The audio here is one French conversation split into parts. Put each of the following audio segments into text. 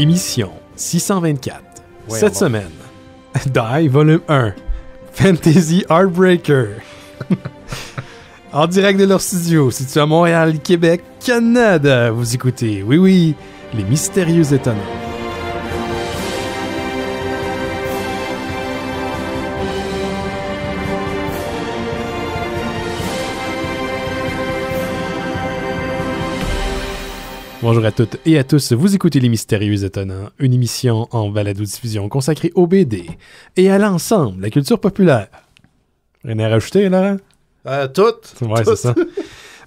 émission 624. Cette semaine, Die Volume 1, Fantasy Heartbreaker. en direct de leur studio, situé à Montréal, Québec, Canada, vous écoutez, oui oui, les mystérieux étonnants. Bonjour à toutes et à tous, vous écoutez Les Mystérieux Étonnants, une émission en balado-diffusion consacrée au BD et à l'ensemble, la culture populaire. Rien à rajouter, là? À euh, toutes! Ouais, c'est ça.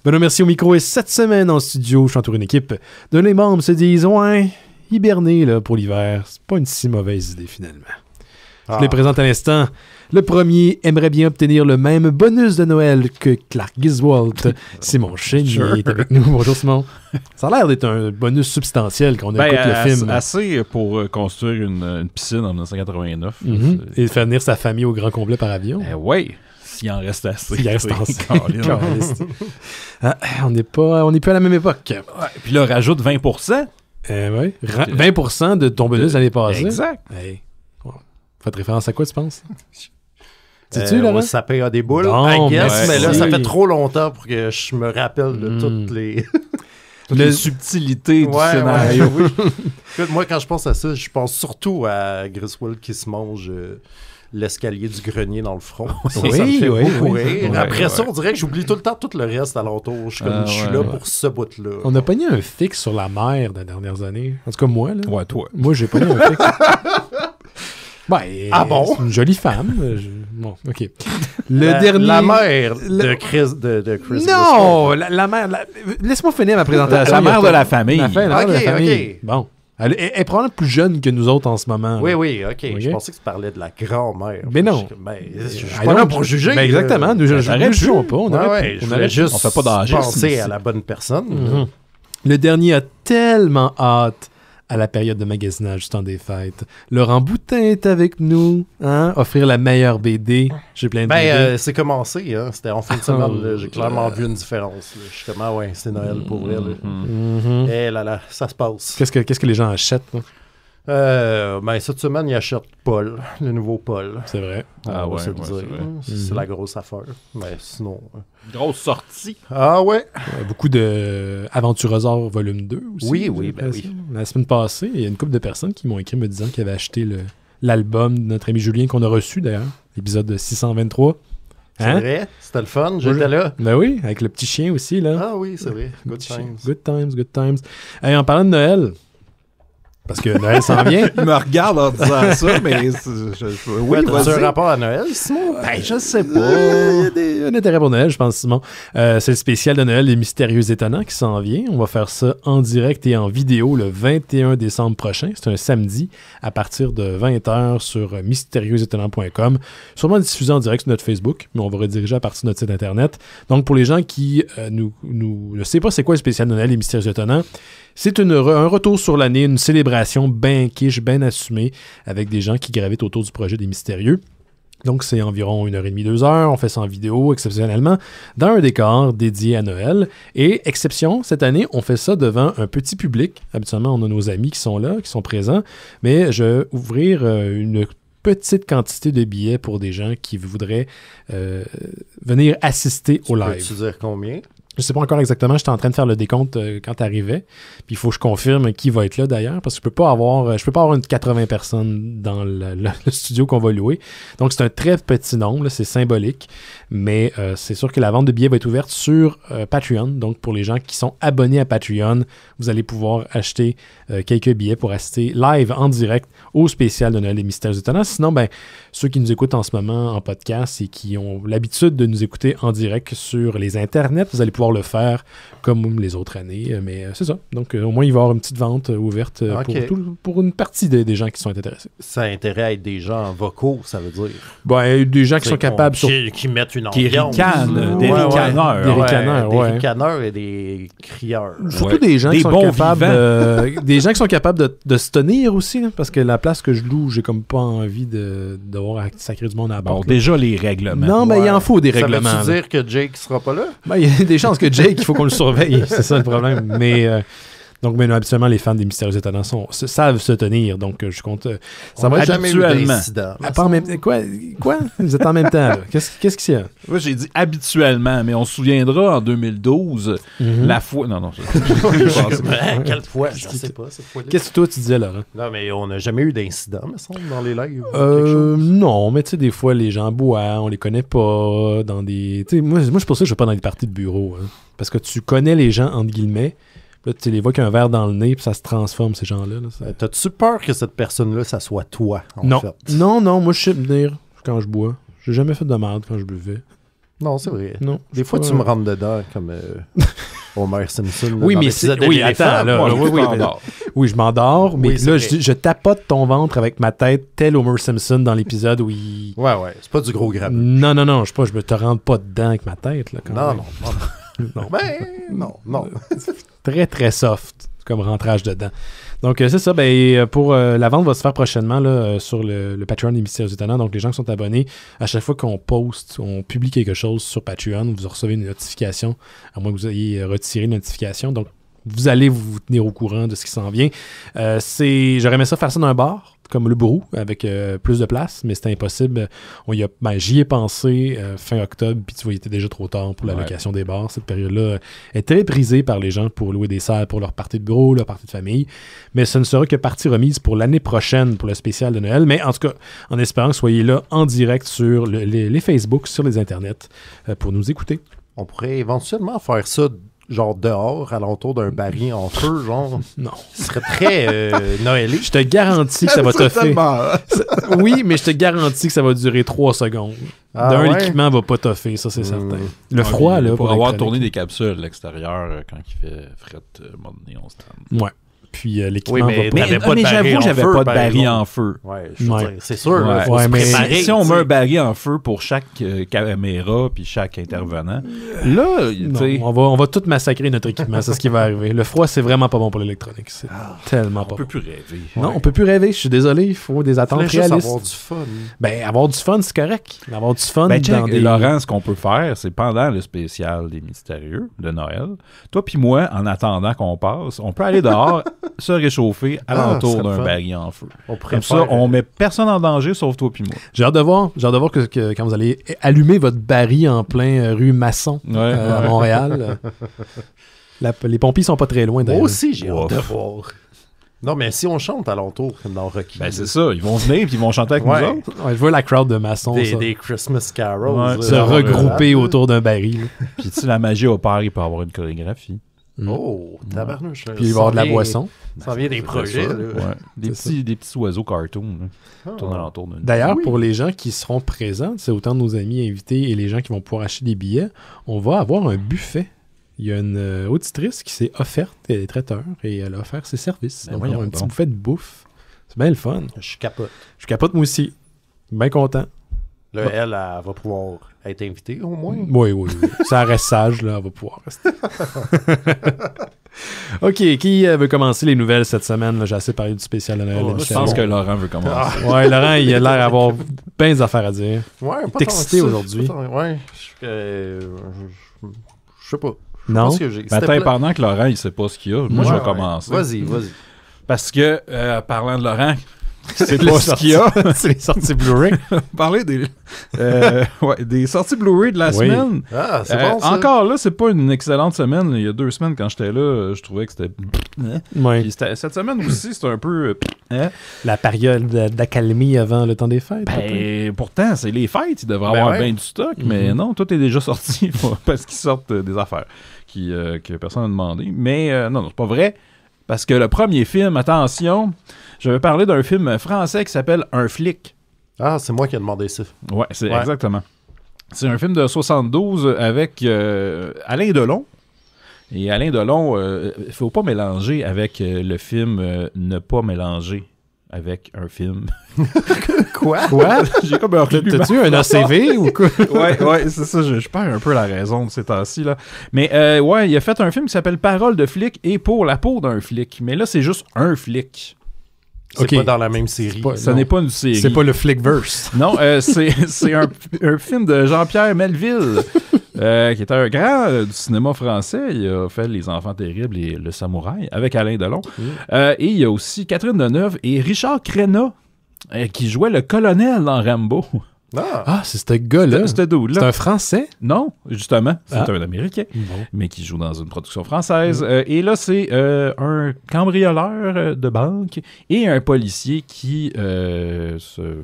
Benoît merci au micro et cette semaine en studio, je suis une équipe de les membres se disent « Ouais, hiberner là, pour l'hiver, c'est pas une si mauvaise idée finalement. Je les ah. présente à l'instant. Le premier aimerait bien obtenir le même bonus de Noël que Clark Giswold. Simon Cheney qui est avec nous. Bonjour Simon. Ça a l'air d'être un bonus substantiel qu'on on ben, écoute le euh, film. Assez pour euh, construire euh, une, piscine en 1989. Mhm. Et faire venir sa famille au grand complet par avion. Ben oui s'il en reste assez. Ah, on n'est pas, on n'est plus à la même époque. puis là, rajoute 20 20 eh de ton bonus l'année passée. Exact. Faites référence à quoi, tu penses? Tu tu là, paye à des boules, I mais là, ça fait trop longtemps pour que je me rappelle de hmm. toutes les... subtilités du scénario. moi, quand je pense à ça, je pense surtout à Griswold qui se mange... Euh, l'escalier du grenier dans le front. oui, oui, Après ça, on dirait que j'oublie tout le temps tout le reste alentour. Je suis, ah, je suis là pour ce bout-là. On a mis un fixe sur la mer dans les dernières années. En tout cas, moi. Là. Ouais, toi. Moi, j'ai pas mis un fixe. Ben, ah bon? C'est une jolie femme. Euh, bon, OK. Le la, dernier. La mère de Chris. De, Chris non! La, mère. Laisse-moi finir ma présentation. La, mère de la famille. La, Bon. Elle est, probablement plus jeune que nous autres en ce moment. Oui, oui, ok. Je pensais que tu parlais de la grand-mère. Mais non. Je, ben, je suis pas là pour juger. Mais ben, exactement. Nous ne jugeons pas. On ouais, on fait pas d'âge. penser à la bonne personne. Mhm. Le dernier a tellement hâte à la période de magasinage du temps des fêtes. Laurent Boutin est avec nous. Hein? Offrir la meilleure BD. J'ai plein de ben, euh, c'est commencé. Hein? C'était en fin de semaine. J'ai oh, clairement vu une différence. Je suis comme, ah ouais, c'est Noël pour vrai. Là. Mm-hmm. Mm-hmm. Eh là là, ça se passe. Qu'est-ce que, qu'est-ce que les gens achètent? Là? Euh, ben, cette semaine, il achète Paul, le nouveau Paul. C'est vrai. Ah, ah ouais, c'est mhm. la grosse affaire. Mais sinon. Euh. Grosse sortie. Ah ouais. Euh, beaucoup de Aventurosaur volume 2 aussi. Oui, oui, ben oui. La semaine passée, il y a une couple de personnes qui m'ont écrit me disant qu'ils avaient acheté l'album de notre ami Julien qu'on a reçu d'ailleurs, l'épisode 623. C'est hein? vrai, c'était le fun, j'étais là. Ben oui, avec le petit chien aussi, là. Ah oui, c'est vrai. Good times. Good times, good times. Et en parlant de Noël, parce que Noël s'en vient. Il me regarde en disant ça, mais. Je, oui, un rapport à Noël, Simon ben, Je sais pas. Euh, il y a un intérêt pour Noël, je pense, Simon. Euh, c'est le spécial de Noël, Les Mystérieux Étonnants, qui s'en vient. On va faire ça en direct et en vidéo le 21 décembre prochain. C'est un samedi à partir de 20h sur mystérieuxétonnants.com. Sûrement diffusé en direct sur notre Facebook, mais on va rediriger à partir de notre site Internet. Donc, pour les gens qui euh, nous, ne savent pas c'est quoi le spécial de Noël, Les Mystérieux Étonnants, c'est un retour sur l'année, une célébration collaboration bien quiche, bien assumée avec des gens qui gravitent autour du projet des mystérieux. Donc, c'est environ une heure et demie, deux heures. On fait ça en vidéo exceptionnellement dans un décor dédié à Noël. Et exception, cette année, on fait ça devant un petit public. Habituellement, on a nos amis qui sont là, qui sont présents. Mais je vais ouvrir euh, une petite quantité de billets pour des gens qui voudraient euh, venir assister au live. dire combien? Je sais pas encore exactement, j'étais en train de faire le décompte euh, quand arrivais. Puis il faut que je confirme qui va être là d'ailleurs, parce que je peux pas avoir, euh, je peux pas avoir une 80 personnes dans le, studio qu'on va louer. Donc c'est un très petit nombre, c'est symbolique, mais euh, c'est sûr que la vente de billets va être ouverte sur Patreon. Donc pour les gens qui sont abonnés à Patreon, vous allez pouvoir acheter quelques billets pour assister live en direct au spécial de Noël et Mystères étonnants. Sinon, ben ceux qui nous écoutent en ce moment en podcast et qui ont l'habitude de nous écouter en direct sur les internets, vous allez pouvoir le faire comme les autres années. Euh, mais euh, c'est ça. Donc, euh, au moins, il va y avoir une petite vente ouverte pour, pour, une partie des, gens qui sont intéressés. Ça a intérêt à être des gens vocaux, ça veut dire. Ben, des gens qui sont capables. Qui, mettent une ambiance. Des, des ricaneurs. et des crieurs. Surtout des gens qui sont capables. des gens qui sont capables de, de se tenir aussi, parce que la place que je loue, j'ai comme pas envie d'avoir sacré du monde à bord. Bon, déjà les règlements. Non, mais ben, il en faut des règlements. Ça veut dire que Jake sera pas là? Ben, il y a des gens que Jake, il faut qu'on le surveille. C'est ça le problème. Mais euh, donc, mais non, absolument, les fans des Mystérieux Étonnants sont, savent se tenir. Donc, je compte. Euh, ça va jamais Eu à part quoi, quoi Vous êtes en même temps. Qu'est-ce qu'il y a Oui, j'ai dit habituellement, mais on se souviendra en 2012 mm-hmm. la fois. Non, non. Quelle fois Je ne sais pas. Qu'est-ce que toi tu disais, Laurent Non, mais on n'a jamais eu d'incident, me semble, dans les lives. Euh, non, mais tu sais, des fois, les gens boivent, on les connaît pas dans des. moi, moi je pour que je vais pas dans des parties de bureau. Hein. parce que tu connais les gens, entre guillemets Là, tu les vois un verre dans le nez, puis ça se transforme, ces gens-là. Là, euh, tas tu peur que cette personne-là, ça soit toi, en non. fait? Non, non, moi, je sais venir quand je bois. J'ai jamais fait de merde quand je buvais. Non, c'est vrai. Non, Des fois, tu me rentres dedans comme euh, Homer Simpson. oui, mais Oui, attends, là, oui, oui, oui, je m'endors, mais là, je, tapote ton ventre avec ma tête, tel Homer Simpson dans l'épisode où il... Ouais, ouais, c'est pas du gros grave. Non, non, non, je sais pas, je me te rentre pas dedans avec ma tête, là, non, non. non non. Ben, non, non. très, très soft comme rentrage dedans. Donc, euh, c'est ça. Ben, euh, pour euh, la vente va se faire prochainement là, sur le, Patreon des Mystères Étonnants. Donc, les gens qui sont abonnés, à chaque fois qu'on poste, on publie quelque chose sur Patreon, vous recevez une notification, à moins que vous ayez retiré une notification. Donc, vous allez vous tenir au courant de ce qui s'en vient. c'est, J'aurais aimé ça faire ça dans un bar comme le bourreau avec euh, plus de place, mais c'était impossible. On y a, ben, j'y ai pensé euh, fin octobre, puis tu vois, il était déjà trop tard pour la location des bars. Cette période-là est très prisée par les gens pour louer des salles pour leur partie de bureau, leur partie de famille. Mais ce ne sera que partie remise pour l'année prochaine, pour le spécial de Noël. Mais en tout cas, en espérant que soyez là en direct sur les, Facebook, sur les internets, euh, pour nous écouter. On pourrait éventuellement faire ça genre dehors, l'entour d'un baril en feu, genre. Non. Ce serait très euh, Je te garantis que ça va te faire. oui, mais je te garantis que ça va durer 3 secondes. Ah d'un, ouais? va pas toffer, ça c'est hmm. certain. Ah, Le froid, là. Pour, avoir tourné des capsules à l'extérieur euh, quand il fait fret, euh, Ouais puis euh, l'équipement oui, mais, va pas mais, j'avoue, j'avais pas de baril en feu. Ouais, c'est sûr. si, on met un baril en feu pour chaque euh, caméra puis chaque intervenant, là, on va, on va tout massacrer notre équipement. c'est ce qui va arriver. Le froid, c'est vraiment pas bon pour l'électronique. C'est ah, tellement on pas. On peut plus rêver. Non, on peut plus rêver. Je suis désolé. Il faut des attentes réalistes. avoir du fun. Ben, avoir du fun, c'est correct. Avoir du fun. Ben, dans des... Laurent, ce qu'on peut faire, c'est pendant le spécial des mystérieux de Noël, toi puis moi, en attendant qu'on passe, on peut aller dehors se réchauffer alentour ah, l'entour d'un baril en feu. On Comme ça, on euh, met personne en danger sauf toi puis moi. J'ai hâte de voir, de voir que, quand vous allez allumer votre baril en plein euh, rue Masson euh, à Montréal. les pompiers sont pas très loin d'ailleurs. Moi aussi, j'ai hâte de voir. Non, mais si on chante à l'entour, comme dans Ben, c'est ça. Ils vont venir puis ils vont chanter avec nous autres. je vois la crowd de Masson Des, Christmas carols. se regrouper autour d'un baril. puis, tu sais, la magie au il peut avoir une chorégraphie. Mm. Oh, tabarnouche. Puis il va y avoir de la boisson. Ça vient des projets. des, petits, oiseaux cartoon ah. D'ailleurs, pour les gens qui seront présents, c'est autant nos amis invités et les gens qui vont pouvoir acheter des billets, on va avoir un buffet. Il y a une euh, auditrice qui s'est offerte, elle est traiteur, et elle a offert ses services. Ben donc, un petit buffet de bouffe. C'est bien le fun. Je capote. Je capote, moi aussi. Bien content. Là, bah. elle, elle, va pouvoir être invitée au moins. Oui, oui, oui. Ça reste sage, là, elle va pouvoir rester. OK, qui euh, veut commencer les nouvelles cette semaine? J'ai assez parlé du spécial de je pense que Laurent veut commencer. Ah. Oui, Laurent, il a l'air d'avoir plein d'affaires à dire. Ouais, pas excité aujourd'hui. Oui, euh, je, sais pas. non? ben, attends, pendant que Laurent, il sait pas ce qu'il y a, moi, je vais commencer. Vas-y, vas-y. Parce que, euh, parlant de Laurent, c'est pas ce qu'il y a. c'est les sorties Blu-ray. Parler des, euh, des sorties Blu-ray de la semaine. Ah, euh, Encore là, c'est pas une excellente semaine. Il y a deux semaines, quand j'étais là, je trouvais que c'était. Hein? Cette semaine aussi, c'était un peu. Euh, hein? La période d'accalmie avant le temps des fêtes. Et ben, pourtant, c'est les fêtes. Il devrait ben avoir bien du stock, mais mhm. non, tout est déjà sorti parce qu'ils sortent des affaires qui, que personne n'a demandé. Mais non, non, c'est pas vrai. Parce que le premier film, attention. Je veux parler d'un film français qui s'appelle Un flic. Ah, c'est moi qui ai demandé ça. Ouais, c'est exactement. C'est un film de 72 avec euh, Alain Delon. Et Alain Delon, il euh, ne faut pas mélanger avec euh, le film Ne pas mélanger avec un film. quoi? Quoi? J'ai comme un T'as-tu un ACV ou quoi? ouais, ouais, c'est ça. Je, perds un peu la raison de ces temps-ci. là. Mais euh, ouais, il a fait un film qui s'appelle Parole de flic et pour la peau d'un flic. Mais là, c'est juste un flic. C'est pas dans la même série. Ce n'est pas une série. C'est pas le Flickverse. Non, euh, c'est un, film de Jean-Pierre Melville, euh, qui est un grand euh, du cinéma français. Il a fait Les Enfants Terribles et Le Samouraï avec Alain Delon. et il y a aussi Catherine Deneuve et Richard Crenna, qui jouait le colonel dans Rambo. Ah. ah, c'est ce gars-là. C'est un Français? Non, justement. C'est ah. un Américain, mais qui joue dans une production française. Euh, et là, c'est euh, un cambrioleur euh, de banque et un policier qui se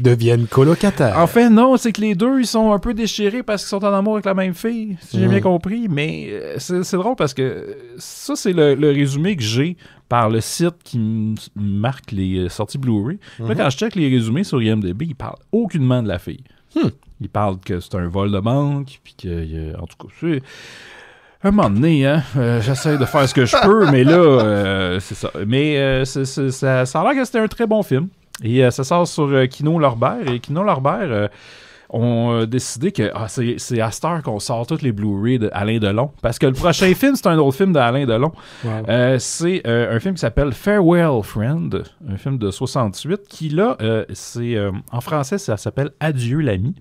deviennent colocataires. En fait, non, c'est que les deux, ils sont un peu déchirés parce qu'ils sont en amour avec la même fille, si j'ai mm. bien compris. Mais euh, c'est drôle parce que euh, ça, c'est le, résumé que j'ai par le site qui marque les euh, sorties Blu-ray. Mm-hmm. quand je check les résumés sur IMDb, ils parlent aucunement de la fille. Hmm. Ils parlent que c'est un vol de banque, puis que, en tout cas, c'est un moment donné, hein, j'essaie de faire ce que je peux, mais là, c'est ça. Mais ça a l'air que c'était un très bon film. Et euh, ça sort sur euh, Kino Lorbert. Et Kino Lorbert euh, ont décidé que ah, c'est à Star qu'on sort toutes les Blu-ray d'Alain Delon. Parce que le prochain film, c'est un autre film d'Alain Delon. c'est un film qui s'appelle Farewell Friend, un film de 68, qui là, c'est en français, ça s'appelle Adieu l'ami.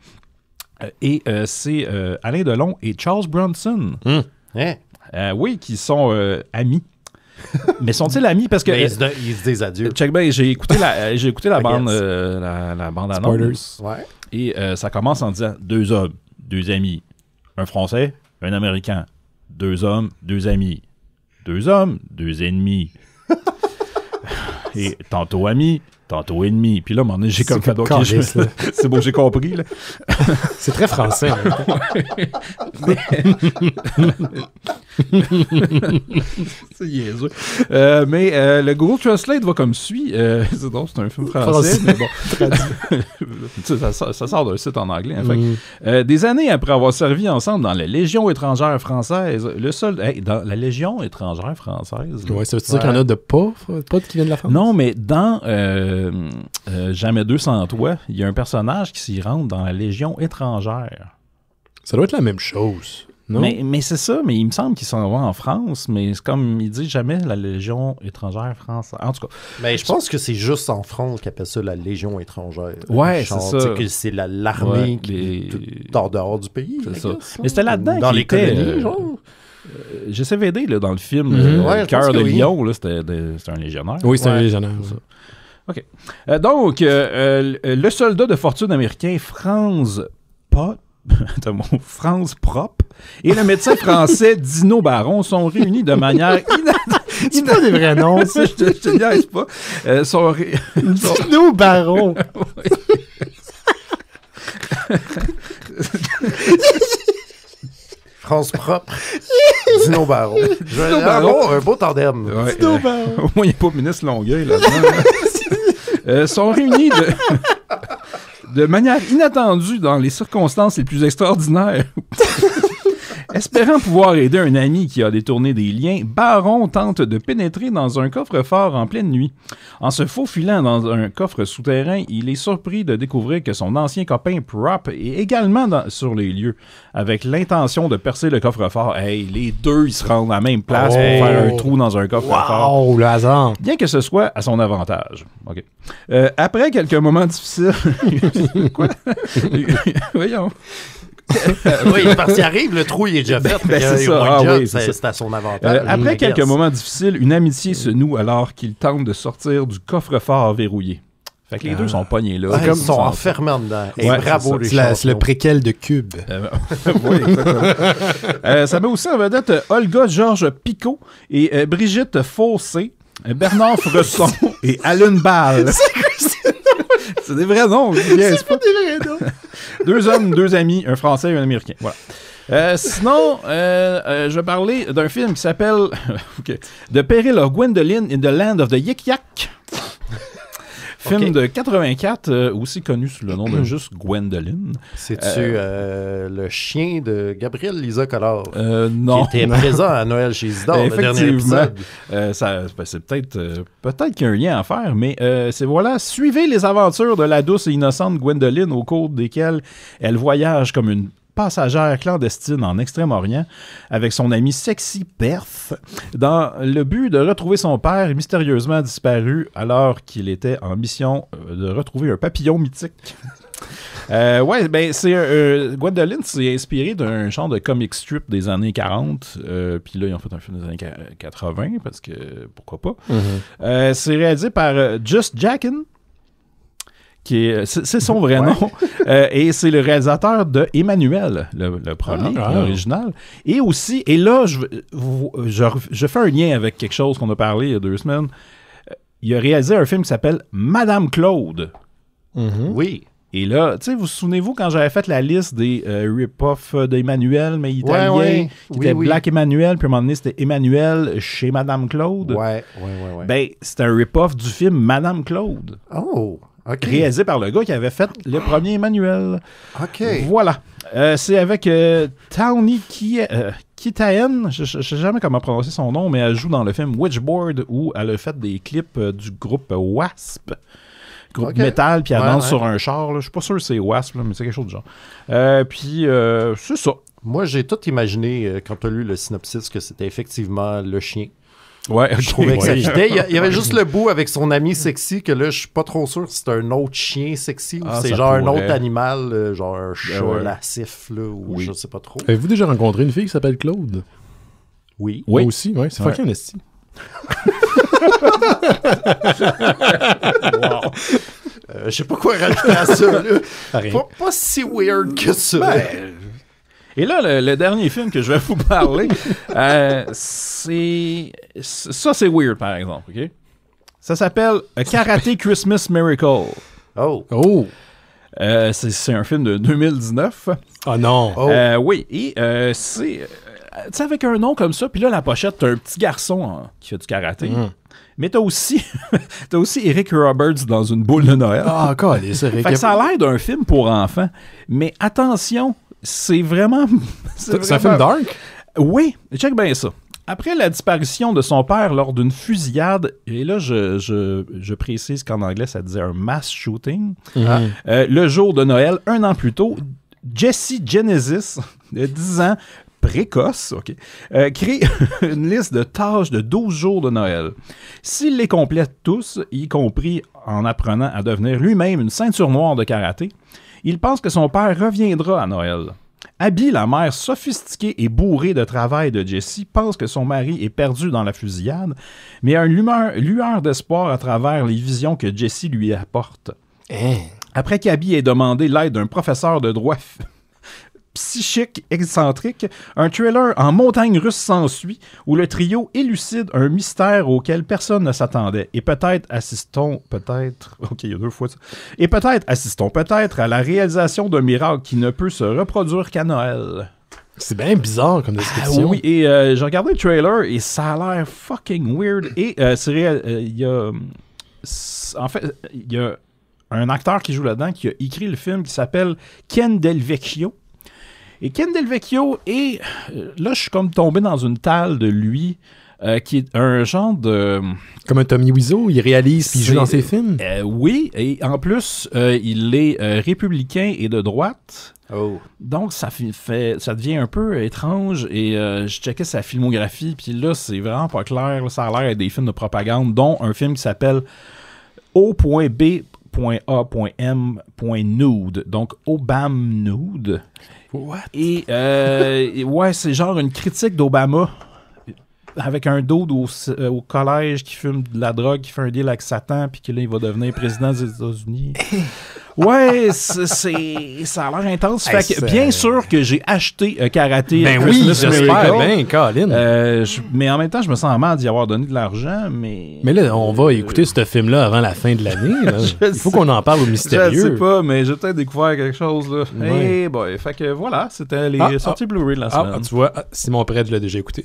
Et c'est Alain Delon et Charles Bronson. Hum. Hein? oui, qui sont amis. mais sont-ils amis parce que. Euh, ils, se, j'ai écouté la, euh, j'ai euh, la bande, la, annonce. Et ça commence en disant deux hommes, deux amis. Un Français, un Américain. Deux hommes, deux amis. Deux hommes, deux ennemis. Et tantôt amis, tantôt ennemi. Puis là, j'ai comme fait, c'est bon, j'ai compris. c'est très français. Euh, mais... c'est euh, mais le Google Translate va comme suit. Euh, c'est donc, c'est un film français, mais bon. ça, sort d'un site en anglais. Mm. des années après avoir servi ensemble dans la Légion étrangère française, le seul... dans la Légion étrangère française... ouais, ça veut dire qu'il y en a de pas, pas qui viennent de la France? Non, mais dans... Euh, euh, jamais 200 toi, il y a un personnage qui s'y rentre dans la Légion étrangère. Ça doit être la même chose. Mais, c'est ça, mais il me semble qu'il s'en va en France, mais c'est comme il dit jamais la Légion étrangère France ». En tout cas. Mais je pense que c'est juste en France qu'il appelle ça la Légion étrangère. Ouais, c'est ça. que c'est l'armée qui est en dehors du pays. C'est ça. Mais c'était là-dedans. Dans les était, euh, J'ai dans le film mm-hmm. Cœur de Lyon, c'était un légionnaire. Oui, c'est un légionnaire. OK. Euh, donc, euh, euh, le soldat de fortune américain Franz Pot, Franz Prop et le médecin français Dino Baron sont réunis de manière C'est pas des vrais noms, ça. je, te, niaise pas. Dino Baron. France propre. Dino Barreau. Dino Baron, un beau tandem. Dino euh, au moins, il a pas ministre Longueuil là-dedans. Euh, sont réunis de manière inattendue dans les circonstances les plus extraordinaires. Espérant pouvoir aider un ami qui a détourné des liens, Baron tente de pénétrer dans un coffre-fort en pleine nuit. En se faufilant dans un coffre souterrain, il est surpris de découvrir que son ancien copain Prop est également sur les lieux, avec l'intention de percer le coffre-fort. Hey, les deux, ils se rendent à la même place pour faire un trou dans un coffre-fort. Bien que ce soit à son avantage. Euh, après quelques moments difficiles... Quoi? Voyons. Euh, oui, parce qu'il arrive, le trou, il est déjà ben, fait. mais ben, c'est ah, oui, c'est à son avantage. Euh, après quelques moments difficiles, une amitié se noue alors qu'il tente de sortir du coffre-fort verrouillé. Fait que les ah. deux sont pognés là. Ah, ils sont enfermés dedans. Et bravo les C'est le préquel de Cube. Euh, oui, euh, ça met aussi en vedette Olga Georges Picot et Brigitte Fossé, Bernard Fresson et Alan Ball. C'est des vrais noms. C'est pas des vrais deux hommes, deux amis, un Français et un Américain. Voilà. Euh, sinon, euh, euh, je vais parler d'un film qui s'appelle The Peril of Gwendolyn in the Land of the Yik Yak. Film de 84, euh, aussi connu sous le nom de juste Gwendoline. C'est-tu euh, euh, le chien de Gabriel Lisa Collard? non. Qui était présent à Noël chez Zidane le dernier épisode. Ben, c'est peut-être peut-être qu'il y a un lien à faire, mais c'est voilà, suivez les aventures de la douce et innocente Gwendoline au cours desquelles elle voyage comme une passagère clandestine en Extrême-Orient avec son ami Sexy Perth dans le but de retrouver son père mystérieusement disparu alors qu'il était en mission euh, de retrouver un papillon mythique. Euh, ouais, ben c'est euh, euh s'est inspiré d'un genre de comic strip des années 40, puis là ils ont fait un film des années 80 parce que pourquoi pas. Mm-hmm. c'est réalisé par Just Jackin, euh, c'est son vrai nom, euh, et c'est le réalisateur de Emmanuel, le, premier, ah, l'original. Et aussi, et là, je, je, fais un lien avec quelque chose qu'on a parlé il y a deux semaines. Euh, il a réalisé un film qui s'appelle Madame Claude. Mm-hmm. Oui. Et là, tu sais, vous, vous souvenez-vous quand j'avais fait la liste des rip offs d'Emmanuel, mais italien, qui était Black Emmanuel, puis à un moment donné, c'était Emmanuel chez Madame Claude. Ouais, ouais, ouais. Ben, c'était un rip-off du film Madame Claude. Oh! réalisé par le gars qui avait fait le premier manuel. OK. Voilà. Euh, c'est avec Tony euh, Tawny euh, Kitaen, je ne sais jamais comment prononcer son nom, mais elle joue dans le film Witchboard où elle a fait des clips du groupe Wasp. Groupe métal, puis elle danse sur un char. Je suis pas sûr que c'est Wasp, mais c'est quelque chose du genre. puis, c'est ça. Moi, j'ai tout imaginé, quand tu as lu le synopsis, que c'était effectivement le chien Ouais, Je trouvais que ça Il y, avait juste le bout avec son ami sexy que là, je suis pas trop sûr si c'est un autre chien sexy Ou ou ah, c'est genre un autre animal, euh, genre un ben chat lascif là, ou je sais pas trop. Avez-vous déjà rencontré une fille qui s'appelle Claude? Oui. Moi aussi, oui. C'est fucking esti. Euh, je sais pas quoi rajouter à ça. Pas, si weird que ça. Ben, et là, le, dernier film que je vais vous parler, euh, c'est. Ça, c'est weird, par exemple, OK? Ça s'appelle Karate Christmas Miracle. Oh. Oh. Euh, c'est un film de 2019. Ah oh non. Euh, oui, et c'est. Tu sais, avec un nom comme ça, puis là, la pochette, t'as un petit garçon hein, qui fait du karaté. Mm. Mais t'as aussi, as aussi Eric Roberts dans une boule de Noël. Ah, encore, fait ça a l'air d'un film pour enfants. Mais attention, c'est vraiment. C'est un film dark? Oui, check bien ça. Après la disparition de son père lors d'une fusillade, et là je, précise qu'en anglais ça disait un mass shooting, mhm. hein, euh, le jour de Noël, un an plus tôt, Jesse Genesis, de 10 ans, précoce, ok, euh, crée une liste de tâches de 12 jours de Noël. S'il les complète tous, y compris en apprenant à devenir lui-même une ceinture noire de karaté, il pense que son père reviendra à Noël. Abby, la mère sophistiquée et bourrée de travail de Jessie, pense que son mari est perdu dans la fusillade, mais a une lueur, d'espoir à travers les visions que Jesse lui apporte. Hein? Après qu'Abby ait demandé l'aide d'un professeur de droit psychique excentrique, un trailer en montagne russe s'ensuit où le trio élucide un mystère auquel personne ne s'attendait. Et peut-être assistons, peut-être, ok, il y a deux fois ça. Et peut-être assistons peut-être à la réalisation d'un miracle qui ne peut se reproduire qu'à Noël. C'est bien bizarre comme ah description. Ah, oui, et euh, j'ai regardé le trailer et ça a l'air fucking weird. Et euh, c'est réel, euh, il y a. En fait, il y a un acteur qui joue là-dedans qui a écrit le film qui s'appelle Ken Delvecchio Vecchio. Et Ken Delvecchio est. Euh, là, je suis comme tombé dans une tale de lui. Euh, qui est un genre de... Comme un Tommy Wiseau, il réalise puis il joue dans ses films. Euh, oui, et en plus, il est républicain et de droite. Oh. Donc, ça, fait, ça devient un peu étrange et je checkais sa filmographie, puis là, c'est vraiment pas clair. ça a l'air des films de propagande, dont un film qui s'appelle O.B.A.M.Nude, donc Obam Nude. What? Euh, et ouais, c'est genre une critique d'Obama avec un dodo euh, au, collège qui fume de la drogue, qui fait un deal avec Satan, puis que va devenir président des États-Unis. Ouais, c'est ça a l'air intense. bien sûr que j'ai acheté un euh, karaté. Ben oui, j'espère bien, Colin. Euh, mais en même temps, je me sens mal d'y avoir donné de l'argent, mais. Mais là, on va écouter ce film-là avant la fin de l'année. Il faut qu'on en parle au mystérieux. Je sais pas, mais j'ai peut-être découvert quelque chose là. Hey fait que voilà, c'était les ah, ah. sorties Blu-ray de la ah, semaine. tu vois, Simon je l'a déjà écouté.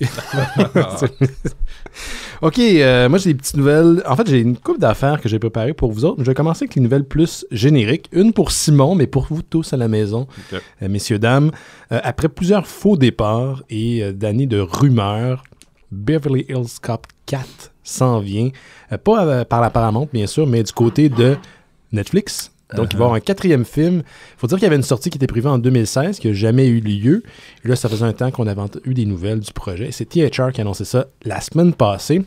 ok, euh, moi j'ai des petites nouvelles. En fait, j'ai une coupe d'affaires que j'ai préparées pour vous autres. Je vais commencer avec les nouvelles plus génériques. Une pour Simon, mais pour vous tous à la maison, euh, messieurs, dames. Euh, après plusieurs faux départs et euh, d'années de rumeurs, Beverly Hills Cop 4 s'en vient. pas par la Paramount, bien sûr, mais du côté de Netflix. Donc, il va y avoir un quatrième film. Il faut dire qu'il y avait une sortie qui était prévue en 2016, qui n'a jamais eu lieu. là, ça faisait un temps qu'on avait eu des nouvelles du projet. C'est THR qui a annoncé ça la semaine passée.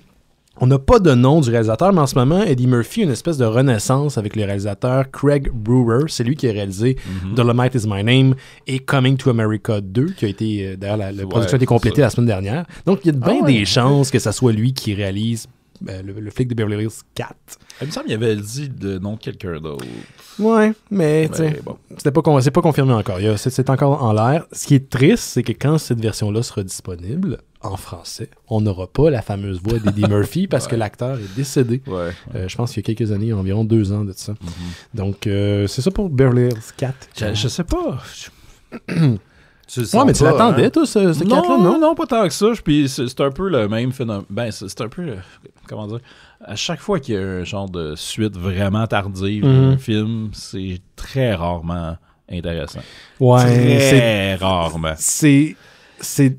On n'a pas de nom du réalisateur, mais en ce moment, Eddie Murphy a une espèce de renaissance avec le réalisateur Craig Brewer. C'est lui qui a réalisé mhm. Dolomite is My Name et Coming to America 2, qui a été, euh, d'ailleurs, la, production a été complétée la semaine dernière. Donc, il y a bien ah des chances que ça soit lui qui réalise ben, le, flic de Beverly Hills 4. Il me semble qu'il avait dit le nom de quelqu'un d'autre. Ouais, mais, mais c'était pas, pas confirmé encore. C'est encore en l'air. Ce qui est triste, c'est que quand cette version-là sera disponible en français, on n'aura pas la fameuse voix d'Eddie Murphy parce que l'acteur est décédé. Euh, je pense qu'il y a quelques années, environ deux ans de ça. Mm-hmm. Donc, euh, c'est ça pour Beverly Hills 4. Je, sais pas. Tu ouais, mais tu l'attendais, hein? toi, ce, non, là Non, non, pas tant que ça. Puis c'est un peu le même phénomène. Ben, c'est un peu. comment dire À chaque fois qu'il y a un genre de suite vraiment tardive d'un mm-hmm. film, c'est très rarement intéressant. Ouais. Très rarement. C'est c'est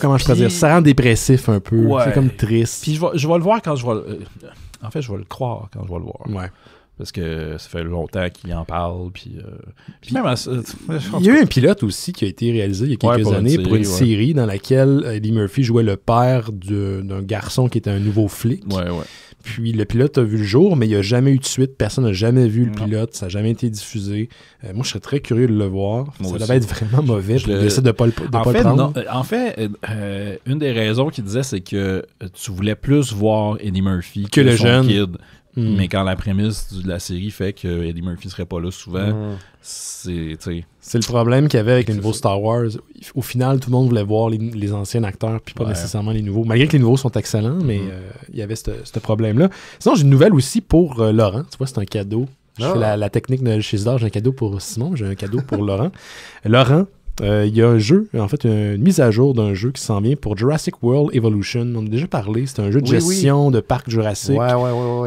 comment je peux dire ça rend dépressif un peu c'est comme triste puis je vais, je vais, le voir quand je vais le, euh, en fait je vais le croire quand je vais le voir ouais parce que ça fait longtemps qu'il en parle. Puis, euh, euh, il y a eu un pilote aussi qui a été réalisé il y a quelques années pour une série dans laquelle Eddie Murphy jouait le père d'un garçon qui était un nouveau flic. puis le pilote a vu le jour, mais il n'y a jamais eu de suite. Personne n'a jamais vu le pilote. Ça n'a jamais été diffusé. Euh, moi, je serais très curieux de le voir. ça devait être vraiment mauvais. Je le... de pas de en pas le prendre. en fait, une des raisons qu'il disait, c'est que tu voulais plus voir Eddie Murphy que, le jeune. Kid. Hmm. Mais quand la prémisse de la série fait que Eddie Murphy serait pas là souvent, hmm. c'est. C'est le problème qu'il y avait avec les nouveaux Star Wars. Au final, tout le monde voulait voir les, anciens acteurs, puis pas nécessairement les nouveaux. Malgré que les nouveaux sont excellents, mais hmm. euh, il y avait ce problème-là. Sinon, j'ai une nouvelle aussi pour euh, Laurent. Tu vois, c'est un cadeau. Je ah. la, technique de chez J'ai un cadeau pour Simon, j'ai un cadeau pour Laurent. Laurent, euh, il y a un jeu, en fait, une mise à jour d'un jeu qui s'en vient pour Jurassic World Evolution. On en a déjà parlé, c'est un jeu de gestion de parc jurassique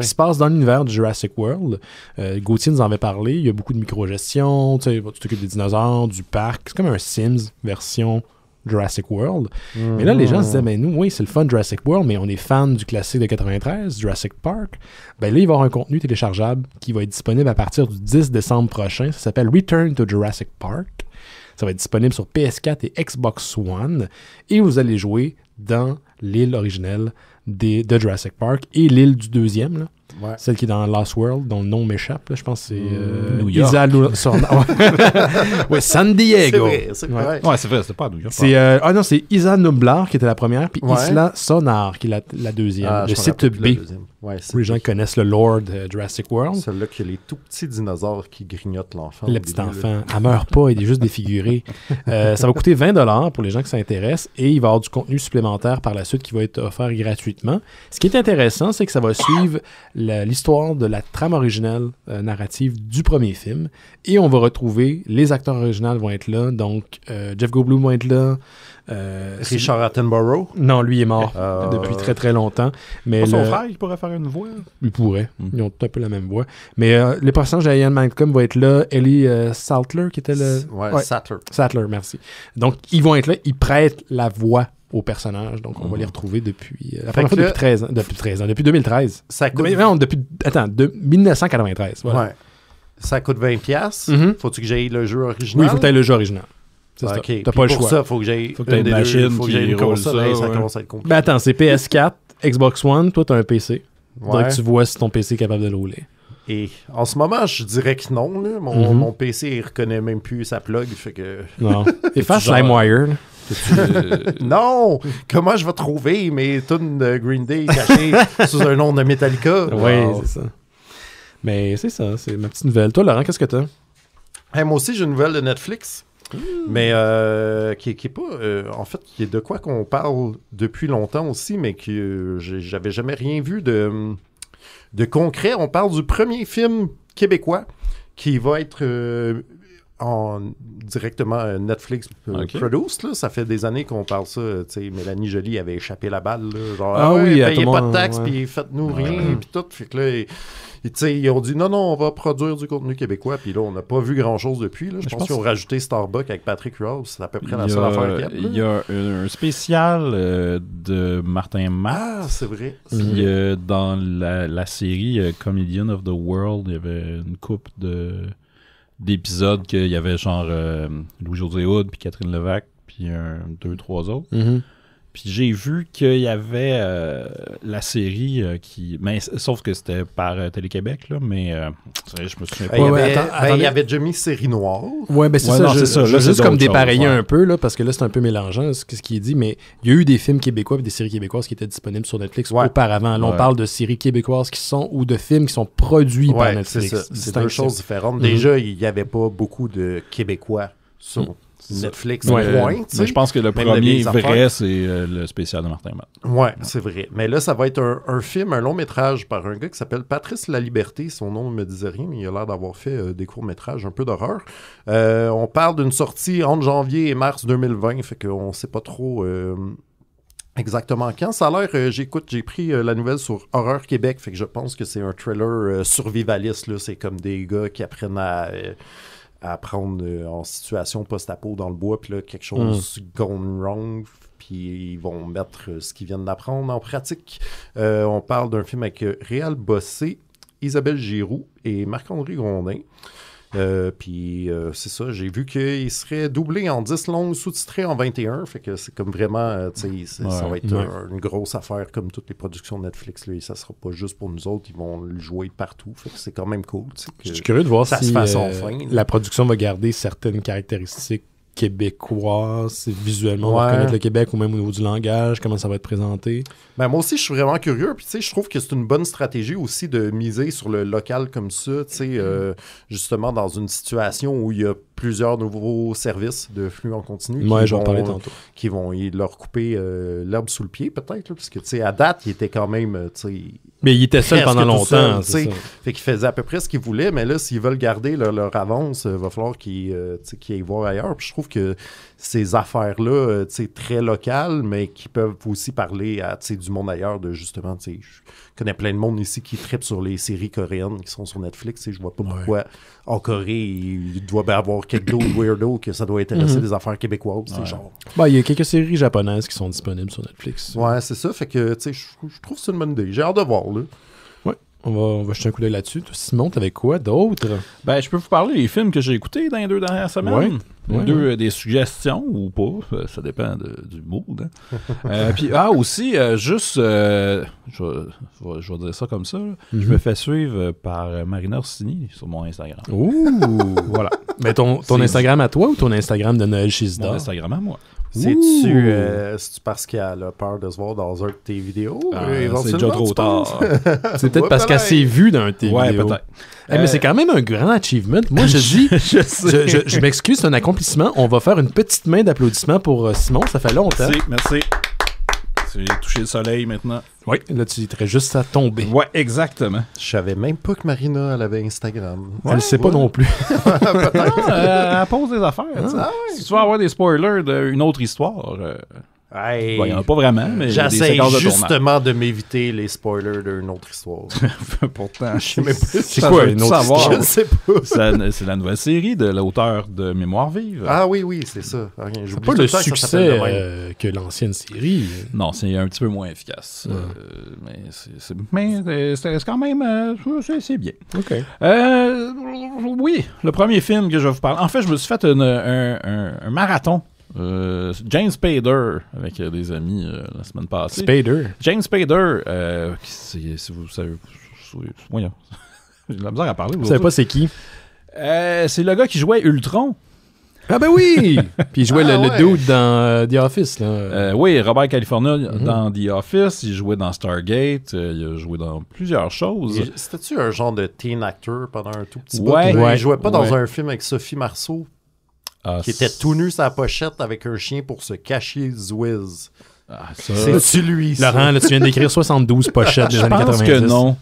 qui se passe dans l'univers de Jurassic World. Euh, Gauthier nous en avait parlé, il y a beaucoup de micro-gestion, tu t'occupes des dinosaures, du parc. C'est comme un Sims version Jurassic World. Mais là, les gens se disaient, mais mhm. ben, nous, oui, c'est le fun Jurassic World, mais on est fan du classique de 93, Jurassic Park. Ben là, il va y avoir un contenu téléchargeable qui va être disponible à partir du 10 décembre prochain. Ça s'appelle Return to Jurassic Park. Ça va être disponible sur PS4 et Xbox One. Et vous allez jouer dans l'île originelle de Jurassic Park et l'île du deuxième, celle qui est dans Lost World, dont le nom m'échappe, je pense que c'est mmh, euh, New York. Isa Sonar. ouais, San Diego. C'est c'est vrai. c'est pas New York. C'est, euh, ah non, c'est Isa Nublar qui était la première, puis Isla Sonar qui est la, deuxième, ah, le site B. Ouais, les gens connaissent le Lord Jurassic World. Celui-là qui a les tout petits dinosaures qui grignotent l'enfant. Le petit enfant. Elle meurt pas, elle est juste défiguré. Euh, ça va coûter 20 pour les gens qui s'intéressent et il va y avoir du contenu supplémentaire par la suite qui va être offert gratuitement. Ce qui est intéressant, c'est que ça va suivre l'histoire de la trame originale euh, narrative du premier film et on va retrouver les acteurs originaux vont être là. Donc, euh, Jeff Goldblum va être là. Euh, Richard Attenborough Non, lui est mort ah. depuis très très longtemps. Mais son frère, il pourrait faire une voix Il pourrait. Hmm. Ils ont tout un peu la même voix. Mais euh, le personnage de Ian Malcolm va être là. Ellie euh, Sattler, qui était le. Ouais, Sattler. Sattler, merci. Donc, ils vont être là. Ils prêtent la voix au personnage, Donc, on va hmm. les retrouver depuis. la première depuis 13 ans. Depuis 13 Depuis 2013. Ça coûte... depuis. Attends, 1993. Ça coûte 20$. pièces. Faut-tu que j'aille le jeu original? Oui, il faut que le jeu original. Ben, t'as pas le choix. Pour ça, faut que j'aille faut que une, une machine, faut que j'aille une console. Ça, ça commence à être compliqué. Ben, attends, c'est PS4, Xbox One, toi t'as un PC. Ouais. Donc tu vois si ton PC est capable de rouler. Et en ce moment, je dirais que non. Mon, mhm. PC, il reconnaît même plus sa plug. Fait que... Non. Efface LimeWire. non! Comment je vais trouver mes tunes de Green Day cachées sous un nom de Metallica? Oui, c'est ça. Mais c'est ça, c'est ma petite nouvelle. Toi, Laurent, qu'est-ce que t'as? moi aussi, j'ai une nouvelle de Netflix. Mmh. Mais euh, qui, est pas. Euh, en fait, qui est de quoi qu'on parle depuis longtemps aussi, mais que euh, j'avais jamais rien vu de, de concret. On parle du premier film québécois qui va être directement euh, Netflix euh, Produce. Là. Ça fait des années qu'on parle ça. Mélanie Jolie avait échappé la balle. genre, ah, payez pas de taxes, puis faites-nous rien, puis tout. Fait que là, ils ont dit non, non, on va produire du contenu québécois. Puis là, on n'a pas vu grand-chose depuis. Je, pense, qu'ils ont rajouté Starbucks avec Patrick Rose. C'est à peu près la seule affaire qu'il y a. Il y a un spécial euh, de Martin ah, Mars. c'est vrai. dans la, série Comedian of the World, il y avait une coupe de d'épisodes qu'il y avait genre euh, Louis-José Hood puis Catherine Levac puis un, deux, trois autres. Mm-hmm. Puis j'ai vu qu'il y avait euh, la série euh, qui. Mais, ben, sauf que c'était par euh, Télé-Québec, là, mais je me souviens pas. Ben, il y, avait, il y déjà mis série noire. Ouais, ben, c'est ça. juste comme dépareiller un peu, là, parce que là, c'est un peu mélangeant ce qu'il est dit, mais il y a eu des films québécois et des séries québécoises qui étaient disponibles sur Netflix auparavant. Là, on parle de séries québécoises qui sont ou de films qui sont produits par Netflix. C'est deux choses différentes. Mhm. Déjà, il n'y avait pas beaucoup de Québécois sur mhm. Netflix euh, je pense que le premier vrai, c'est euh, le spécial de Martin Matt. Ouais, c'est vrai. Mais là, ça va être un, film, un long métrage par un gars qui s'appelle Patrice La Liberté. Son nom ne me disait rien, mais il a l'air d'avoir fait euh, des courts métrages un peu d'horreur. on parle d'une sortie entre janvier et mars 2020, fait qu'on ne sait pas trop. Exactement. Quand ça a l'air, j'écoute, j'ai pris la nouvelle sur Horreur Québec, fait que je pense que c'est un trailer survivaliste. C'est comme des gars qui apprennent à à prendre euh, en situation post-apo dans le bois, puis là, quelque chose mm. gone wrong, puis ils vont mettre euh, ce qu'ils viennent d'apprendre en pratique. Euh, on parle d'un film avec Réal Bossé, Isabelle Giroux et Marc-André Grondin. Euh, puis euh, c'est ça, j'ai vu qu'il serait doublé en 10 longues sous-titré en 21. Fait que c'est comme vraiment, euh, tu sais, ça va être une grosse affaire comme toutes les productions de Netflix. Lui, ça sera pas juste pour nous autres, ils vont le jouer partout. Fait que c'est quand même cool. Je suis curieux de voir ça si se passe la production va garder certaines caractéristiques Québécois, visuellement, reconnaître le Québec ou même au niveau du langage, comment ça va être présenté. Ben, moi aussi, je suis vraiment curieux. Puis, je trouve que c'est une bonne stratégie aussi de miser sur le local comme ça, euh, justement, dans une situation où il y a plusieurs nouveaux services de flux en continu qui, vont, qui vont leur couper euh, l'herbe sous le pied, peut-être. Parce que, tu sais, à date, il était quand même, euh, mais il était seul pendant longtemps. Seul, fait qu'il faisait à peu près ce qu'il voulait, mais là, s'ils veulent garder leur, avance, il euh, va falloir qu'ils euh, aillent voir ailleurs. Puis je trouve que ces affaires-là, euh, sais, très locales, mais qui peuvent aussi parler à du monde ailleurs, de justement, je connais plein de monde ici qui tripe sur les séries coréennes qui sont sur Netflix. Je vois pas pourquoi en Corée, il doit bien avoir quelques d'autres weirdo que ça doit intéresser mhm. des affaires québécoises. Ouais. Bah, il y a quelques séries japonaises qui sont disponibles sur Netflix. Ouais, c'est ça. Fait que je trouve que c'est une bonne idée. J'ai hâte de voir on va, on jeter un coup d'œil là-dessus. Simon, avec quoi d'autre? Ben, je peux vous parler des films que j'ai écoutés dans les deux dernières semaines. Euh, des suggestions ou pas, euh, ça dépend du mood. Hein. Euh, puis, ah, aussi, juste, je, vais dire ça comme ça, je mhm. me fais suivre par Marina Orsini sur mon Instagram. Ouh! voilà. Mais ton, Instagram à toi ou ton Instagram de Noël Chizda? Instagram à moi. C'est-tu euh, parce qu'elle a peur de se voir dans un de tes vidéos? Ah, euh, c'est déjà trop tard. c'est peut-être parce qu'elle s'est vue dans un de tes ouais, vidéos. peut-être. Eh, mais c'est euh, quand même un grand achievement. Moi, je dis, je, m'excuse, c'est un accomplissement. On va faire une petite main d'applaudissement pour euh, Simon. Ça fait longtemps. Merci, merci. Tu as touché le soleil maintenant. Oui, là, tu serais juste à tomber. Oui, exactement. Je savais même pas que Marina, avait Instagram. elle ne sait pas non plus. Peut-être. elle pose des affaires. Ah si tu veux avoir des spoilers d'une autre histoire, euh, il en a pas vraiment, mais j'essaie justement de, m'éviter les spoilers d'une autre histoire. Pourtant, je sais pas c'est quoi une autre sais pas. c'est la nouvelle série de l'auteur de Mémoire vive. Ah oui, oui, c'est ça. c'est pas le succès euh, que, l'ancienne série. Non, c'est un petit peu moins efficace. Euh, mais euh, c'est, quand même, c'est, bien. Ok. oui, le premier film que je vais vous parler. En fait, je me suis fait un marathon euh, James Spader, avec euh, des amis euh, la semaine passée. Spader. James Spader, si vous savez. J'ai de la misère à parler. Vous savez pas c'est qui C'est le gars qui jouait Ultron. Ah ben oui! Puis il jouait le, ah, dude dans The Office. Là. oui, Robert California mhm. dans The Office. Il jouait dans Stargate. il a joué dans plusieurs choses. C'était-tu un genre de teen actor pendant un tout petit peu Il jouait pas dans un film avec Sophie Marceau ah, qui était tout nu sa pochette avec un chien pour se cacher Zwiz. Ah, C'est-tu lui, ça? Laurent, là, tu viens d'écrire 72 pochettes des années 90. Je pense que non.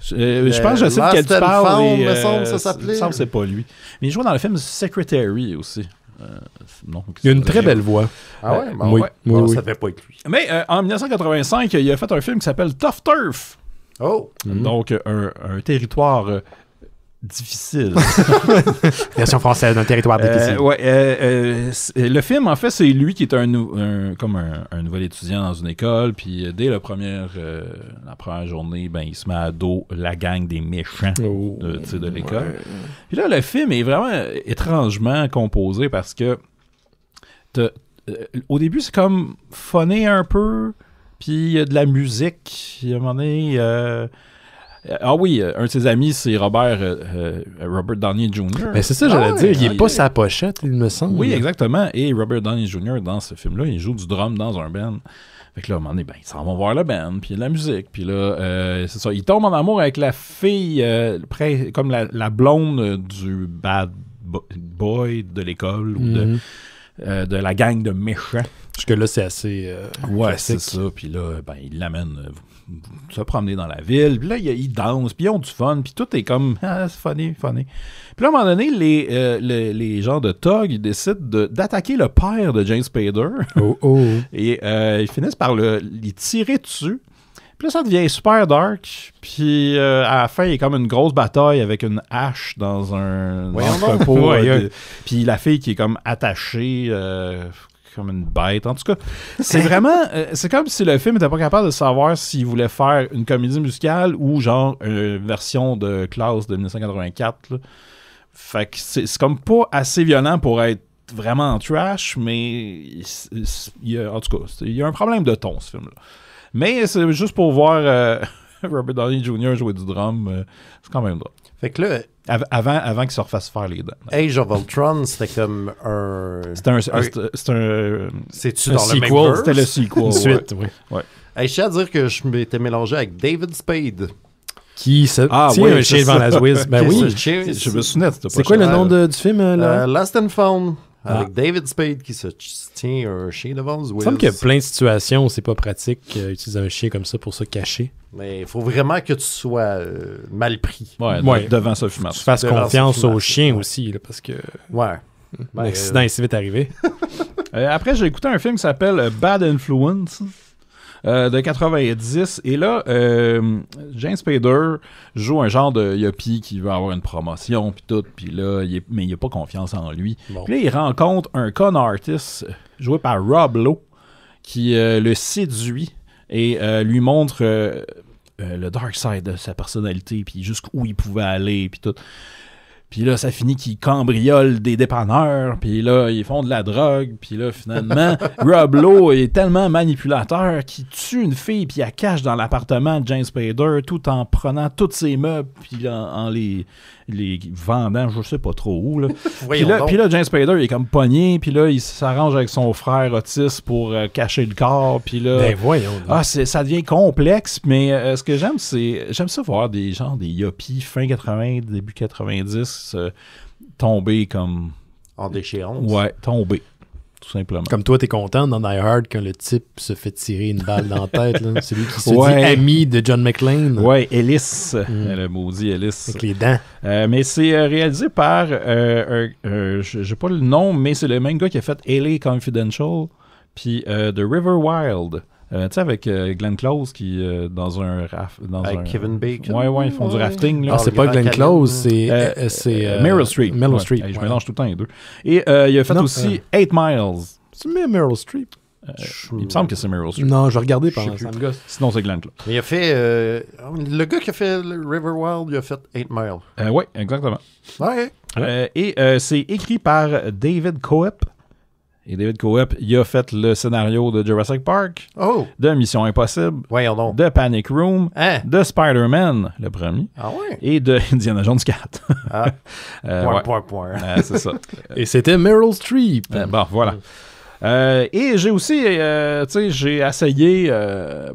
Je, euh, euh, pense que je sais de tu parles. Euh, il me semble ça s'appelait. semble c'est pas lui. Mais il joue dans le film Secretary aussi. il a une très belle voix. Ah ouais? Ben oui, devait pas être lui. Mais en 1985, il a fait un film qui s'appelle Tough Turf. Oh! Donc, un territoire difficile. Version française d'un territoire euh, difficile. Euh, euh, le film, en fait, c'est lui qui est un, comme un, nouvel étudiant dans une école, puis dès la première, la première journée, ben, il se met à dos la gang des méchants oh. de, l'école. Puis là, le film est vraiment étrangement composé parce que au début, c'est comme phoné un peu, puis il y a de la musique, il y a un moment donné euh, ah oui, euh, un de ses amis, c'est Robert, euh, Robert Downey Jr. Mais c'est ça, ah j'allais dire. Il n'est pas sa pochette, il me semble. Oui, exactement. Et Robert Downey Jr., dans ce film-là, il joue du drum dans un band. Fait que là, à un moment donné, ben, ils s'en vont voir le band, puis la musique. Puis là, c'est ça. Il tombe en amour avec la fille, comme la, blonde du bad boy de l'école ou mhm. de. la gang de méchants. Parce que là, c'est assez. ouais, c'est ça. Puis là, ben, il l'amène se promener dans la ville. Puis là, ils dansent, puis ils ont du fun, puis tout est comme, ah, c'est funny, funny. Puis là, à un moment donné, les, euh, les, gens de Tog, ils décident d'attaquer le père de James Spader. Oh, oh. Et euh, ils finissent par le, les tirer dessus. Puis là, ça devient super dark. Puis euh, à la fin, il y a comme une grosse bataille avec une hache dans un pot entrepôt. Puis la fille qui est comme attachée, comme une bête. En tout cas, c'est vraiment. Euh, c'est comme si le film était pas capable de savoir s'il voulait faire une comédie musicale ou genre une version de Klaus de 1984. Fait que c'est comme pas assez violent pour être vraiment en trash, mais il y a, en tout cas, il y a un problème de ton, ce film-là. Mais c'est juste pour voir euh, Robert Downey Jr. jouer du drum, euh, c'est quand même drôle. Fait que là. avant avant qu'ils se refassent faire les dents. Age of Ultron, c'était comme un. C'était un. C'est un. C'est-tu dans sequel? le même C'était le sequel. suite, oui. Ouais. je tiens à dire que je m'étais mélangé avec David Spade. Qui se ah, oui, un chien devant la Swiss. Ben oui. Je me C'est quoi le nom du film là? Euh, Last and Found. Ah. avec David Spade qui se tient un chien devant Il semble qu'il y a plein de situations où c'est pas pratique d'utiliser euh, un chien comme ça pour se cacher. Mais il faut vraiment que tu sois euh, mal pris. Ouais, devant ce fumage. Tu fasses confiance au chien aussi, parce que. Ouais. L'accident ben, est si vite arrivé. Euh, après, j'ai écouté un film qui s'appelle Bad Influence. Euh, de 90. Et là, euh, James Spader joue un genre de yuppie qui veut avoir une promotion, puis tout, puis là, mais il n'a pas confiance en lui. là, il rencontre un con artist euh, joué par Rob Lowe qui le séduit et lui montre le dark side de sa personnalité, puis jusqu'où il pouvait aller, puis tout. Puis là, ça finit qu'ils cambriolent des dépanneurs, puis là, ils font de la drogue, puis là, finalement, Rob Lowe est tellement manipulateur qu'il tue une fille, puis la cache dans l'appartement de James Spader tout en prenant tous ses meubles, puis en les, les vendant, je sais pas trop où. puis, là, puis là, James Spider il est comme pogné, puis là, il s'arrange avec son frère autiste pour euh, cacher le corps, puis là... Ben voyons ah, ça devient complexe, mais euh, ce que j'aime, c'est... J'aime ça voir des gens, des yuppies, fin 80, début 90, euh, tomber comme... En déchéance. Ouais, tomber tout simplement. Comme toi, t'es content dans Die Hard quand le type se fait tirer une balle dans la tête. Là. Celui qui se dit ami de John McClane. Ouais, Ellis, mm. le maudit Ellis. Avec les dents. Euh, mais c'est euh, réalisé par, euh, je euh, j'ai pas le nom, mais c'est le même gars qui a fait Ellie Confidential puis The River Wild. Euh, tu sais, avec euh, Glenn Close qui, euh, dans un raft. Dans avec un... Kevin Bacon. Ouais, ouais, ils font du rafting. Là. Ah, ah c'est pas Glenn Close, c'est. Euh, c'est Meryl Streep. Meryl Streep. Je mélange tout le temps les deux. Et il a fait aussi 8 Miles. C'est Meryl Streep. Il me semble que c'est Meryl Streep. Non, je regardais pas. ça me gosse. Sinon, c'est Glenn Close. Mais il a fait. le gars qui a fait River Wild, il a fait 8 Miles. oui, exactement. Ouais. et c'est écrit par David Coep. Et David Coep, il a fait le scénario de Jurassic Park, oh! de Mission Impossible, de Panic Room, hein? de Spider-Man, le premier, ah et de Indiana Jones 4. c'est et c'était Meryl Streep. Euh, bon, voilà. Euh, et j'ai aussi, euh, tu sais, j'ai essayé,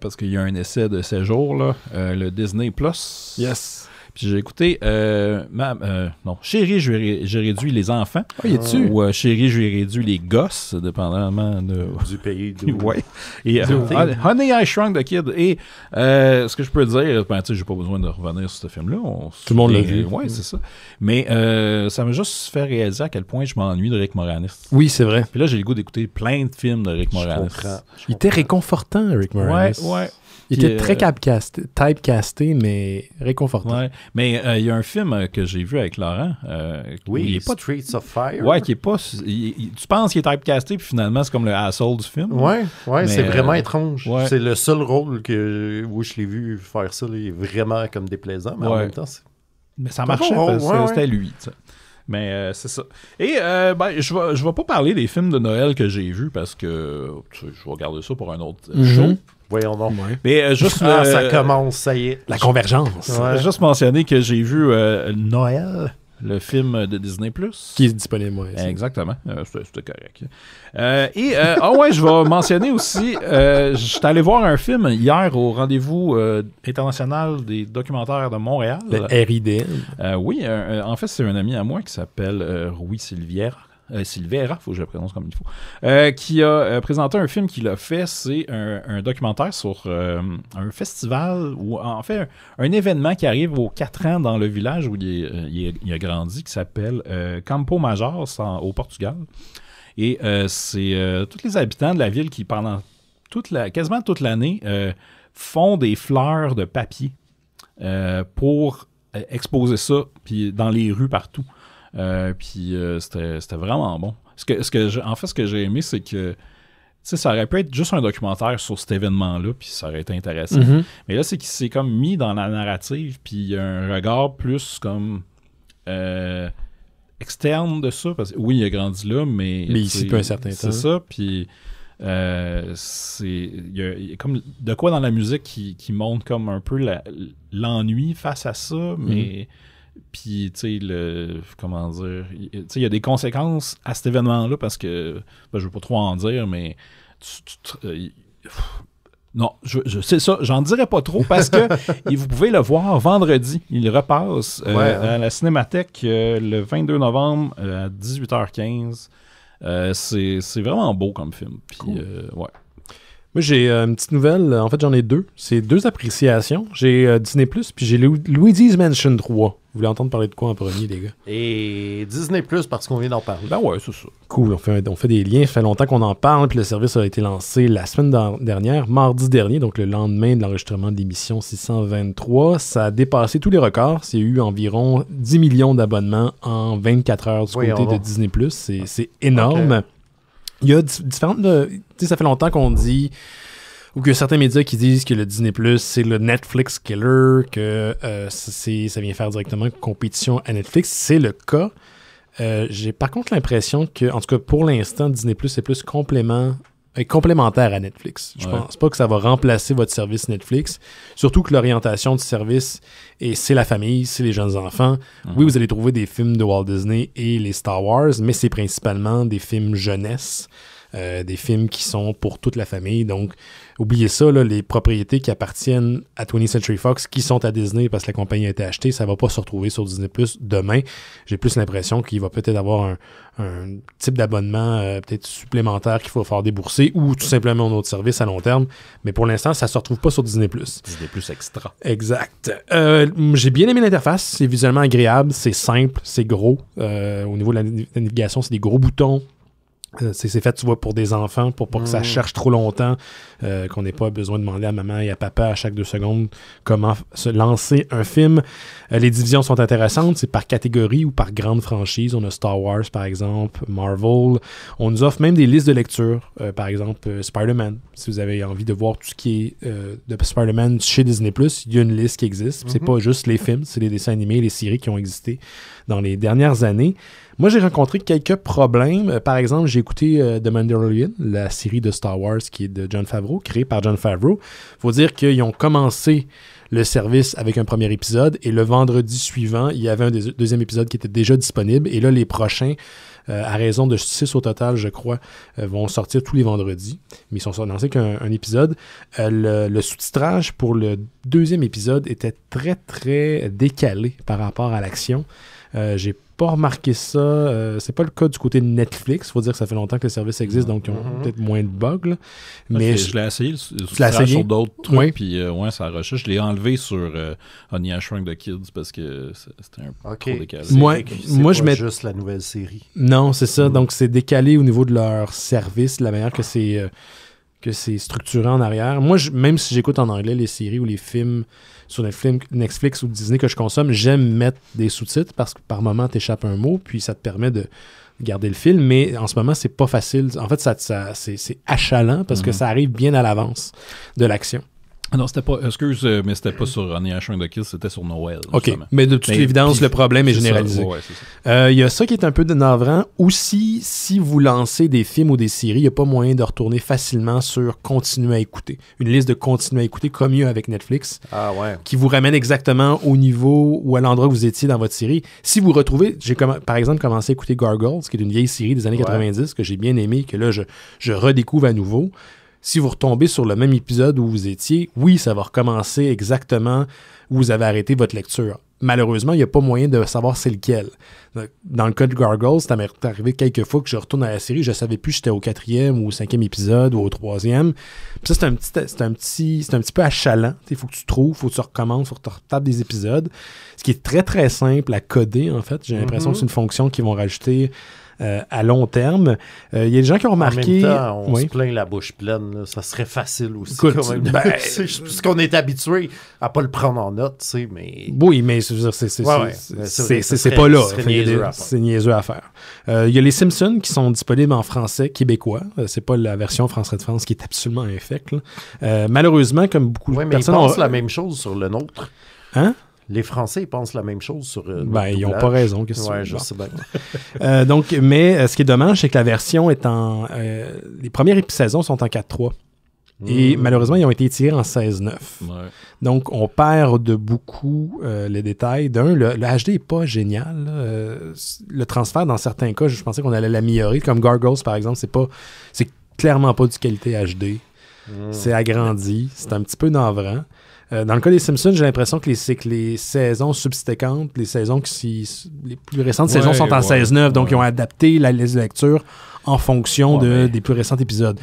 parce qu'il y a un essai de séjour, là, le Disney Plus. Yes. Puis j'ai écouté, euh, euh, non, Chérie, j'ai réduit les enfants. Oui, ah, y tu Ou euh, Chérie, j'ai réduit les gosses, dépendamment du pays. ouais. Et Honey, I Shrunk the Kid. Et ce que je peux dire, ben, tu sais, j'ai pas besoin de revenir sur ce film-là. Tout le monde l'a vu. Ouais, c'est ça. Mais ça m'a juste fait réaliser à quel point je m'ennuie de Rick Moranis. Oui, c'est vrai. Puis là, j'ai le goût d'écouter plein de films de Rick Moranis. Il était réconfortant, Rick Moranis. Ouais, ouais. Il était très euh, typecasté, mais réconfortant. Mais euh, il y a un film euh, que j'ai vu avec Laurent. oui, il est pas... Treats of Fire. Ouais, qui est pas. tu penses qu'il est typecasté, puis finalement, c'est comme le asshole du film. Oui, ouais, c'est vraiment étrange. C'est le seul rôle que, où je l'ai vu faire ça. il est vraiment comme déplaisant, mais en même temps, Mais ça marchait, c'était lui, Mais c'est ça. Et ben, je ne vais, pas parler des films de Noël que j'ai vus parce que je vais regarder ça pour un autre mhm. show. Voyons donc. Mais euh, juste. Ah, ça euh, commence, ça y est. La convergence. Juste mentionner que j'ai vu euh, Noël. Le film de Disney Plus. Qui est disponible, oui. Exactement. C'était correct. et, ah ouais, je vais mentionner aussi, je suis allé voir un film hier au rendez-vous international des documentaires de Montréal. Le oui, en fait, c'est un ami à moi qui s'appelle Rui Silvière euh, Silvera, faut que je le prononce comme il faut, euh, qui a euh, présenté un film qu'il a fait. C'est un, documentaire sur un festival ou en fait un, événement qui arrive aux quatre ans dans le village où il, a grandi qui s'appelle Campo Major au Portugal. Et c'est tous les habitants de la ville qui, pendant toute la, quasiment toute l'année, font des fleurs de papier pour exposer ça puis dans les rues partout. Euh, puis euh, c'était, vraiment bon. Ce ce que en fait, ce que j'ai aimé, c'est que ça aurait pu être juste un documentaire sur cet événement-là, puis ça aurait été intéressant. Mm-hmm. Mais là, c'est qu'il s'est comme mis dans la narrative, puis il y a un regard plus comme euh, externe de ça. oui, il a grandi là, mais. Mais un certain C'est ça, puis. c'est il y, a, comme de quoi dans la musique qui, montre comme un peu l'ennui face à ça mm-hmm. mais puis, tu sais, le. Comment dire. Tu il y a des conséquences à cet événement-là parce que. je ben, je veux pas trop en dire, mais. Euh, non, je, je c'est ça, j'en dirais pas trop parce que vous pouvez le voir vendredi. Il repasse euh, à hein. la Cinémathèque euh, le 22 novembre à 18h15. c'est, vraiment beau comme film. Puis, ouais. Moi, j'ai euh, une petite nouvelle. En fait, j'en ai deux. C'est deux appréciations. J'ai euh, Disney Plus, puis j'ai Louis Luigi's Mansion 3. Vous voulez entendre parler de quoi en premier, les gars Et Disney Plus, parce qu'on vient d'en parler. Ben ouais, c'est ça. Cool, on fait, des liens. Ça fait longtemps qu'on en parle, puis le service a été lancé la semaine dernière, mardi dernier, donc le lendemain de l'enregistrement d'émission 623. Ça a dépassé tous les records. C'est eu environ 10 millions d'abonnements en 24 heures du côté de Disney Plus. C'est ah. énorme. Il y a différentes. Euh, tu sais, ça fait longtemps qu'on dit ou que certains médias qui disent que le Disney Plus c'est le Netflix killer, que euh, c'est ça vient faire directement compétition à Netflix, c'est le cas. Euh, j'ai par contre l'impression que, en tout cas pour l'instant, Disney Plus c'est plus complément complémentaire à Netflix. Je pense pas que ça va remplacer votre service Netflix, surtout que l'orientation du service est c'est la famille, c'est les jeunes enfants. Mhm. Oui, vous allez trouver des films de Walt Disney et les Star Wars, mais c'est principalement des films jeunesse, euh, des films qui sont pour toute la famille. Donc, oubliez ça, les propriétés qui appartiennent à 20 Century Fox, qui sont à Disney parce que la compagnie a été achetée, ça va pas se retrouver sur Disney Plus demain. J'ai plus l'impression qu'il va peut-être avoir un, type d'abonnement euh, peut-être supplémentaire qu'il faut faire débourser ou tout simplement un autre service à long terme. Mais pour l'instant, ça se retrouve pas sur Disney Plus. Disney Plus Extra. Exact. Euh, j'ai bien aimé l'interface. C'est visuellement agréable, c'est simple, c'est gros. Euh, au niveau de la navigation, c'est des gros boutons. Euh, c'est fait, tu vois, pour des enfants, pour pas que ça mm. cherche trop longtemps, euh, qu'on n'ait pas besoin de demander à maman et à papa à chaque deux secondes comment se lancer un film. Euh, les divisions sont intéressantes, c'est par catégorie ou par grande franchise. On a Star Wars, par exemple, Marvel. On nous offre même des listes de lecture, par exemple Spider-Man. Si vous avez envie de voir tout ce qui est de Spider-Man chez Disney+, il y a une liste qui existe. C'est mm-hmm. pas juste les films, c'est les dessins animés, les séries qui ont existé dans les dernières années. Moi, j'ai rencontré quelques problèmes. Euh, par exemple, j'ai écouté euh, The Mandalorian, la série de Star Wars qui est de John Favreau, créée par John Favreau. Il faut dire qu'ils ont commencé le service avec un premier épisode et le vendredi suivant, il y avait un deuxième épisode qui était déjà disponible. Et là, les prochains, euh, à raison de 6 au total, je crois, vont sortir tous les vendredis. Mais ils sont sortis qu'un épisode. le sous-titrage pour le deuxième épisode était très, très décalé par rapport à l'action. Euh, j'ai pas remarqué ça. Euh, c'est pas le cas du côté de Netflix. Faut dire que ça fait longtemps que le service existe, donc ils ont mm-hmm. peut-être moins de bugs. Mais je, l'ai essayé, sur d'autres trucs, puis euh, ouais, ça Je l'ai enlevé sur Honey of Shrunk the Kids parce que c'était un peu trop décalé. Moi, je mets juste la nouvelle série. Non, c'est ça. Mm. Donc c'est décalé au niveau de leur service, la manière que c'est que c'est structuré en arrière. Moi, je, même si j'écoute en anglais les séries ou les films sur Netflix ou Disney que je consomme, j'aime mettre des sous-titres parce que par moment, t'échappes un mot, puis ça te permet de garder le film, mais en ce moment, c'est pas facile. En fait, ça, c'est achalant parce mm-hmm. que ça arrive bien à l'avance de l'action. Ah non, c'était pas, excuse, euh, mais c'était pas sur Ronnie de Kiss, c'était sur Noël. OK. Mais de toute évidence, le problème est, généralisé. Euh, il y a ça qui est un peu navrant. Aussi, si vous lancez des films ou des séries, il n'y a pas moyen de retourner facilement sur Continuer à écouter. Une liste de Continuer à écouter, comme il y a avec Netflix. Ah, qui vous ramène exactement au niveau ou à l'endroit où vous étiez dans votre série. Si vous retrouvez, j'ai par exemple commencé à écouter Gargoyles, qui est une vieille série des années 90 que j'ai bien aimée, que là, je, je redécouvre à nouveau. Si vous retombez sur le même épisode où vous étiez, oui, ça va recommencer exactement où vous avez arrêté votre lecture. Malheureusement, il n'y a pas moyen de savoir c'est lequel. Dans le cas de Gargoyle, ça m'est arrivé quelques fois que je retourne à la série, je ne savais plus si j'étais au quatrième ou au cinquième épisode ou au troisième. ça, c'est un petit, c'est un petit, c'est un petit peu achalant. Il faut que tu trouves, il faut que tu recommences, il faut que tu retapes des épisodes. Ce qui est très très simple à coder en fait. J'ai l'impression mm-hmm. que c'est une fonction qu'ils vont rajouter euh, à long terme. Il euh, y a des gens qui ont remarqué. En même temps, on se plaint la bouche pleine. Ça serait facile aussi. quand même. parce ben, qu'on est habitué à pas le prendre en note, tu sais, mais. Oui, mais c'est pas là. C'est niaiseux à faire. Il euh, y a les Simpsons qui sont disponibles en français québécois. c'est pas la version français de France qui est absolument infecte. malheureusement, comme beaucoup de mais personnes. Ils pensent la même chose sur le nôtre. Hein? Les Français pensent la même chose sur. Euh, ben, ils n'ont pas raison. que euh, donc, mais euh, ce qui est dommage, c'est que la version est en. les premières saisons sont en 4-3. Et hmm. malheureusement, ils ont été tirés en 16-9. Donc, on perd de beaucoup les détails. D'un, le, HD n'est pas génial. le transfert, dans certains cas, je pensais qu'on allait l'améliorer. Comme Gargoyles, par exemple, c'est pas, c'est clairement pas du qualité HD. Hmm. C'est agrandi. C'est un petit peu navrant. Euh, dans le cas des Simpsons, j'ai l'impression que les, que les saisons subséquentes, les saisons les plus récentes saisons sont en 16-9, donc ils ont adapté la liste de lecture en fonction de, des plus récents épisodes.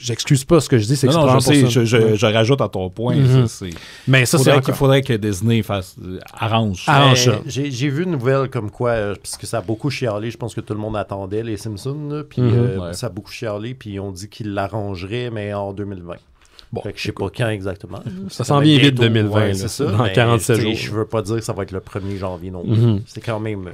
J'excuse pas ce que je dis, c'est non, non, je, je, rajoute à ton point. Mhm. mais ça, c'est qu'il faudrait que Disney fasse euh, arrange. arrange J'ai vu une nouvelle comme quoi, euh, puisque ça a beaucoup chialé, je pense que tout le monde attendait les Simpsons, puis mhm. ça a beaucoup chialé, puis on dit qu'ils l'arrangeraient, mais en 2020. Bon, sais pas quand exactement. Ça s'en vient vite 2020, dans 47 jours. Je veux pas dire que ça va être le 1er janvier non plus. Mm-hmm. C'est quand même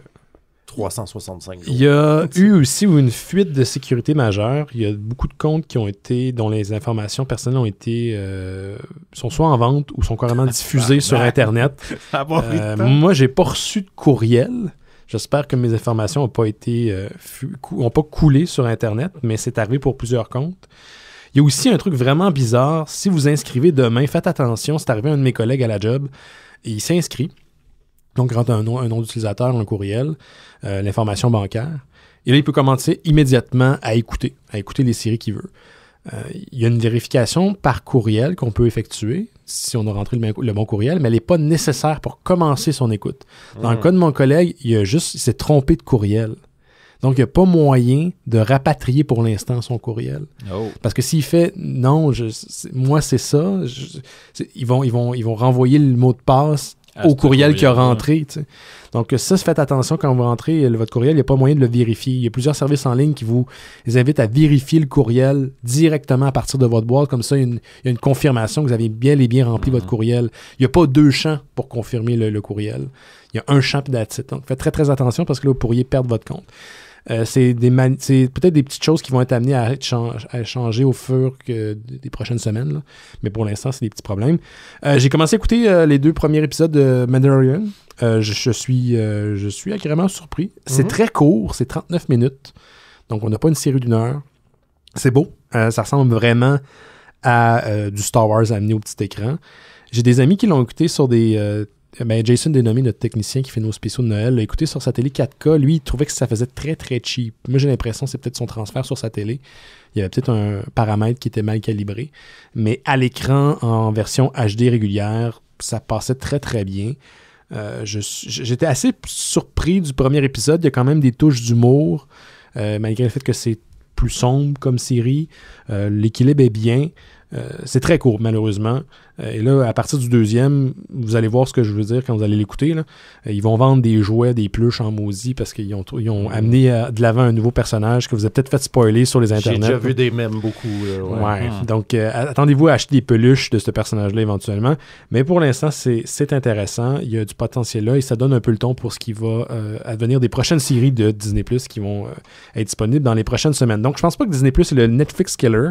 365 euh, jours. Il y a eu aussi une fuite de sécurité majeure. Il y a beaucoup de comptes qui ont été, dont les informations personnelles ont été, euh, sont soit en vente ou sont carrément diffusées sur Internet. Moi, euh, moi, j'ai pas reçu de courriel. J'espère que mes informations n'ont pas été, pas coulé sur Internet, mais c'est arrivé pour plusieurs comptes. Il y a aussi un truc vraiment bizarre. Si vous inscrivez demain, faites attention. C'est arrivé à un de mes collègues à la job. il s'inscrit. Donc, rentre un nom, nom d'utilisateur, un courriel, euh, l'information bancaire. Et là, il peut commencer immédiatement à écouter, à écouter les séries qu'il veut. Euh, il y a une vérification par courriel qu'on peut effectuer si on a rentré le, bon courriel, mais elle n'est pas nécessaire pour commencer son écoute. Dans le mmh. cas de mon collègue, il, a juste, s'est trompé de courriel. Donc, il n'y a pas moyen de rapatrier pour l'instant son courriel. Oh. Parce que s'il fait non, je, moi c'est ça, ils, vont, ils, vont, ils vont renvoyer le mot de passe au courriel, qui a rentré. Donc ça, faites attention quand vous rentrez votre courriel, il n'y a pas moyen de le vérifier. Il y a plusieurs services en ligne qui vous invitent à vérifier le courriel directement à partir de votre boîte. Comme ça, il y a une, confirmation que vous avez bien et bien rempli votre mm-hmm. courriel. Il n'y a pas deux champs pour confirmer le, courriel. Il y a un champ d'attitude. Donc faites très très attention parce que là, vous pourriez perdre votre compte. Euh, c'est peut-être des petites choses qui vont être amenées à, changer au fur mesure des prochaines semaines. Mais pour l'instant, c'est des petits problèmes. Euh, j'ai commencé à écouter euh, les deux premiers épisodes de Mandalorian. Je, suis, je suis agréablement surpris. C'est mhm. très court, c'est 39 minutes. Donc, on n'a pas une série d'une heure. C'est beau. ça ressemble vraiment à du Star Wars amené au petit écran. J'ai des amis qui l'ont écouté sur des euh, ben, Jason Dénommé, notre technicien qui fait nos spéciaux de Noël, l'a écouté sur sa télé 4K. Lui, il trouvait que ça faisait très, très cheap. Moi, j'ai l'impression que c'est peut-être son transfert sur sa télé. Il y avait peut-être un paramètre qui était mal calibré. Mais à l'écran, en version HD régulière, ça passait très, très bien. Euh, j'étais assez surpris du premier épisode. Il y a quand même des touches d'humour, euh, malgré le fait que c'est plus sombre comme série. L'équilibre est bien. Euh, c'est très court, malheureusement. Euh, et là, à partir du deuxième, vous allez voir ce que je veux dire quand vous allez l'écouter. Euh, ils vont vendre des jouets, des peluches en maudit parce qu'ils ont, amené de l'avant un nouveau personnage que vous avez peut-être fait spoiler sur les internets. J'ai déjà vu des mèmes beaucoup. Hmm. Donc, attendez-vous à acheter des peluches de ce personnage-là éventuellement. Mais pour l'instant, c'est intéressant. Il y a du potentiel là et ça donne un peu le ton pour ce qui va advenir des prochaines séries de Disney Plus qui vont être disponibles dans les prochaines semaines. Donc, je pense pas que Disney Plus est le Netflix killer.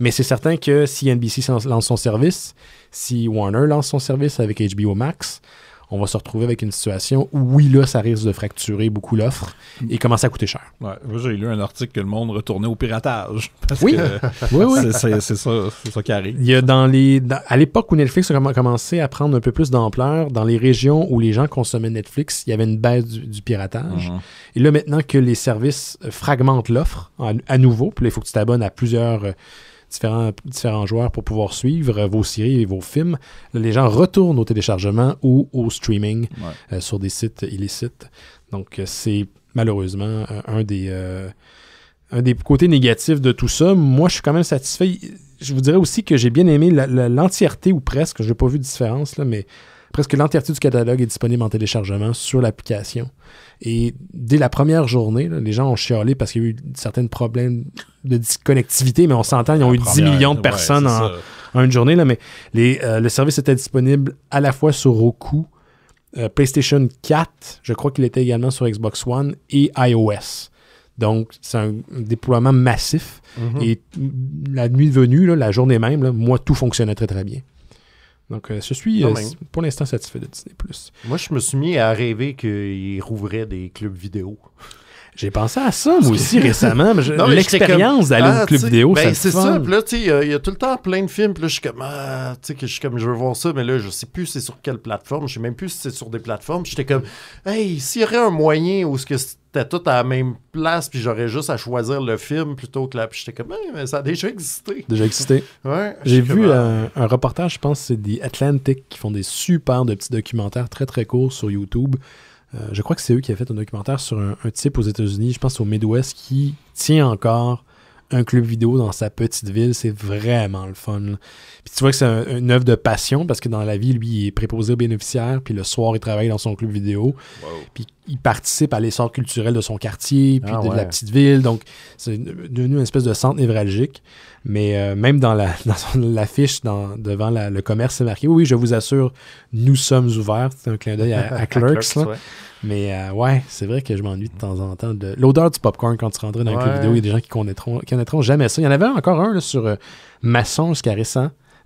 Mais c'est certain que si NBC lance son service, si Warner lance son service avec HBO Max, on va se retrouver avec une situation où, oui, là, ça risque de fracturer beaucoup l'offre et commencer à coûter cher. Ouais, j'ai lu un article que le monde retournait au piratage. oui, oui, oui. C'est, ça, qui arrive. Il y a dans les, à l'époque où Netflix a commencé à prendre un peu plus d'ampleur, dans les régions où les gens consommaient Netflix, il y avait une baisse du, piratage. Mhm. Et là, maintenant que les services fragmentent l'offre à, nouveau, il faut que tu t'abonnes à plusieurs euh, différents, joueurs pour pouvoir suivre euh, vos séries et vos films, les gens retournent au téléchargement ou au streaming euh, sur des sites illicites. Donc, euh, c'est malheureusement un des, un des côtés négatifs de tout ça. Moi, je suis quand même satisfait. Je vous dirais aussi que j'ai bien aimé l'entièreté ou presque, je n'ai pas vu de différence, là, mais Presque l'entièreté du catalogue est disponible en téléchargement sur l'application. Et dès la première journée, les gens ont chialé parce qu'il y a eu certains problèmes de connectivité, mais on s'entend, ils ont eu 10 millions de personnes en, une journée. Là, mais euh, le service était disponible à la fois sur Roku, euh, PlayStation 4, je crois qu'il était également sur Xbox One et iOS. Donc, c'est un déploiement massif. Mm-hmm. Et la nuit venue, la journée même, moi, tout fonctionnait très, très bien. Donc, euh, je suis euh, pour l'instant satisfait de Disney. Moi, je me suis mis à rêver qu'ils rouvraient des clubs vidéo. J'ai pensé à ça, moi aussi, récemment. L'expérience d'aller au ah, club vidéo, ben, c'est ça. Puis là, tu il y a tout le temps plein de films. Puis là, je suis comme, ah, tu sais, je suis comme, je veux voir ça, mais là, je sais plus c'est sur quelle plateforme. Je sais même plus si c'est sur des plateformes. J'étais comme, hey, s'il y aurait un moyen où ce que c'était tout à la même place, puis j'aurais juste à choisir le film plutôt que la. Puis j'étais comme, mais ça a déjà existé. Déjà existé. Ouais. J'ai vu ah. un, un, reportage, je pense, c'est des Atlantic qui font des super de petits documentaires très, très courts sur YouTube. Euh, je crois que c'est eux qui avaient fait un documentaire sur un, un type aux États-Unis, je pense au Midwest, qui tient encore un club vidéo dans sa petite ville, c'est vraiment le fun. Puis tu vois que c'est un, une œuvre de passion parce que dans la vie, lui, il est préposé aux bénéficiaires, puis le soir, il travaille dans son club vidéo. Puis il participe à l'essor culturel de son quartier, puis ah de, la petite ville. Donc, c'est devenu une espèce de centre névralgique. Mais euh, même dans l'affiche la, dans devant le commerce, c'est marqué Oui, je vous assure, nous sommes ouverts. C'est un clin d'œil à, Clerks. là. Mais euh, ouais, c'est vrai que je m'ennuie de temps en temps. De... L'odeur du popcorn quand tu rentrais dans un club vidéo, il y a des gens qui connaîtront, connaîtront jamais ça. Il y en avait encore un sur euh, Masson jusqu'à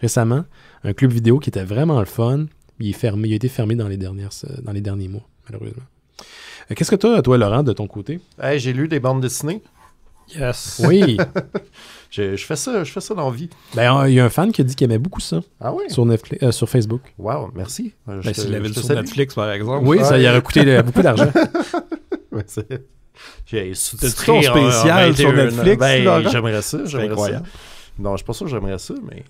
récemment, un club vidéo qui était vraiment le fun. Il, fermé, il a été fermé dans les, dernières, euh, dans les derniers mois, malheureusement. Qu'est-ce que tu as, toi, Laurent, de ton côté? J'ai lu des bandes dessinées. Yes. Oui. Je, fais ça, je fais ça dans la vie. Ben, il euh, y a un fan qui a dit qu'il aimait beaucoup ça. Ah sur, Netflix, euh, sur Facebook. Wow, merci. Euh, ben, l'avait sur Netflix, par exemple. Oui, ça y aurait coûté beaucoup d'argent. J'ai sous spécial sur Netflix. Ben, j'aimerais ça, j'aimerais Non, je suis pas sûr que j'aimerais ça, mais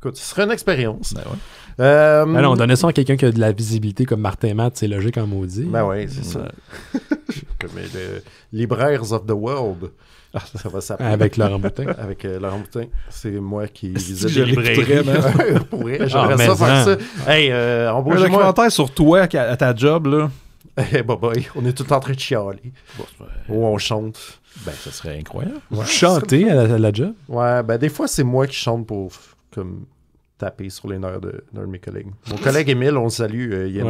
écoute, ce serait une expérience. Ben ouais. Euh, ben non, on donnait ça à quelqu'un qui a de la visibilité comme Martin Matt, c'est logique en maudit. Ben oui, c'est ça. Comme les Libraires of the World. ça va s'appeler. Avec Laurent Boutin. Avec euh, Laurent Boutin. C'est moi qui je l'écouterai. Pour ah, J'aimerais ça faire ça. Hey, euh, on Un commentaire sur toi à ta job, là. Hey, bye bye. On est tout en train de chialer. Ou oh, on chante. Ben, ça serait incroyable. Chanter à la, job? Ouais, ben, des fois, c'est moi qui chante pour comme taper sur les nerfs de, de, mes collègues. Mon collègue Émile, on le salue. Euh, il y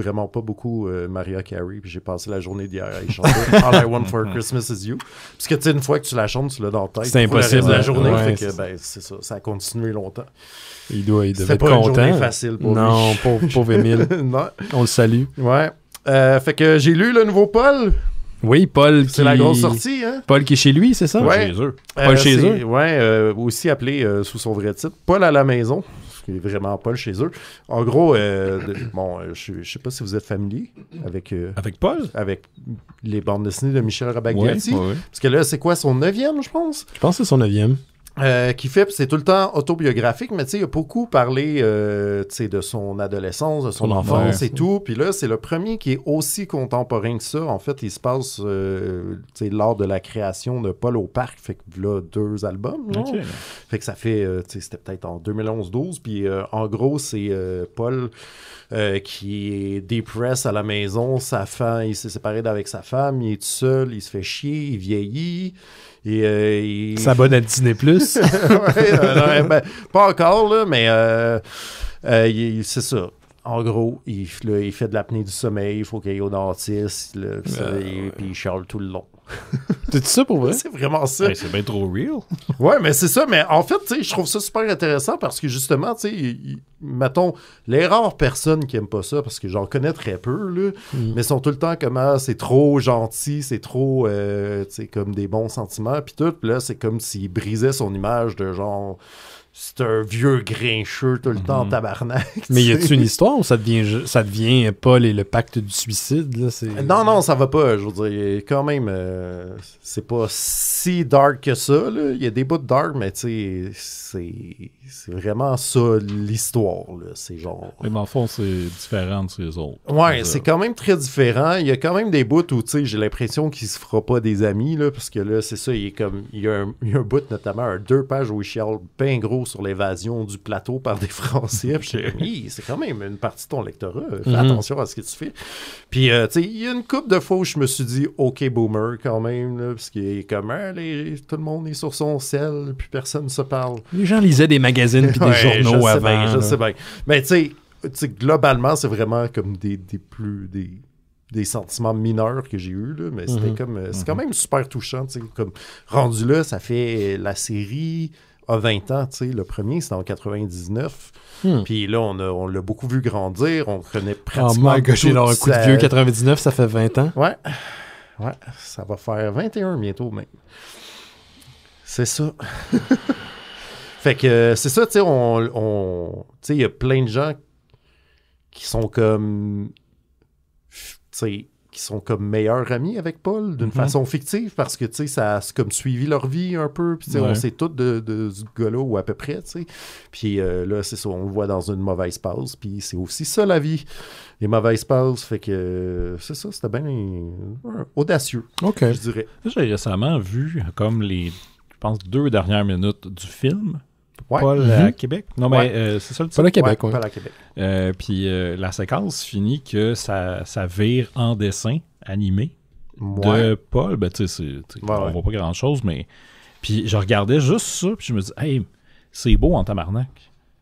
vraiment pas beaucoup euh, Maria Carey, puis j'ai passé la journée d'hier à y chanter All I Want for mm-hmm. Christmas is You. Parce que, tu sais, une fois que tu la chantes, tu l'as dans la tête. C'est impossible. la hein. journée, fait que, ben, c'est ça. Ça a continué longtemps. Il doit, il devait être content. c'est pas une journée facile pour lui. Non, pauvre, Emile Émile. On le salue. Ouais. Euh, fait que j'ai lu le nouveau Paul. Oui, Paul qui... C'est la grosse sortie, hein? Paul qui est chez lui, c'est ça? Chez eux. Euh, Paul chez eux. Oui, euh, aussi appelé euh, sous son vrai titre, Paul à la maison, qui est vraiment Paul chez eux. En gros, bon, je ne sais pas si vous êtes familier avec... avec Paul? Avec les bandes dessinées de Michel Rabagliati. parce que là, c'est quoi, son neuvième, je pense? Je pense que c'est son neuvième. Euh, qui fait, c'est tout le temps autobiographique, mais tu sais, il a beaucoup parlé euh, de son adolescence, de son enfance et tout. Puis là, c'est le premier qui est aussi contemporain que ça. En fait, il se passe euh, lors de la création de Paul au Parc, fait que là, deux albums. Fait que ça fait, euh, tu sais, c'était peut-être en 2011-12. Puis euh, en gros, c'est Paul qui est dépressé à la maison. Sa femme, il s'est séparé d'avec sa femme, il est tout seul, il se fait chier, il vieillit. Euh, il, S'abonne à Disney Plus. Euh, eh ben, pas encore, mais euh, c'est ça. En gros, il, fait de l'apnée du sommeil, il faut qu'il y ait au dentiste, puis il charle tout le long cest ça pour vrai? c'est vraiment ça. c'est bien trop real. ouais, mais c'est ça. Mais en fait, je trouve ça super intéressant parce que justement, tu sais, mettons, les rares personnes qui aiment pas ça, parce que j'en connais très peu, là, mm. mais sont tout le temps comme ah, c'est trop gentil, c'est trop, C'est euh, comme des bons sentiments, puis tout. là, c'est comme s'il brisait son image de genre c'est un vieux grincheux tout le temps, mhm. tabarnak. Mais y a-tu une histoire ou ça devient, ça devient Paul et le pacte du suicide Non, non, ça va pas. Je veux dire, quand même, euh, c'est pas si dark que ça. Il y a des bouts de dark, mais tu c'est vraiment ça l'histoire. C'est genre. Mais en fond, c'est différent de ces autres. Ouais, c'est quand même très différent. Il y a quand même des bouts où j'ai l'impression qu'il se fera pas des amis là, parce que là, c'est ça, il est comme. y a un, bout, notamment, un deux pages où il chiale bien gros sur l'évasion du plateau par des Français. oui, c'est quand même une partie de ton lectorat. Fais mhm. attention à ce que tu fais. Puis, euh, tu sais, il y a une couple de fois où je me suis dit, OK, boomer, quand même, parce qu'il est comme, tout le monde est sur son sel, puis personne ne se parle. Les gens lisaient des magazines puis des journaux avant. je sais bien. Mais, tu sais, globalement, c'est vraiment comme des, plus. Des, des sentiments mineurs que j'ai eus, là, mais c'était mhm. comme. Euh, c'est quand mhm. même super touchant, Comme rendu là, ça fait la série. 20 ah, ans. Tu sais, le premier, c'était en 99. Hmm. Puis là, on, on l'a beaucoup vu grandir. On connaît pratiquement. Oh my un coup de vieux 99, ça fait 20 ans. Ouais. Ouais, ça va faire 21 bientôt même. C'est ça. fait que c'est ça, tu sais, on, on il y a plein de gens qui sont comme. Tu sais, qui sont comme meilleurs amis avec Paul d'une mhm. façon fictive parce que tu ça a comme suivi leur vie un peu. Puis sais on sait tout de, de ou à peu près. sais. Puis euh, là, c'est ça, on le voit dans une mauvaise pause. Puis c'est aussi ça la vie. Les mauvaises pauses. fait que c'est ça, c'était bien audacieux. OK. Je dirais. J'ai récemment vu comme les, je pense, deux dernières minutes du film Paul à Québec. Non, mais euh, c'est ça le titre. Paul à Québec, Paul à Québec. puis euh, la séquence finit que ça, ça vire en dessin animé de Paul. Ben, tu sais, on voit pas grand-chose, mais... Puis je regardais juste ça, puis je me dis « Hey, c'est beau en tabarnak. »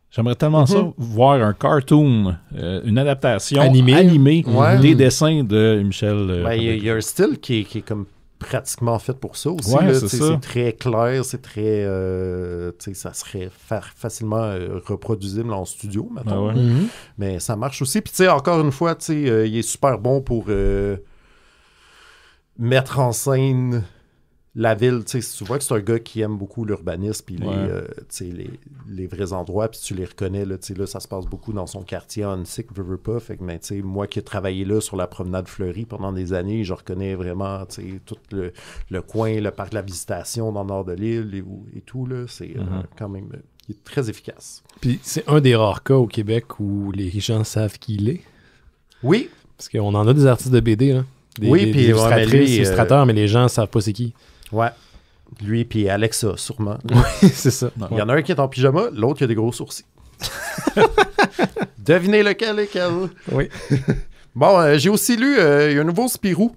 J'aimerais tellement ça, mhm. voir un cartoon, euh, une adaptation animée, des dessins de Michel... Ben, il y, a un style qui, qui est comme pratiquement fait pour ça aussi. c'est très clair, c'est très. Euh, ça serait facilement euh, reproduisible en studio, ah maintenant. Mhm. Mais ça marche aussi. Puis, encore une fois, euh, il est super bon pour mettre en scène la ville, tu vois que c'est un gars qui aime beaucoup l'urbanisme, puis les, euh, les, vrais endroits, puis tu les reconnais, là, là, ça se passe beaucoup dans son quartier, sait que veux pas, fait que, ben, moi qui ai travaillé là sur la promenade fleurie pendant des années, je reconnais vraiment, tout le, coin, le parc de la visitation dans le nord de l'île et, tout, là, c'est euh, mm-hmm. quand même euh, très efficace. Puis c'est un des rares cas au Québec où les gens savent qui il est. Oui. Parce qu'on en a des artistes de BD, là. Hein. Des, oui, puis illustrateurs, des mais les gens savent pas c'est qui. Ouais. Lui puis Alexa, sûrement. Oui, c'est ça. Il y en a un qui est en pyjama, l'autre qui a des gros sourcils. Devinez lequel est quel. Oui. bon, euh, j'ai aussi lu, euh, y a un nouveau Spirou.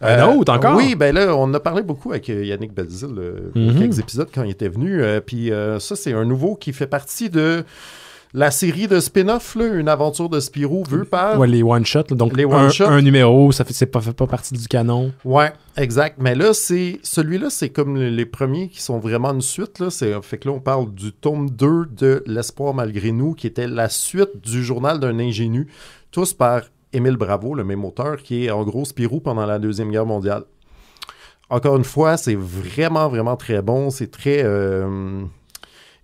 un euh, autre encore? Oui, ben là, on a parlé beaucoup avec Yannick Belzil mhm. quelques épisodes quand il était venu. puis ça, c'est un nouveau qui fait partie de la série de spin-off, une aventure de Spirou vue par. les one-shots. Donc, un, numéro, ça fait, pas, fait pas partie du canon. Ouais, exact. Mais là, c'est celui-là, c'est comme les premiers qui sont vraiment une suite. Là. Fait que là, on parle du tome 2 de L'Espoir malgré nous, qui était la suite du journal d'un ingénu, tous par Émile Bravo, le même auteur, qui est en gros Spirou pendant la Deuxième Guerre mondiale. Encore une fois, c'est vraiment, vraiment très bon. C'est très. Euh,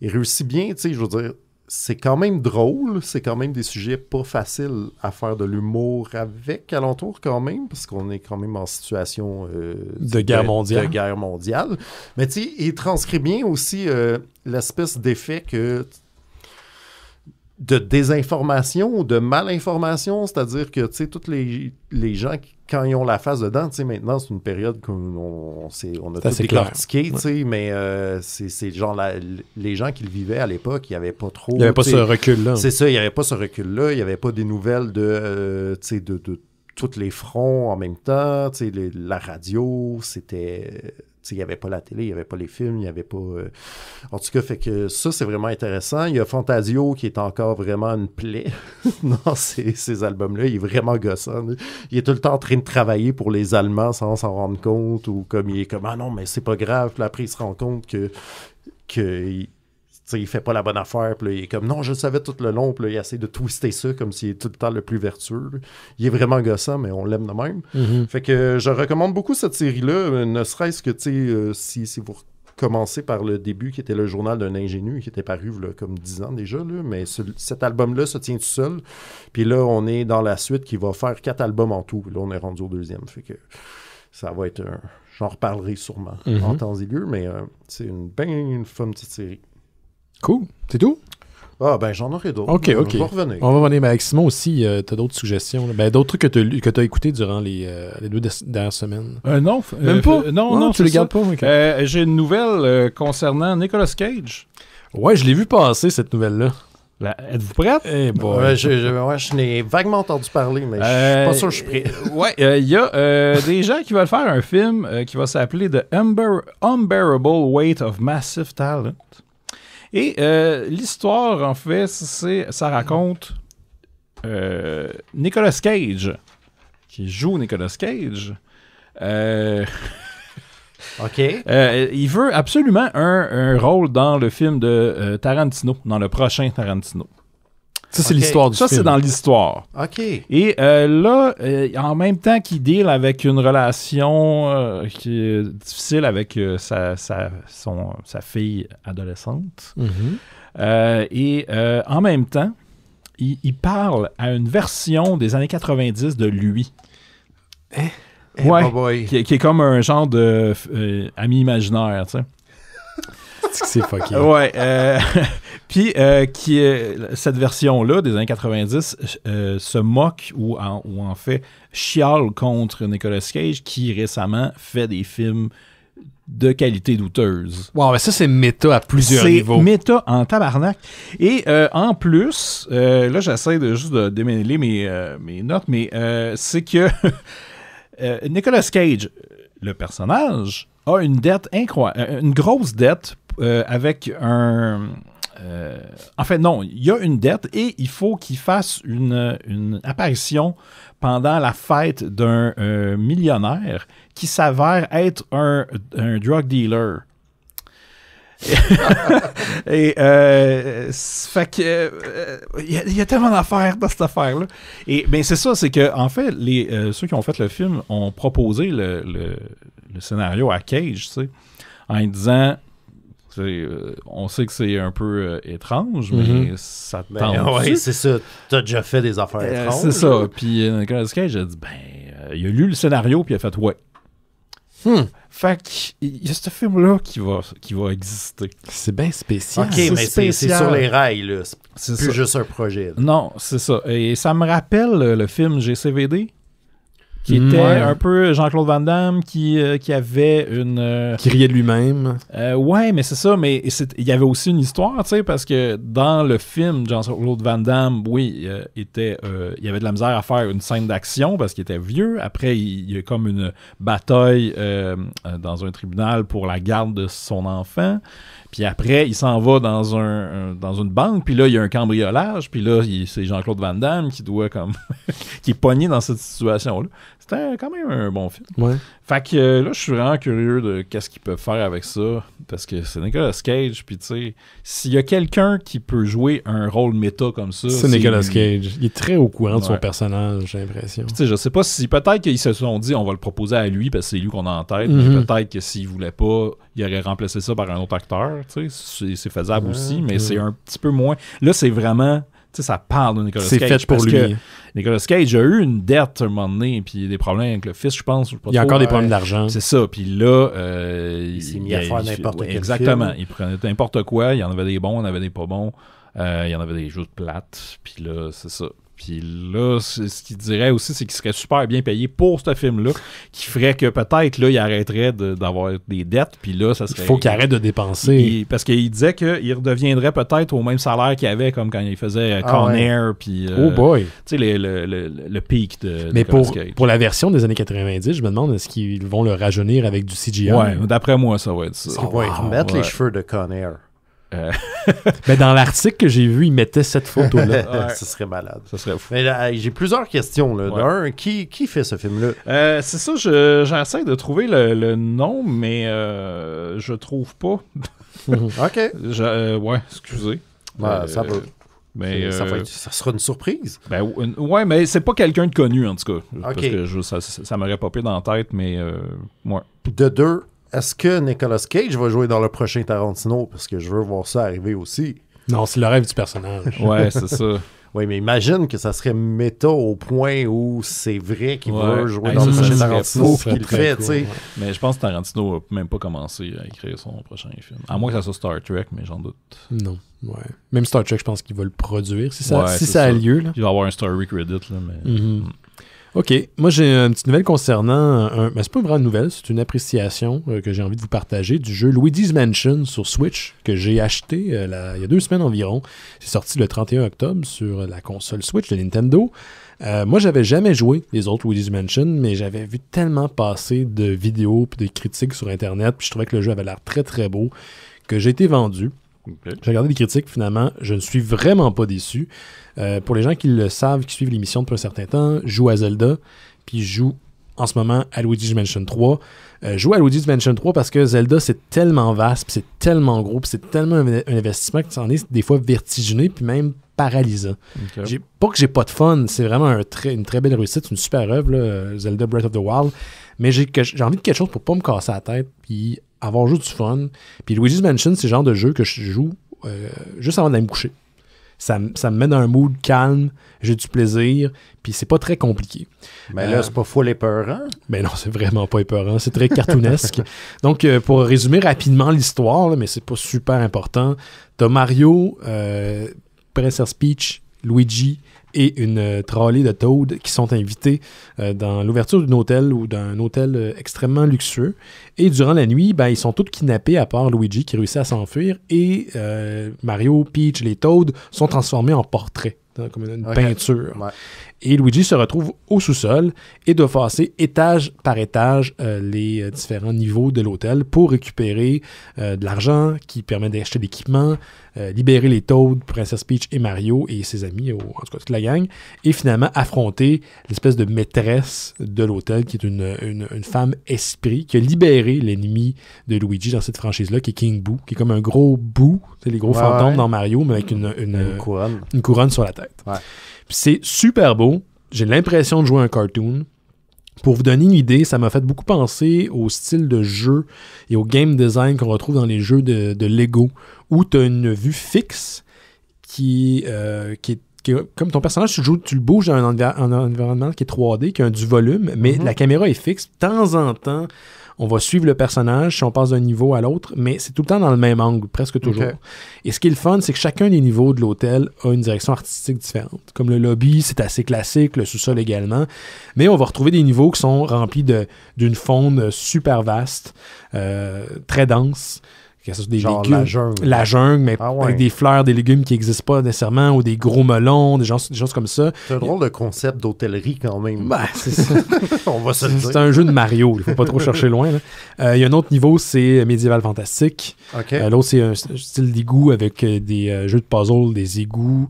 il réussit bien, tu sais, je veux dire c'est quand même drôle, c'est quand même des sujets pas faciles à faire de l'humour avec alentour quand même, parce qu'on est quand même en situation euh, de, guerre mondiale. Mais tu sais, il transcrit bien aussi euh, l'espèce d'effet que de désinformation ou de malinformation, c'est-à-dire que tu sais tous les, les gens qui quand ils ont la face dedans, tu sais maintenant c'est une période qu'on on, on, a tout décortiqué, tu sais, mais euh, c'est genre les gens qui le vivaient à l'époque, il n'y avait pas trop. Il n'y avait pas ce recul là. C'est ça, il n'y avait pas ce recul là, il n'y avait pas des nouvelles de euh, tu sais de, de tous les fronts en même temps. sais, la radio, c'était. Il n'y avait pas la télé, il n'y avait pas les films, il n'y avait pas. Euh, en tout cas, fait que ça, c'est vraiment intéressant. Il y a Fantasio qui est encore vraiment une plaie dans ces, albums-là. Il est vraiment gossant. Il est tout le temps en train de travailler pour les Allemands sans s'en rendre compte ou comme il est comme Ah non, mais c'est pas grave. Puis après, il se rend compte que. que il fait pas la bonne affaire, puis il est comme non, je le savais tout le long, puis il essaie de twister ça comme s'il est tout le temps le plus vertueux. Il est vraiment gossant, mais on l'aime de même. Mm-hmm. Fait que euh, je recommande beaucoup cette série-là, euh, ne serait-ce que tu euh, si, si vous recommencez par le début qui était le journal d'un ingénu qui était paru comme dix ans déjà, là, mais cet album-là se tient tout seul. Puis là, on est dans la suite qui va faire quatre albums en tout. Là, on est rendu au deuxième. Fait que ça va être un. J'en reparlerai sûrement mm-hmm. en temps et lieu, mais c'est une bien une femme petite série. Cool. C'est tout? Ah, ben j'en aurai d'autres. OK, OK. On va revenir. On va revenir. Mais avec Simon aussi, euh, T'as tu as d'autres suggestions. Ben, d'autres trucs que tu as écoutés durant les, euh, les deux dernières semaines. Euh, non. Même pas? non, ah, non, tu les gardes pas. J'ai une nouvelle concernant Nicolas Cage. Ouais, je l'ai vu passer, cette nouvelle-là. Êtes-vous prête? Eh, je, je, je n'ai vaguement entendu parler, mais je suis pas sûr que je suis prêt. ouais, il y a des gens qui veulent faire un film qui va s'appeler The Unbearable Weight of Massive Talent. Et euh, l'histoire, en fait, c'est, ça raconte euh, Nicolas Cage, qui joue Nicolas Cage. Euh, OK. il veut absolument un, rôle dans le film de Tarantino, dans le prochain Tarantino. Ça, c'est l'histoire du ça, film. Ça, c'est dans l'histoire. OK. Et euh, là, euh, en même temps qu'il deal avec une relation euh, qui est difficile avec sa, son, sa, fille adolescente, mhm. et en même temps, il, parle à une version des années 90 de lui. Eh? eh ouais, oh qui, qui, est comme un genre de ami imaginaire, tu sais c'est fucké. Ouais. Euh, puis, euh, qui cette version-là des années 90 euh, se moque ou en, ou en fait chiale contre Nicolas Cage qui récemment fait des films de qualité douteuse. Wow, mais ça, c'est méta à plusieurs niveaux. C'est méta en tabarnak. Et en plus, là, j'essaie de, juste de démêler mes, mes notes, mais c'est que Nicolas Cage, le personnage, a une dette incroyable, une grosse dette euh, avec un. Euh, en fait, non, il y a une dette et il faut qu'il fasse une, apparition pendant la fête d'un euh, millionnaire qui s'avère être un, drug dealer. et fait que il y, a tellement d'affaires dans cette affaire là et ben c'est ça c'est que en fait les ceux qui ont fait le film ont proposé le, le scénario à Cage tu sais en disant euh, on sait que c'est un peu euh, étrange, mais mhm. ça te ben, tente. oui, c'est ça. T'as déjà fait des affaires euh, étranges. C'est ça. Puis est-ce Cage a dit ben, il a lu le scénario, puis il a fait ouais. Hmm. Fait qu'il y a ce film-là qui va, qui va exister. C'est bien spécial. Ok, mais c'est sur les rails, là. C'est plus juste un projet. Non, c'est ça. Et ça me rappelle le film GCVD qui mm, était un peu Jean-Claude Van Damme, qui, euh, avait une... Euh, qui riait de lui-même. Oui, euh, ouais, mais c'est ça, mais il y avait aussi une histoire, tu sais, parce que dans le film, Jean-Claude Van Damme, oui, était, il avait de la misère à faire une scène d'action parce qu'il était vieux. Après, il, y a comme une bataille dans un tribunal pour la garde de son enfant. Puis après, il s'en va dans, un, dans une banque, puis là, il y a un cambriolage, puis là, c'est Jean-Claude Van Damme qui doit comme. qui est pogné dans cette situation-là. C'était quand même un bon film. Ouais. Fait que euh, là, je suis vraiment curieux de qu'est-ce qu'ils peuvent faire avec ça. Parce que c'est Nicolas Cage. Puis tu sais, s'il y a quelqu'un qui peut jouer un rôle méta comme ça. C'est Nicolas Cage. Il est très au courant de son personnage, j'ai l'impression. tu sais, je sais pas si. Peut-être qu'ils se sont dit, on va le proposer à lui parce que c'est lui qu'on a en tête. Mhm. Peut-être que s'il voulait pas, il aurait remplacé ça par un autre acteur. Tu sais, c'est faisable aussi, mais c'est un petit peu moins. Là, c'est vraiment sais, ça parle de Nicolas Cage. C'est fait pour lui. Que Nicolas Cage a eu une dette à un moment donné, puis des problèmes avec le fils, je pense. il y a encore des euh, problèmes d'argent. C'est ça. Puis là, euh, il, s'est mis à faire n'importe quoi. Exactement. Il prenait n'importe quoi. Il y en avait des bons, il y en avait des pas bons. Euh, il y en avait des choses plates. Puis là, c'est ça. Puis là, ce qu'il dirait aussi, c'est qu'il serait super bien payé pour ce film-là, qui ferait que peut-être là, il arrêterait d'avoir des dettes. Puis là, ça serait. il faut qu'il arrête de dépenser. parce qu'il disait qu'il redeviendrait peut-être au même salaire qu'il avait, comme quand il faisait euh, ah Con Air. Puis, euh, oh boy! Tu sais, le, pic de. Mais pour, pour, la version des années 90, je me demande est-ce qu'ils vont le rajeunir avec du CGI? Ouais, d'après moi, ça va être ça. Ils va remettre les cheveux de Con euh, mais dans l'article que j'ai vu, il mettait cette photo-là. Ce serait malade. Ça serait fou. j'ai plusieurs questions. Là. qui, fait ce film-là euh, C'est ça, j'essaie de trouver le, nom, mais euh, je trouve pas. ok. Euh, ouais, excusez. Ah, ça peut. Mais, ça, sera une surprise. Ben, ouais, mais c'est pas quelqu'un de connu en tout cas. ça, ça m'aurait popé dans la tête, mais moi. De deux, est-ce que Nicolas Cage va jouer dans le prochain Tarantino? Parce que je veux voir ça arriver aussi. Non, c'est le rêve du personnage. ouais, c'est ça. Oui, mais imagine que ça serait méta au point où c'est vrai qu'il va veut jouer dans le prochain Tarantino qu'il fait, tu sais. Mais je pense que Tarantino n'a même pas commencé à écrire son prochain film. À moins que ça soit Star Trek, mais j'en doute. Non. Ouais. Même Star Trek, je pense qu'il va le produire si ça, a lieu. Il va avoir un story credit, là, mais. Mm-hmm. Mm. OK. Moi, j'ai une petite nouvelle concernant un. Mais ben, c'est pas vraiment une nouvelle, c'est une appréciation euh, que j'ai envie de vous partager du jeu Luigi's Mansion sur Switch que j'ai acheté euh, il y a deux semaines environ. C'est sorti le 31 octobre sur la console Switch de Nintendo. Euh, moi, j'avais jamais joué les autres Luigi's Mansion, mais j'avais vu tellement passer de vidéos puis de critiques sur Internet, puis je trouvais que le jeu avait l'air très très beau que j'ai été vendu. J'ai regardé les critiques, finalement, je ne suis vraiment pas déçu. Euh, pour les gens qui le savent, qui suivent l'émission depuis un certain temps, joue à Zelda, puis joue en ce moment à Luigi's Mansion 3. Euh, joue à Luigi's Mansion 3 parce que Zelda, c'est tellement vaste, c'est tellement gros, c'est tellement un, investissement que tu en es des fois vertigineux, puis même paralysant. J'ai Pas que j'ai pas de fun, c'est vraiment une très belle réussite, une super œuvre, Zelda Breath of the Wild, mais j'ai envie de quelque chose pour pas me casser la tête, puis avoir juste du fun. Puis Luigi's Mansion, c'est le genre de jeu que je joue euh, juste avant d'aller me coucher. Ça, ça, me met dans un mood calme, j'ai du plaisir, puis c'est pas très compliqué. Mais là, euh, c'est pas full épeurant. Mais non, c'est vraiment pas épeurant, c'est très cartoonesque. Donc, euh, pour résumer rapidement l'histoire, mais c'est pas super important, t'as Mario, Princess Peach, Luigi, et une euh, trolley de Toads qui sont invités euh, dans l'ouverture d'un hôtel ou d'un hôtel euh, extrêmement luxueux. Et durant la nuit, ben, ils sont tous kidnappés à part Luigi qui réussit à s'enfuir et Mario, Peach, les Toads sont transformés en portraits comme une peinture. Et Luigi se retrouve au sous-sol et doit passer étage par étage euh, les euh, différents niveaux de l'hôtel pour récupérer euh, de l'argent qui permet d'acheter l'équipement, libérer les Toads, Princess Peach et Mario et ses amis, en tout cas toute la gang, et finalement affronter l'espèce de maîtresse de l'hôtel qui est une, femme esprit qui a libéré l'ennemi de Luigi dans cette franchise-là qui est King Boo, qui est comme un gros Boo les gros fantômes dans Mario, mais avec une, une couronne sur la tête. C'est super beau. J'ai l'impression de jouer un cartoon. Pour vous donner une idée, ça m'a fait beaucoup penser au style de jeu et au game design qu'on retrouve dans les jeux de, Lego, où tu as une vue fixe qui, euh, comme ton personnage, tu, le bouges dans un, environnement qui est 3D, qui a du volume, mais mm-hmm. la caméra est fixe. De temps en temps, on va suivre le personnage si on passe d'un niveau à l'autre, mais c'est tout le temps dans le même angle, presque toujours. Et ce qui est le fun, c'est que chacun des niveaux de l'hôtel a une direction artistique différente. Comme le lobby, c'est assez classique, le sous-sol également, mais on va retrouver des niveaux qui sont remplis d'une faune super vaste, euh, très dense des Genre La jungle. La jungle, mais ah avec des fleurs, des légumes qui n'existent pas nécessairement, ou des gros melons, des, gens, des choses comme ça. C'est un drôle de concept d'hôtellerie quand même. Ben, c'est ça. On va se C'est un jeu de Mario, il faut pas trop chercher loin. Euh, il y a un autre niveau, c'est médiéval fantastique. Okay. Euh, l'autre, c'est un style d'égout avec euh, des jeux de puzzle, des égouts.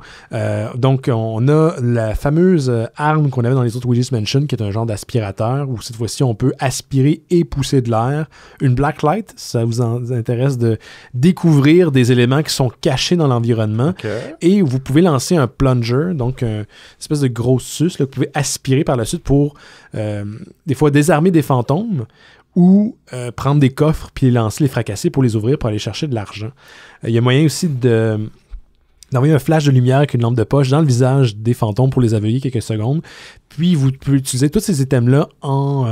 donc, on a la fameuse arme qu'on avait dans les autres Just Mansion, qui est un genre d'aspirateur, où cette fois-ci, on peut aspirer et pousser de l'air. Une black light ça vous intéresse découvrir des éléments qui sont cachés dans l'environnement. Et vous pouvez lancer un plunger, donc une espèce de grosse suce que vous pouvez aspirer par la suite pour euh, des fois désarmer des fantômes ou euh, prendre des coffres puis les lancer, les fracasser pour les ouvrir pour aller chercher de l'argent. Euh, il y a moyen aussi d'envoyer un flash de lumière avec une lampe de poche dans le visage des fantômes pour les aveugler quelques secondes. Puis vous pouvez utiliser tous ces items-là en,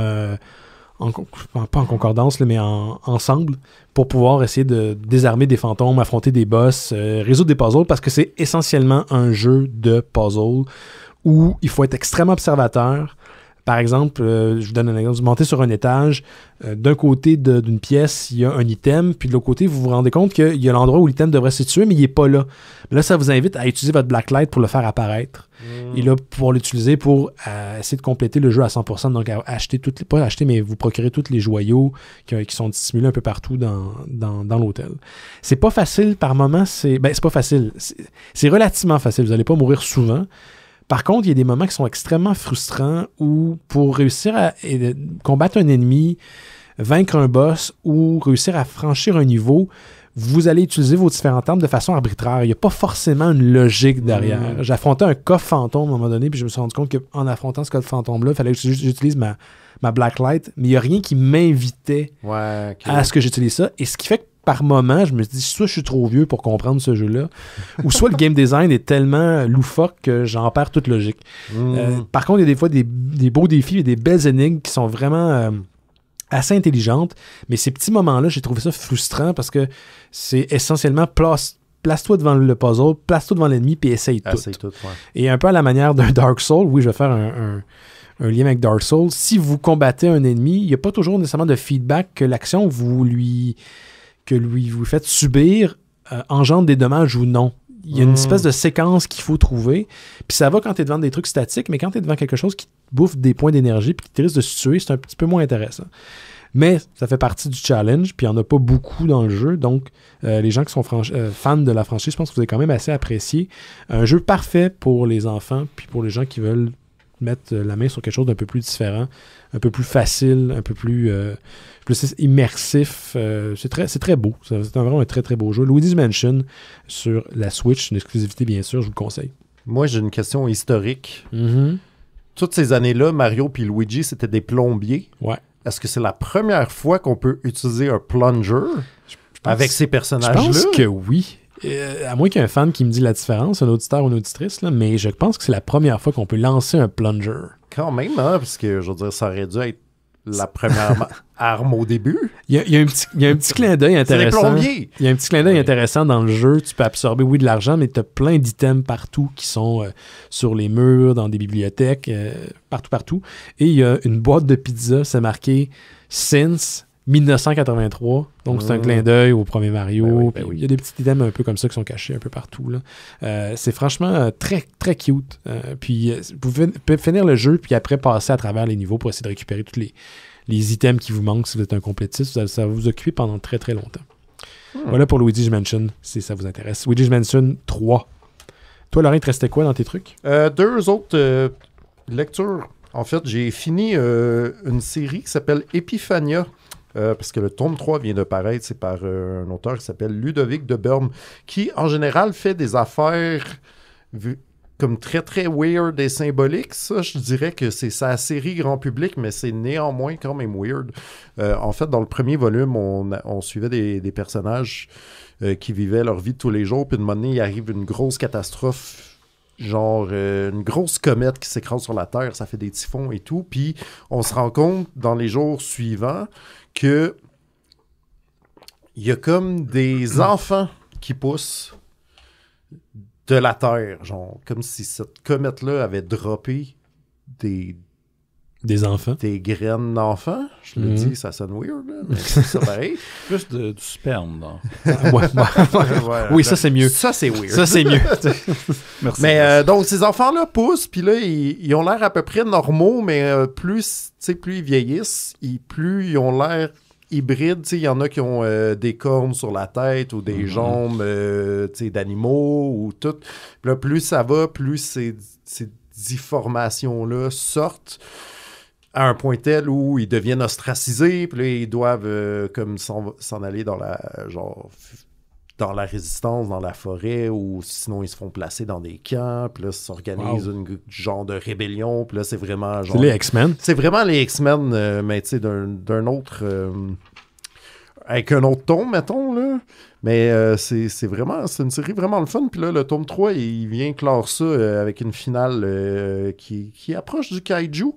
pas en concordance, mais ensemble, pour pouvoir essayer de désarmer des fantômes, affronter des boss, euh, résoudre des puzzles, parce que c'est essentiellement un jeu de puzzle où il faut être extrêmement observateur, par exemple, euh, je vous donne un exemple, vous montez sur un étage, euh, d'un côté d'une pièce, il y a un item, puis de l'autre côté, vous vous rendez compte qu'il y a l'endroit où l'item devrait se situer, mais il n'est pas là. Là, ça vous invite à utiliser votre blacklight pour le faire apparaître. Hmm. Et là, pour l'utiliser pour euh, essayer de compléter le jeu à 100%, donc acheter toutes les, pas acheter, mais vous procurer tous les joyaux qui, sont dissimulés un peu partout dans, l'hôtel. C'est pas facile par moment, c'est ben, pas facile. C'est relativement facile, vous n'allez pas mourir souvent. Par contre, il y a des moments qui sont extrêmement frustrants où pour réussir à combattre un ennemi, vaincre un boss ou réussir à franchir un niveau, vous allez utiliser vos différentes armes de façon arbitraire. Il n'y a pas forcément une logique derrière. Mmh. J'affrontais un coffre fantôme à un moment donné, puis je me suis rendu compte qu'en affrontant ce coffre fantôme-là, il fallait que j'utilise ma, ma light. mais il n'y a rien qui m'invitait à ce que j'utilise ça. Et ce qui fait que par moment, je me dis soit je suis trop vieux pour comprendre ce jeu-là, ou soit le game design est tellement loufoque que j'en perds toute logique. Hmm. Euh, par contre, il y a des fois des, beaux défis et des belles énigmes qui sont vraiment euh, assez intelligentes, mais ces petits moments-là, j'ai trouvé ça frustrant parce que c'est essentiellement place, place-toi devant le puzzle, place-toi devant l'ennemi, puis essaye tout. Et un peu à la manière d'un Dark Souls, oui, je vais faire un, un lien avec Dark Souls, si vous combattez un ennemi, il n'y a pas toujours nécessairement de feedback que l'action vous lui que lui vous faites subir euh, engendre des dommages ou non. Il y a une hmm. espèce de séquence qu'il faut trouver. Puis ça va quand tu es devant des trucs statiques, mais quand tu es devant quelque chose qui te bouffe des points d'énergie puis qui te risque de se tuer, c'est un petit peu moins intéressant. Mais ça fait partie du challenge, puis il n'y en a pas beaucoup dans le jeu. Donc, euh, les gens qui sont euh, fans de la franchise, je pense que vous avez quand même assez apprécié. Un jeu parfait pour les enfants, puis pour les gens qui veulent mettre euh, la main sur quelque chose d'un peu plus différent, un peu plus facile, un peu plus, euh, immersif. Euh, c'est très, très beau. C'est vraiment un très très beau jeu. Luigi's Mansion sur la Switch, une exclusivité bien sûr, je vous le conseille. Moi, j'ai une question historique. Mm-hmm. Toutes ces années-là, Mario puis Luigi, c'était des plombiers. Ouais. Est-ce que c'est la première fois qu'on peut utiliser un plunger avec ces personnages-là? Je pense que oui. Euh, à moins qu'il y ait un fan qui me dit la différence, un auditeur ou une auditrice, mais je pense que c'est la première fois qu'on peut lancer un plunger. Quand même, hein, parce que je veux ça aurait dû être la première arme au début. Il y a, un, petit, clin d'œil intéressant. il y un petit clin d'œil intéressant dans le jeu. Tu peux absorber, oui, de l'argent, mais tu as plein d'items partout qui sont euh, sur les murs, dans des bibliothèques, euh, partout, partout. Et il y a une boîte de pizza, c'est marqué Since 1983. Donc, c'est un ah. clin d'œil au premier Mario. Ben ben il y a des petits items un peu comme ça qui sont cachés un peu partout. Euh, c'est franchement euh, très, très cute. Euh, puis, vous pouvez finir le jeu, puis après passer à travers les niveaux pour essayer de récupérer tous les, items qui vous manquent si vous êtes un complétiste. Ça, va vous occuper pendant très, très longtemps. Hmm. Voilà pour Luigi's Mansion, si ça vous intéresse. Luigi's Mansion 3. Toi, Laurent, il te quoi dans tes trucs? deux autres lectures. En fait, j'ai fini une série qui s'appelle Epiphania. Euh, parce que le tome 3 vient de paraître, c'est par euh, un auteur qui s'appelle Ludovic de Berme, qui en général fait des affaires comme très très weird et symboliques. Ça, je dirais que c'est sa série grand public, mais c'est néanmoins quand même weird. Euh, en fait, dans le premier volume, on, suivait des, personnages qui vivaient leur vie de tous les jours, puis de moment donné, il arrive une grosse catastrophe genre une grosse comète qui s'écrase sur la Terre, ça fait des typhons et tout. Puis on se rend compte dans les jours suivants que il y a comme des enfants qui poussent de la terre, genre comme si cette comète-là avait droppé des, des enfants. Des graines d'enfants. Je le mhm. dis, ça sonne weird, mais c'est ça pareil. Plus de, du sperme, non? oui, ça c'est mieux. Ça c'est weird. Ça c'est mieux. Merci. Mais euh, donc, ces enfants-là poussent, puis là, ils, ont l'air à peu près normaux, mais euh, plus, plus ils vieillissent, plus ils ont l'air hybrides. Il y en a qui ont euh, des cornes sur la tête ou des mhm. jambes euh, d'animaux ou tout. plus ça va, plus ces, ces difformations-là sortent à un point tel où ils deviennent ostracisés, puis ils doivent euh, comme s'en aller dans la genre dans la résistance, dans la forêt, ou sinon ils se font placer dans des camps, puis là, s'organise une genre de rébellion, puis là, c'est vraiment genre... C'est les X-Men? C'est vraiment les X-Men, euh, mais tu sais, d'un autre... Euh, avec un autre ton, mettons, là. Mais c'est vraiment... C'est une série vraiment le fun, puis là, le tome 3, il vient clore ça avec une finale qui, qui, approche du kaiju.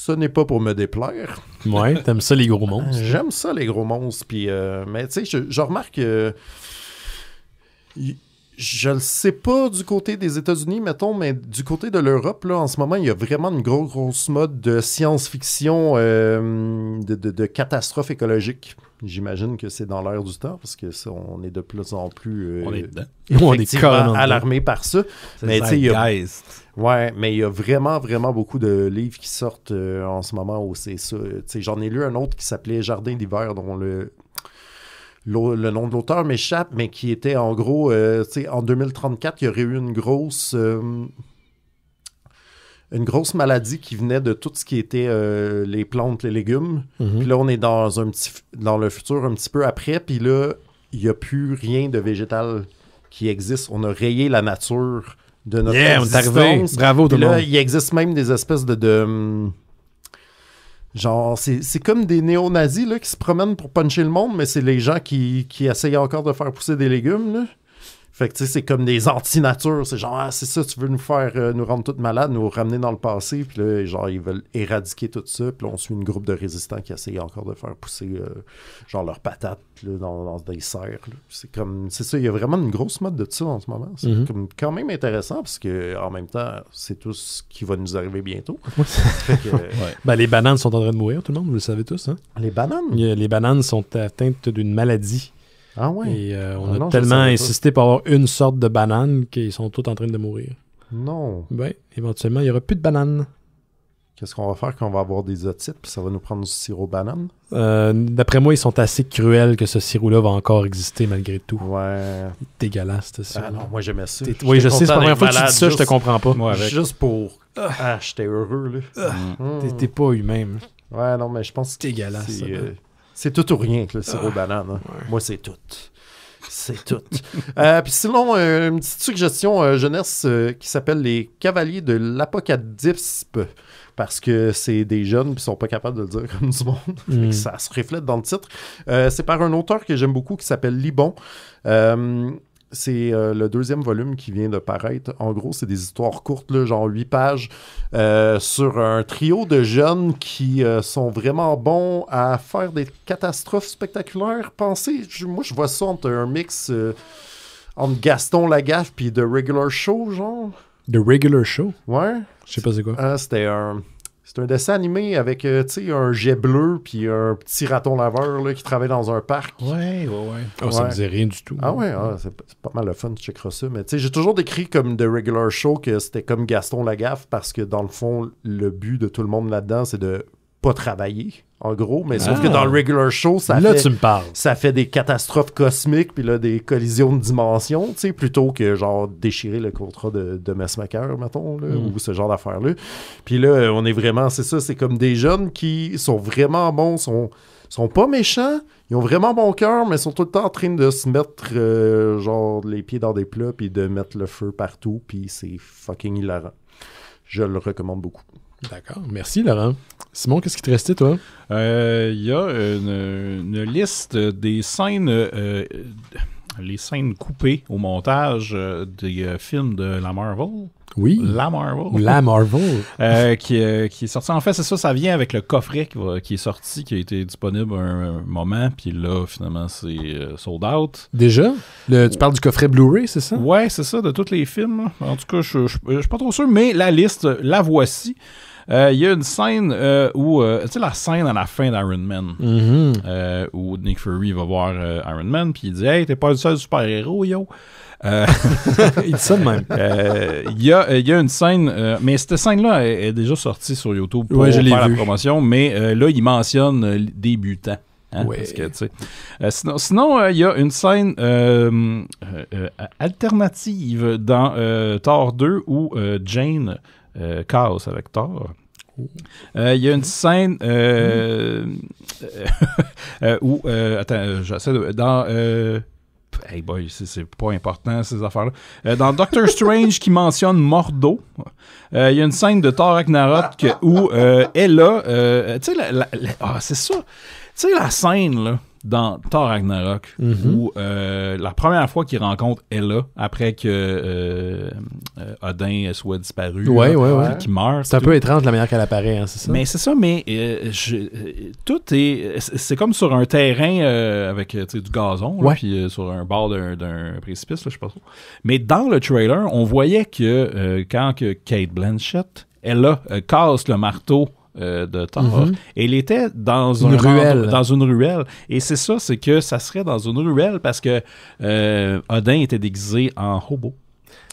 Ce n'est pas pour me déplaire. Ouais, t'aimes ça les gros monstres. J'aime ça les gros monstres. Puis, euh, mais tu sais, je, remarque que. Euh, je ne sais pas du côté des États-Unis, mettons, mais du côté de l'Europe, là, en ce moment, il y a vraiment une grosse, grosse mode de science-fiction, euh, de, catastrophe écologique. J'imagine que c'est dans l'air du temps, parce que on est de plus en plus est alarmé par ça. Mais tu sais, Ouais, mais il y a vraiment, vraiment beaucoup de livres qui sortent euh, en ce moment J'en ai lu un autre qui s'appelait Jardin d'hiver, dont le, le, nom de l'auteur m'échappe, mais qui était en gros, euh, en 2034, il y aurait eu une grosse. Euh, une grosse maladie qui venait de tout ce qui était les plantes, les légumes. Mm-hmm. Puis là, on est dans, un petit, dans le futur un petit peu après. Puis là, il n'y a plus rien de végétal qui existe. On a rayé la nature de notre Bravo, tout le monde. il existe même des espèces de... Genre, c'est comme des néo-nazis qui se promènent pour puncher le monde, mais c'est les gens qui, qui essayent encore de faire pousser des légumes. Là. Fait que tu sais, c'est comme des antinatures. C'est genre, ah, c'est ça, tu veux nous faire, euh, nous rendre toutes malades, nous ramener dans le passé. Puis là, genre, ils veulent éradiquer tout ça. Puis on suit une groupe de résistants qui essayent encore de faire pousser, euh, genre, leurs patates dans, des serres. C'est comme, c'est ça, il y a vraiment une grosse mode de ça en ce moment. C'est mhm. quand même intéressant parce que en même temps, c'est tout ce qui va nous arriver bientôt. Euh, ben, les bananes sont en train de mourir, tout le monde, vous le savez tous. Hein? Les bananes? Les bananes sont atteintes d'une maladie ah Et euh, on ah a tellement insisté pour avoir une sorte de banane qu'ils sont tous en train de mourir. Non. Ben, éventuellement, il n'y aura plus de banane. Qu'est-ce qu'on va faire quand on va avoir des otites puis ça va nous prendre du sirop banane? Euh, d'après moi, ils sont assez cruels que ce sirop-là va encore exister malgré tout. Ouais. Dégueulasse, ce sirop. Ah moi j'aimais ça. Oui, je sais, c'est la première fois que tu dis ça, je te comprends pas. Juste pour. Ah, j'étais heureux, là. Ah, mm. T'es pas humain. Hein. Ouais, non, mais je pense que. Dégueulasse. Euh, c'est tout ou rien que le sirop ah. banane. Hein. Moi, c'est tout. C'est tout. Euh, puis sinon, euh, une petite suggestion euh, jeunesse qui s'appelle les Cavaliers de l'Apocalypse parce que c'est des jeunes qui sont pas capables de le dire comme du monde. Hmm. ça se reflète dans le titre. c'est par un auteur que j'aime beaucoup qui s'appelle Libon. C'est euh, le deuxième volume qui vient de paraître. En gros, c'est des histoires courtes, genre 8 pages, euh, sur un trio de jeunes qui euh, sont vraiment bons à faire des catastrophes spectaculaires. Pensez, moi, je vois ça entre un mix entre Gaston Lagaffe puis The Regular Show, genre. The Regular Show? Ouais. Je sais pas c'est quoi. Ah, c'était un. C'est un dessin animé avec euh, sais, un jet bleu puis un petit raton laveur là, qui travaille dans un parc. Ouais, ouais, ouais. Ah, ça me disait rien du tout. Ah ouais, ah, c'est pas mal le fun, tu checkeras ça. Mais j'ai toujours décrit comme The Regular Show que c'était comme Gaston Lagaffe parce que dans le fond, le but de tout le monde là-dedans, c'est de pas travailler en gros, mais sauf que ah. dans le regular show, ça fait, des catastrophes cosmiques, puis là, des collisions de dimensions, tu sais, plutôt que genre déchirer le contrat de, de Messmaker, mettons, hmm. ou ce genre d'affaires-là. Puis là, on est vraiment, c'est ça, c'est comme des jeunes qui sont vraiment bons, sont, sont pas méchants, ils ont vraiment bon cœur, mais sont tout le temps en train de se mettre, euh, genre, les pieds dans des plats, puis de mettre le feu partout, puis c'est fucking hilarant. Je le recommande beaucoup. D'accord. Merci, Laurent. Simon, qu'est-ce qui te restait, toi? Euh, il y a une, liste des scènes, euh, les scènes coupées au montage euh, des films de la Marvel. Oui. La Marvel. La Marvel. qui, est sorti. En fait, c'est ça, ça vient avec le coffret qui, est sorti, qui a été disponible un, un moment, puis là, finalement, c'est sold out. Déjà? tu parles du coffret Blu-ray, c'est ça? Ouais, c'est ça, de tous les films. En tout cas, je suis pas trop sûr, mais la liste, la voici. Euh, il y a une scène euh, où, euh, tu sais, la scène à la fin d'Iron Man, mhm. où Nick Fury va voir Iron Man, puis il dit Hey, t'es pas le seul super-héros, yo. il dit ça de même. Il y, a, y, a une scène, mais cette scène-là est, déjà sortie sur YouTube pour faire la promotion, mais là, il mentionne débutant. Hein, parce que, sinon, il y a une scène alternative dans Thor 2 où Jane euh, chaos avec Thor. Euh, il y a une scène euh, euh où. attends, j'essaie de. Dans. hey boy, c'est pas important ces affaires-là. dans Doctor Strange qui mentionne Mordo, il y a une scène de Thor avec que, où elle a. tu sais, la, ah, c'est ça. Tu sais, la scène, là dans Thor Ragnarok, mhm. où euh, la première fois qu'il rencontre Ella, après que euh, euh, Odin soit disparu, qui meurt. C'est un peu étrange la manière qu'elle apparaît, hein, c'est ça? Mais c'est ça, mais tout est. C'est comme sur un terrain avec du gazon, puis sur un bord d'un précipice, je sais pas trop. Mais dans le trailer, on voyait que quand que Kate Blanchett, Ella casse le marteau euh, de Thor. Et il était dans une, ruelle. Et c'est ça, c'est que ça serait dans une ruelle parce que euh, Odin était déguisé en hobo.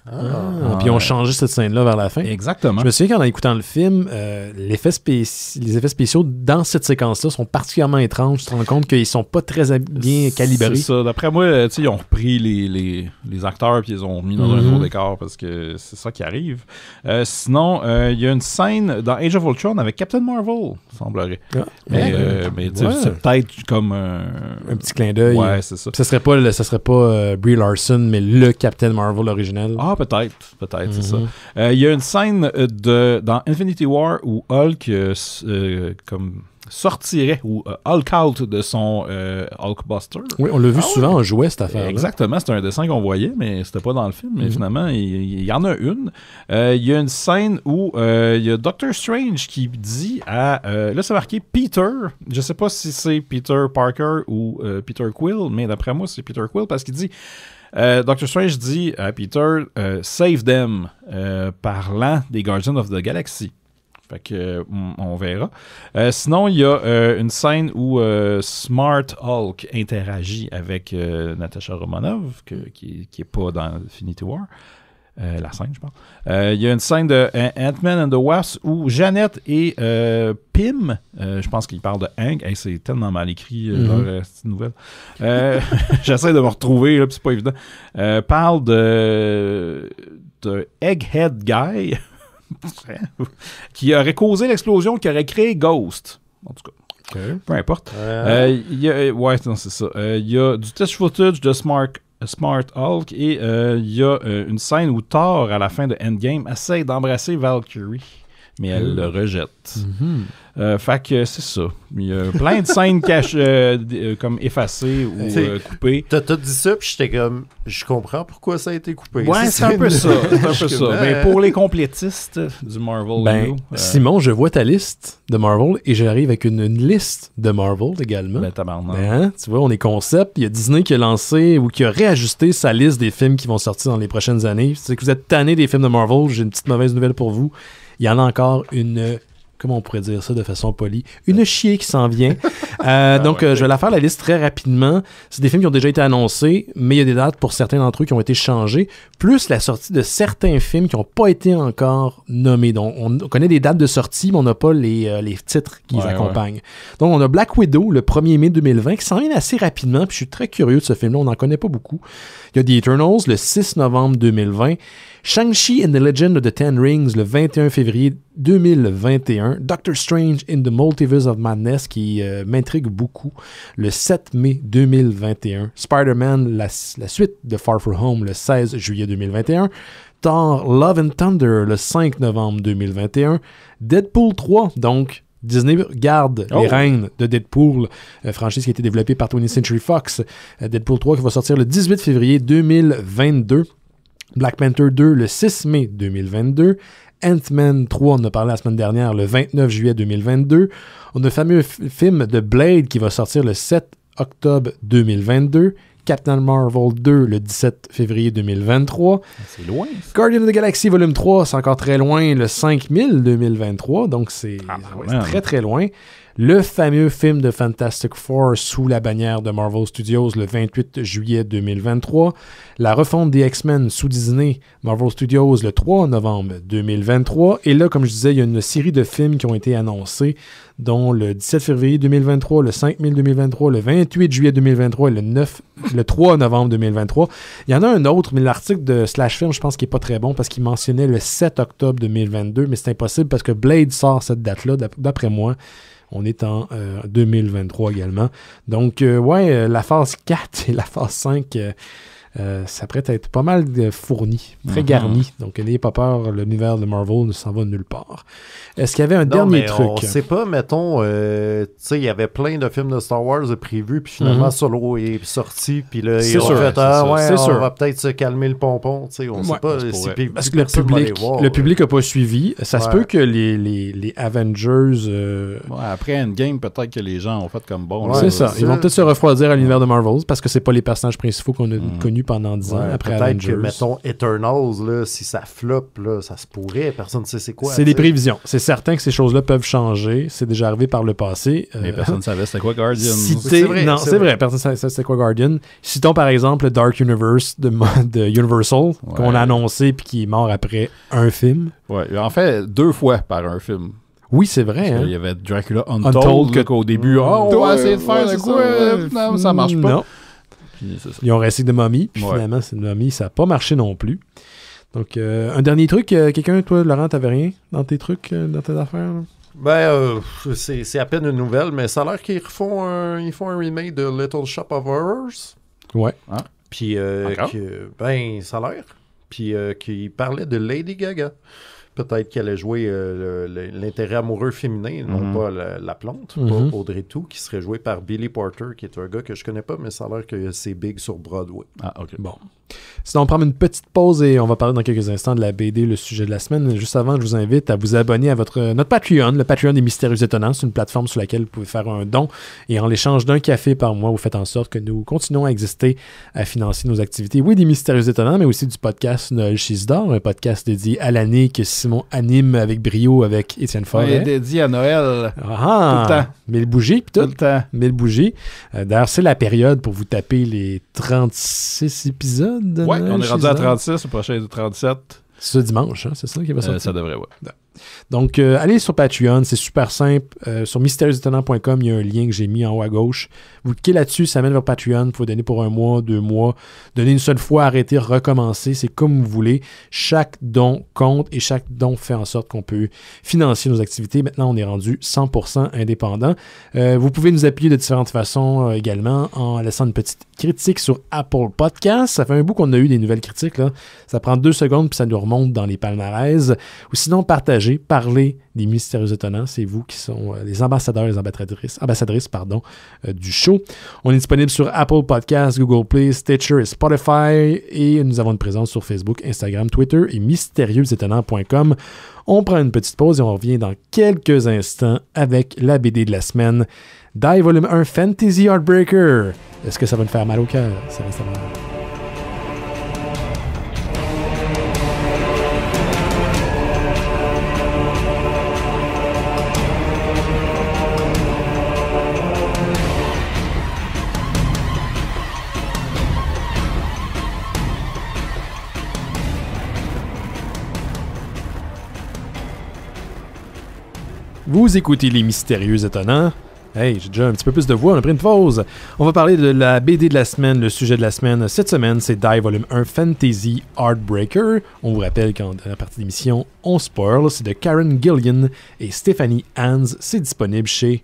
Ah. Puis on ont changé cette scène-là vers la fin. Exactement. Je me souviens qu'en écoutant le film, euh, les effets spéciaux dans cette séquence-là sont particulièrement étranges. Tu te rends compte qu'ils sont pas très bien calibrés. C'est ça. D'après moi, euh, ils ont repris les, acteurs puis ils ont mis dans un gros mm-hmm. décor parce que c'est ça qui arrive. Euh, sinon, il y a une scène dans Age of Ultron avec Captain Marvel, semblerait. Ah, mais, mais c'est peut-être comme un petit clin d'œil. Ouais, c'est ça. serait pas, ça serait pas Brie Larson, mais le Captain Marvel original. Ah ah, peut-être, peut-être, c'est ça. Mhm. Euh, il y a une scène de, dans Infinity War où Hulk euh, euh, comme sortirait ou Hulk out de son Hulkbuster. Oui, on l'a vu ah souvent en jouet cette affaire. Exactement, c'était un dessin qu'on voyait, mais c'était pas dans le film. Mais mhm. finalement, il, y en a une. il y a une scène où il y a Doctor Strange qui dit à là c'est marqué Peter. Je sais pas si c'est Peter Parker ou Peter Quill, mais d'après moi c'est Peter Quill parce qu'il dit euh, Doctor Strange dit à euh, Peter euh, Save them parlant des Guardians of the Galaxy. Fait que mm, on verra. sinon, il y a une scène où Smart Hulk interagit avec Natasha Romanov, qui, n'est pas dans Infinity War. Euh, la scène, je pense. Euh, il y a une scène de euh, Ant-Man and the Wasp où Jeannette et Pim, je pense qu'ils parlent de Hank, c'est tellement mal écrit mm-hmm. leur nouvelle. J'essaie de me retrouver, c'est pas évident. parle de, Egghead Guy qui aurait causé l'explosion qui aurait créé Ghost. En tout cas. Peu importe. Y a, ouais, c'est ça. Il y a du test footage de Smart euh, Smart Hulk et euh, il y a euh, une scène où Thor, à la fin de Endgame, essaie d'embrasser Valkyrie, mais elle le rejette. Mm-hmm fac euh, fait que c'est ça. Il y a plein de scènes cachées, euh, euh, comme effacées ou coupées. T'as tout dit ça, puis j'étais comme, je comprends pourquoi ça a été coupé. Ouais, c'est un peu ça. un peu ça. Mais pour les complétistes du Marvel, ben, Simon, je vois ta liste de Marvel et j'arrive avec une, liste de Marvel également. Ben, ben hein, tu vois, on est concept. Il y a Disney qui a lancé ou qui a réajusté sa liste des films qui vont sortir dans les prochaines années. C'est que vous êtes tanné des films de Marvel. J'ai une petite mauvaise nouvelle pour vous. Il y en a encore une comment on pourrait dire ça de façon polie, une chier qui s'en vient. Euh, ah donc, euh, je vais la faire la liste très rapidement. C'est des films qui ont déjà été annoncés, mais il y a des dates pour certains d'entre eux qui ont été changées, plus la sortie de certains films qui n'ont pas été encore nommés. Donc, on, connaît des dates de sortie, mais on n'a pas les, euh, titres qui les accompagnent. Donc, on a Black Widow le 1er mai 2020 qui s'en vient assez rapidement, puis je suis très curieux de ce film-là, on n'en connaît pas beaucoup. Il y a The Eternals le 6 novembre 2020. Shang-Chi and the Legend of the Ten Rings le 21 février 2021. Doctor Strange in the Multiverse of Madness qui euh, m'intrigue beaucoup le 7 mai 2021. Spider-Man, la, suite de Far From Home le 16 juillet 2021. Thor Love and Thunder le 5 novembre 2021. Deadpool 3, donc Disney garde les oh. reines de Deadpool, euh, franchise qui a été développée par 20th Century Fox. Euh, Deadpool 3 qui va sortir le 18 février 2022. Black Panther 2 le 6 mai 2022, Ant-Man 3, on a parlé la semaine dernière, le 29 juillet 2022, on a le fameux film de Blade qui va sortir le 7 octobre 2022, Captain Marvel 2 le 17 février 2023. C'est loin. Guardian of the Galaxy Volume 3, c'est encore très loin, le 5000 2023, donc c'est ah, ben très très loin le fameux film de Fantastic Four sous la bannière de Marvel Studios le 28 juillet 2023, la refonte des X-Men sous Disney Marvel Studios le 3 novembre 2023, et là, comme je disais, il y a une série de films qui ont été annoncés, dont le 17 février 2023, le 5 mai 2023, le 28 juillet 2023 et le, 9, le 3 novembre 2023. Il y en a un autre, mais l'article de Slash Film, je pense qu'il n'est pas très bon parce qu'il mentionnait le 7 octobre 2022, mais c'est impossible parce que Blade sort cette date-là, d'après moi. On est en 2023 euh, également. Donc, euh, ouais, euh, la phase 4 et la phase 5 euh, ça prête à être pas mal fourni, très mhm. garni. Donc, n'ayez pas peur, l'univers de Marvel ne s'en va nulle part. Est-ce qu'il y avait un dernier truc? On sait pas, mettons, euh, tu sais, il y avait plein de films de Star Wars prévus, puis finalement, mhm. Solo est sorti, puis là, fait, ah, ouais, on va peut-être se calmer le pompon, on sait pas. Parce que le public, le public a pas suivi. Ça se peut que les, Avengers... Euh, après Endgame, peut-être que les gens ont fait comme bon. c'est ça. Ils vont peut-être se refroidir à l'univers de Marvel, parce que c'est pas les personnages principaux qu'on a mhm. connus pendant 10 ans après peut-être Avengers. Peut-être que, mettons, Eternals, là, si ça floppe, là, ça se pourrait. Personne ne sait c'est quoi. C'est des prévisions. C'est certain que ces choses-là peuvent changer. C'est déjà arrivé par le passé. Euh, Mais personne ne savait c'était quoi Guardian. c'est vrai, non, c'est vrai. Personne ne savait c'était quoi Guardian. Citons par exemple le Dark Universe de, Universal qu'on a annoncé puis qui est mort après un film. Ouais, en fait, deux fois par un film. Oui, c'est vrai. Hein. Il y avait Dracula Untold, que... qu'au début, mm. ah, on va essayer de faire de quoi, euh, ça marche pas. Ils ont resté de momie, puis finalement, c'est une momie, ça n'a pas marché non plus. Donc, euh, un dernier truc, euh, quelqu'un, toi, Laurent, t'avais rien dans tes trucs, euh, dans tes affaires? Ben, c'est, c'est à peine une nouvelle, mais ça a l'air qu'ils font un, ils font un remake de Little Shop of Horrors. Ouais. Ah. Puis, ben, ça a l'air. Puis, qu'ils parlaient de Lady Gaga peut-être qu'elle a joué euh, l'intérêt amoureux féminin, non mhm. pas la, plante, pas mhm. Audrey qui serait joué par Billy Porter, qui est un gars que je connais pas, mais ça a l'air que c'est big sur Broadway. Ah, ok. Bon. Sinon, on prend une petite pause et on va parler dans quelques instants de la BD, le sujet de la semaine. Juste avant, je vous invite à vous abonner à votre, notre Patreon, le Patreon des Mystérieux Étonnants. C'est une plateforme sur laquelle vous pouvez faire un don et en l'échange d'un café par mois, vous faites en sorte que nous continuons à exister, à financer nos activités. Oui, des Mystérieux Étonnants, mais aussi du podcast Noël Chisdor, un podcast dédié à l'année que si mon anime avec brio avec Étienne Forêt. il est dédié à Noël. Ah, tout le temps. Mille bougies, tout. le temps. Mille bougies. Euh, d'ailleurs, c'est la période pour vous taper les 36 épisodes. Oui, on est rendu à 36, le prochain est 37. C'est ce dimanche, hein, c'est ça qui va euh, sortir? Euh, ça devrait, Donc, euh, allez sur Patreon, c'est super simple. sur mystérieuxétonnant.com, il y a un lien que j'ai mis en haut à gauche. Vous cliquez là-dessus, ça mène vers Patreon. Vous pouvez donner pour un mois, deux mois, donner une seule fois, arrêter, recommencer. C'est comme vous voulez. Chaque don compte et chaque don fait en sorte qu'on peut financer nos activités. Maintenant, on est rendu 100% indépendant. Euh, vous pouvez nous appuyer de différentes façons euh, également en laissant une petite critique sur Apple Podcast. Ça fait un bout qu'on a eu des nouvelles critiques. Ça prend deux secondes puis ça nous remonte dans les palmarès. Ou sinon, partagez, parlez des mystérieux étonnants. C'est vous qui sont euh, les ambassadeurs, les ambassadrices, pardon, du show. On est disponible sur Apple Podcasts, Google Play, Stitcher et Spotify. Et nous avons une présence sur Facebook, Instagram, Twitter et mystérieuxétonnant.com. On prend une petite pause et on revient dans quelques instants avec la BD de la semaine. Die Volume 1 Fantasy Heartbreaker. Est-ce que ça va me faire mal au cœur? Ça Vous écoutez Les Mystérieux Étonnants. Hey, j'ai déjà un petit peu plus de voix, on a pris une pause. On va parler de la BD de la semaine, le sujet de la semaine. Cette semaine, c'est Die Volume 1 Fantasy Heartbreaker. On vous rappelle qu'en dernière partie d'émission, on spoil. C'est de Karen Gillian et Stephanie Hans. C'est disponible chez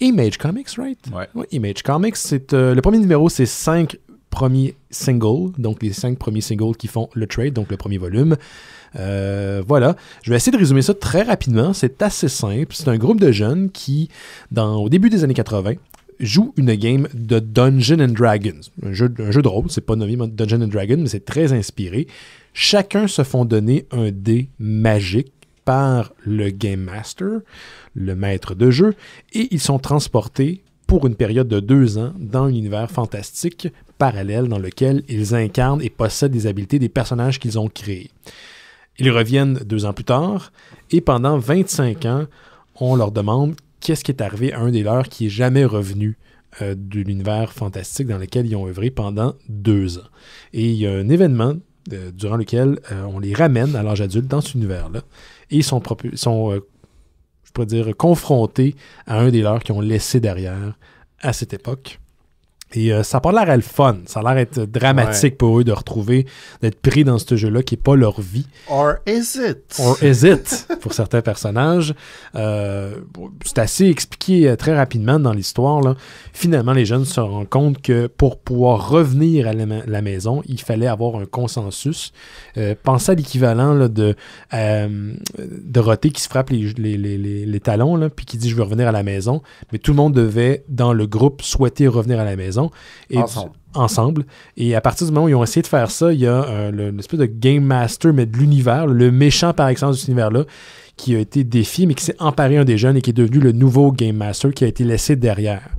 Image Comics, right? Ouais. ouais Image Comics. C'est, euh, le premier numéro, c'est 5 premiers singles, donc les cinq premiers singles qui font le trade, donc le premier volume. Euh, voilà, je vais essayer de résumer ça très rapidement, c'est assez simple. C'est un groupe de jeunes qui, dans, au début des années 80, joue une game de Dungeons and Dragons. Un jeu, jeu de rôle, c'est pas nommé Dungeons and Dragons, mais c'est très inspiré. Chacun se font donner un dé magique par le Game Master, le maître de jeu, et ils sont transportés pour une période de deux ans dans un univers fantastique parallèle dans lequel ils incarnent et possèdent des habiletés des personnages qu'ils ont créés. Ils reviennent deux ans plus tard et pendant 25 ans, on leur demande qu'est-ce qui est arrivé à un des leurs qui est jamais revenu euh, de l'univers fantastique dans lequel ils ont œuvré pendant deux ans. Et il y a un événement euh, durant lequel euh, on les ramène à l'âge adulte dans cet univers-là et ils sont, sont je pourrais dire, confrontés à un des leurs qui ont laissé derrière à cette époque. Et euh, ça n'a pas l'air fun. Ça a l'air être dramatique pour eux de retrouver, d'être pris dans ce jeu-là qui n'est pas leur vie. Or is it? Or is it, pour certains personnages. Euh, c'est assez expliqué euh, très rapidement dans l'histoire. Là. Finalement, les jeunes se rendent compte que pour pouvoir revenir à la, maison, il fallait avoir un consensus. Euh, pensez à l'équivalent de Roté qui se frappe les, les, les, talons, là, puis qui dit « je veux revenir à la maison ». Mais tout le monde devait, dans le groupe, souhaiter revenir à la maison. Et ensemble. Et à partir du moment où ils ont essayé de faire ça, il y a euh, l'espèce de Game Master, mais de l'univers, le méchant par excellence de cet univers-là, qui a été défié, mais qui s'est emparé un des jeunes et qui est devenu le nouveau Game Master qui a été laissé derrière.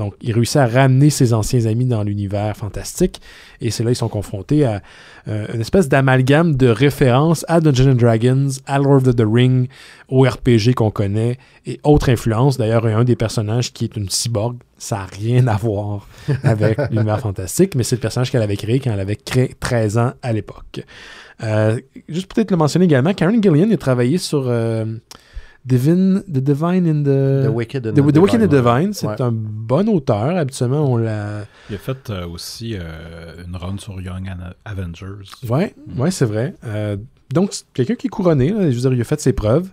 Donc, il réussit à ramener ses anciens amis dans l'univers fantastique. Et c'est là qu'ils sont confrontés à euh, une espèce d'amalgame de références à Dungeons Dragons, à Lord of the Ring, au RPG qu'on connaît et autres influences. D'ailleurs, un des personnages qui est une cyborg. Ça n'a rien à voir avec l'univers fantastique, mais c'est le personnage qu'elle avait créé quand elle avait créé 13 ans à l'époque. Euh, juste peut-être le mentionner également, Karen Gillian a travaillé sur. Euh, Divine, The Divine in the... The Wicked and the, Divine. C'est un bon auteur. Habituellement, on l'a... Il a fait euh, aussi euh, une run sur Young Avengers. Ouais, ouais c'est vrai. Euh, donc, quelqu'un qui est couronné. je veux dire, il a fait ses preuves.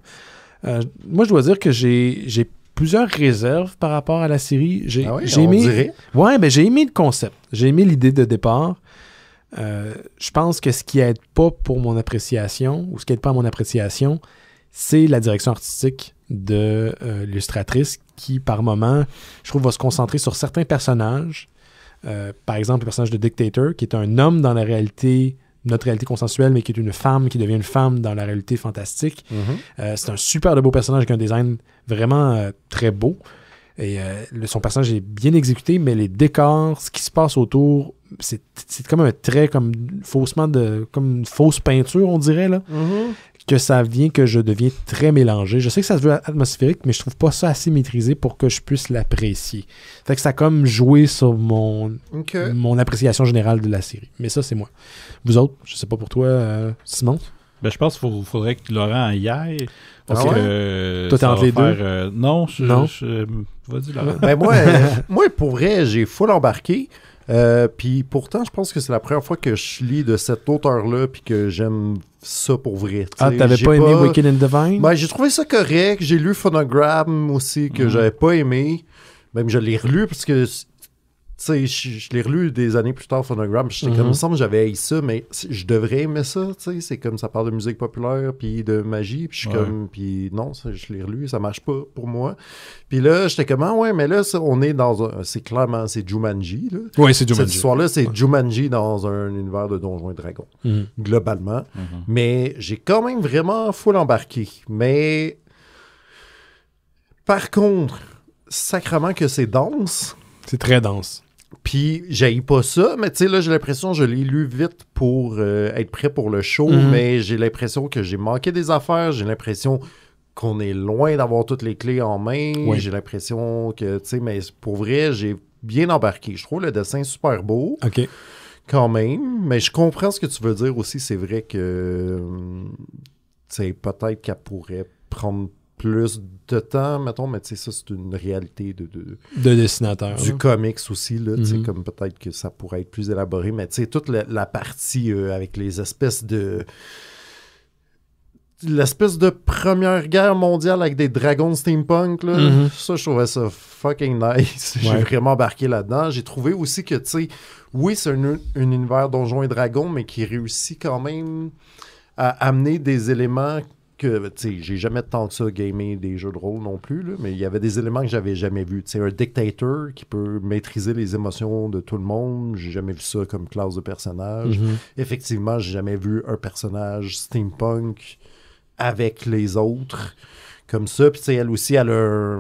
Euh, moi, je dois dire que j'ai plusieurs réserves par rapport à la série. J'ai ah aimé... Ouais, mais ben, j'ai aimé le concept. J'ai aimé l'idée de départ. je pense que ce qui n'aide pas pour mon appréciation, ou ce qui n'aide pas à mon appréciation, c'est la direction artistique de euh, l'illustratrice qui, par moment, je trouve, va se concentrer sur certains personnages. Euh, par exemple, le personnage de Dictator, qui est un homme dans la réalité, notre réalité consensuelle, mais qui est une femme, qui devient une femme dans la réalité fantastique. Mm-hmm. Euh, c'est un super beau personnage avec un design vraiment très beau. Et euh, son personnage est bien exécuté, mais les décors, ce qui se passe autour, c'est comme un trait, comme faussement de. comme une fausse peinture, on dirait, là. Mm-hmm. Que ça vient que je deviens très mélangé. Je sais que ça se veut atmosphérique, mais je trouve pas ça assez maîtrisé pour que je puisse l'apprécier. Fait que ça a comme joué sur mon, mon appréciation générale de la série. Mais ça, c'est moi. Vous autres, je sais pas pour toi, euh, Simon? Ben, je pense qu'il faudrait que Laurent y aille. Parce ah que. Toi, t'es entre les deux. Euh, non, je. Non. Euh, ben, moi, euh, moi, pour vrai, j'ai full embarqué. Euh, puis pourtant, je pense que c'est la première fois que je lis de cet auteur-là, puis que j'aime ça pour vrai. Ah, t'avais pas aimé pas... Wicked and Ben, j'ai trouvé ça correct. J'ai lu Phonogram aussi, que mm. j'avais pas aimé. Même je l'ai relu parce que je, l'ai relu des années plus tard, Phonogram. J'étais comme, il me mhm. semble j'avais haï ça, mais je devrais aimer ça. Tu c'est comme ça parle de musique populaire, puis de magie. Puis je suis comme, puis non, je l'ai relu, ça marche pas pour moi. Puis là, j'étais comme, ah ouais, mais là, on est dans un. C'est clairement, c'est Jumanji. Là. c'est Jumanji. Cette histoire-là, c'est Jumanji dans un univers de Donjons et Dragons, mhm. globalement. Mhm. Mais j'ai quand même vraiment full embarqué. Mais. Par contre, sacrement que c'est dense. C'est très dense. Puis, j'ai pas ça, mais tu sais, là, j'ai l'impression, je l'ai lu vite pour euh, être prêt pour le show, mhm. mais j'ai l'impression que j'ai manqué des affaires, j'ai l'impression qu'on est loin d'avoir toutes les clés en main, j'ai l'impression que, tu sais, mais pour vrai, j'ai bien embarqué. Je trouve le dessin super beau. OK quand même, mais je comprends ce que tu veux dire aussi. C'est vrai que euh, tu sais, peut-être qu'elle pourrait prendre plus de temps, mettons, mais tu sais, ça, c'est une réalité de, de, dessinateur. Du comics aussi, là, Tu mhm. comme peut-être que ça pourrait être plus élaboré, mais tu sais, toute la, partie euh, avec les espèces de. L'espèce de première guerre mondiale avec des dragons steampunk, là, mhm. ça, je trouvais ça fucking nice. J'ai vraiment embarqué là-dedans. J'ai trouvé aussi que, tu sais, oui, c'est un, univers donjon et dragon mais qui réussit quand même à amener des éléments que j'ai jamais tant que ça gamé des jeux de rôle non plus, là, mais il y avait des éléments que j'avais jamais vus. sais un dictateur qui peut maîtriser les émotions de tout le monde, j'ai jamais vu ça comme classe de personnage. Mhm. Effectivement, j'ai jamais vu un personnage steampunk avec les autres comme ça. Puis elle aussi, elle a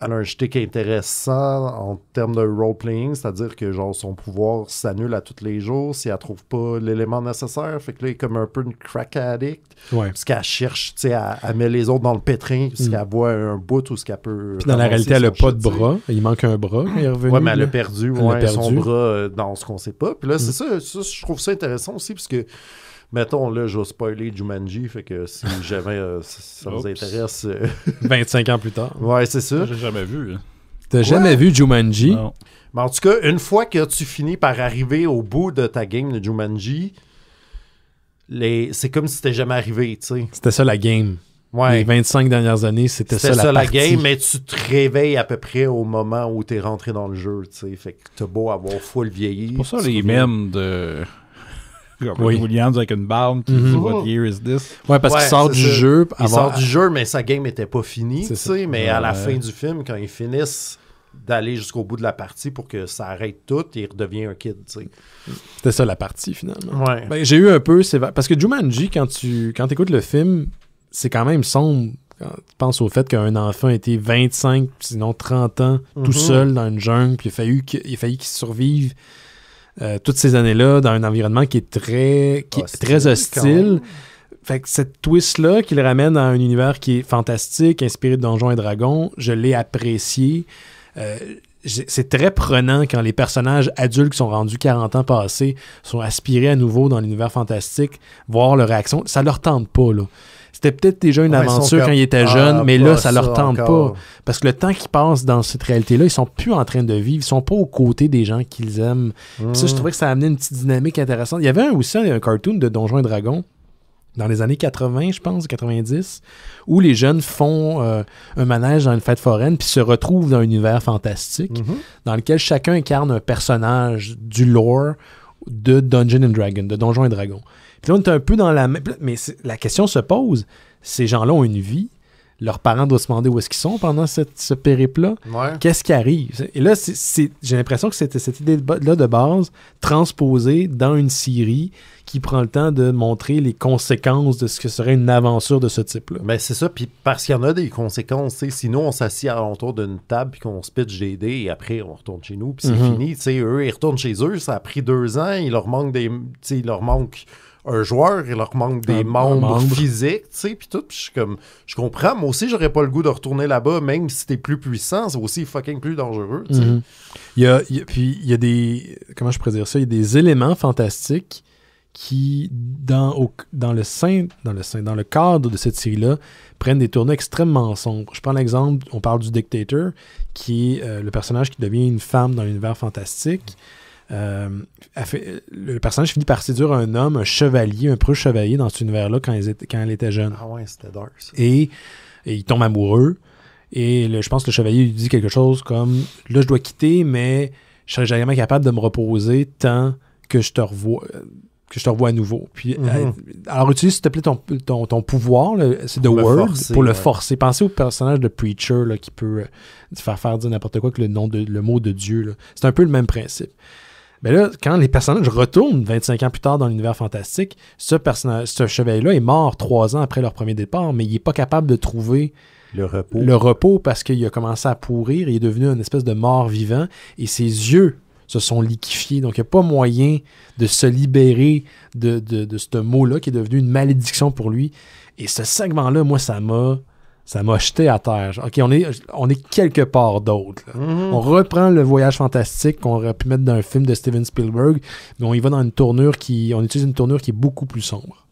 elle a un est intéressant en termes de role-playing, c'est-à-dire que genre son pouvoir s'annule à tous les jours si elle trouve pas l'élément nécessaire. Fait que là, elle est comme un peu une crack addict. Ouais. cherche, tu sais, elle, met les autres dans le pétrin, puisqu'elle mm. voit un bout ou ce qu'elle peut. Puis dans la réalité, elle a pas de bras. Il manque un bras mais est revenu. Ouais, mais elle a perdu, ouais, son bras euh, dans ce qu'on sait pas. Puis là, c'est mm. ça, ça, je trouve ça intéressant aussi, parce que mettons, là, je vais spoiler Jumanji, fait que si jamais euh, ça vous intéresse. 25 euh, ans plus tard. Ouais, c'est ça. J'ai jamais vu. Hein. T'as jamais vu Jumanji? Mais en tout cas, une fois que tu finis par arriver au bout de ta game de Jumanji, les... c'est comme si c'était jamais arrivé, tu sais. C'était ça la game. Ouais. Les 25 dernières années, c'était ça, game. la, ça la game, mais tu te réveilles à peu près au moment où t'es rentré dans le jeu, tu sais. Fait que t'as beau avoir full vieilli. C'est pour ça les mêmes de oui. Williams avec une barbe qui mhm. dit What year is this? Ouais, parce qu'il sort du jeu. Il sort du jeu, mais sa game n'était pas finie, Mais à la fin du film, quand ils finissent d'aller jusqu'au bout de la partie pour que ça arrête tout et il redevient un kid, C'était ça la partie, finalement. Ouais. Ben, j'ai eu un peu... Parce que Jumanji, quand tu quand écoutes le film, c'est quand même sombre quand tu penses au fait qu'un enfant a été 25, sinon 30 ans, tout mhm. seul dans une jungle, puis il a failli qu'il survive euh, toutes ces années-là dans un environnement qui est très, hostile, très hostile. Fait que cette twist-là qui le ramène à un univers qui est fantastique, inspiré de Donjons et Dragons, je l'ai apprécié. Euh, c'est très prenant quand les personnages adultes qui sont rendus 40 ans passés sont aspirés à nouveau dans l'univers fantastique, voir leur réaction. Ça leur tente pas, là. C'était peut-être déjà une aventure quand ils étaient ah, jeunes, mais là, ça leur tente pas. Parce que le temps qu'ils passent dans cette réalité-là, ils sont plus en train de vivre, ils sont pas aux côtés des gens qu'ils aiment. ça, je hmm. trouvais que ça amenait une petite dynamique intéressante. Il y avait un, aussi un cartoon de Donjons et Dragons dans les années 80, je pense, 90, où les jeunes font euh, un manège dans une fête foraine puis se retrouvent dans un univers fantastique mhm. dans lequel chacun incarne un personnage du lore de Dungeon and Dragon, de Donjons et Dragons. Puis là, on est un peu dans la même. Mais la question se pose ces gens-là ont une vie, leurs parents doivent se demander où est-ce qu'ils sont pendant cette, ce périple-là. Qu'est-ce qui arrive? Et là, j'ai l'impression que c'était cette idée-là de base transposée dans une série qui prend le temps de montrer les conséquences de ce que serait une aventure de ce type-là. Mais ben, c'est ça, puis parce qu'il y en a des conséquences, sais. sinon on s'assied alentour d'une table puis qu'on se pitch des dés et après on retourne chez nous, puis c'est mm-hmm. fini. Tu fini. eux, ils retournent chez eux, ça a pris deux ans, il leur manque des... il leur manque un joueur, il leur manque des membres, physiques, tu sais, puis tout. je comme, je comprends, moi aussi, j'aurais pas le goût de retourner là-bas, même si t'es plus puissant, c'est aussi fucking plus dangereux, tu sais. Mhm. il, y a, puis il y a des, comment je pourrais ça, il y a des éléments fantastiques qui, dans, dans, le sein, dans, le sein, dans le cadre de cette série-là, prennent des tournées extrêmement sombres. Je prends l'exemple, on parle du Dictator, qui est euh, le personnage qui devient une femme dans l'univers fantastique. Euh, le personnage finit par séduire un homme, un chevalier, un preux chevalier dans cet univers-là quand, elle était jeune. Ah ouais, c'était dark. Et, il tombe amoureux. Et je pense que le chevalier lui dit quelque chose comme Là, je dois quitter, mais je serai jamais capable de me reposer tant que je te revois que je te revois à nouveau. Puis, mhm. euh, alors, utilise, s'il te plaît, ton, pouvoir, c'est The Word, pour le forcer. Pensez au personnage de Preacher qui peut euh, faire faire dire n'importe quoi que le, nom le mot de Dieu. C'est un peu le même principe. Mais là, quand les personnages retournent 25 ans plus tard dans l'univers fantastique, ce, personnage, ce là est mort trois ans après leur premier départ, mais il n'est pas capable de trouver le repos. Le repos parce qu'il a commencé à pourrir, il est devenu une espèce de mort vivant et ses yeux se sont liquéfiés. Donc, il n'y a pas moyen de se libérer de, de ce mot-là qui est devenu une malédiction pour lui. Et ce segment-là, moi, ça m'a ça m'a jeté à terre. OK, on est, on est quelque part d'autre. Mhm. On reprend le voyage fantastique qu'on aurait pu mettre dans un film de Steven Spielberg, mais on y va dans une tournure qui. On utilise une tournure qui est beaucoup plus sombre.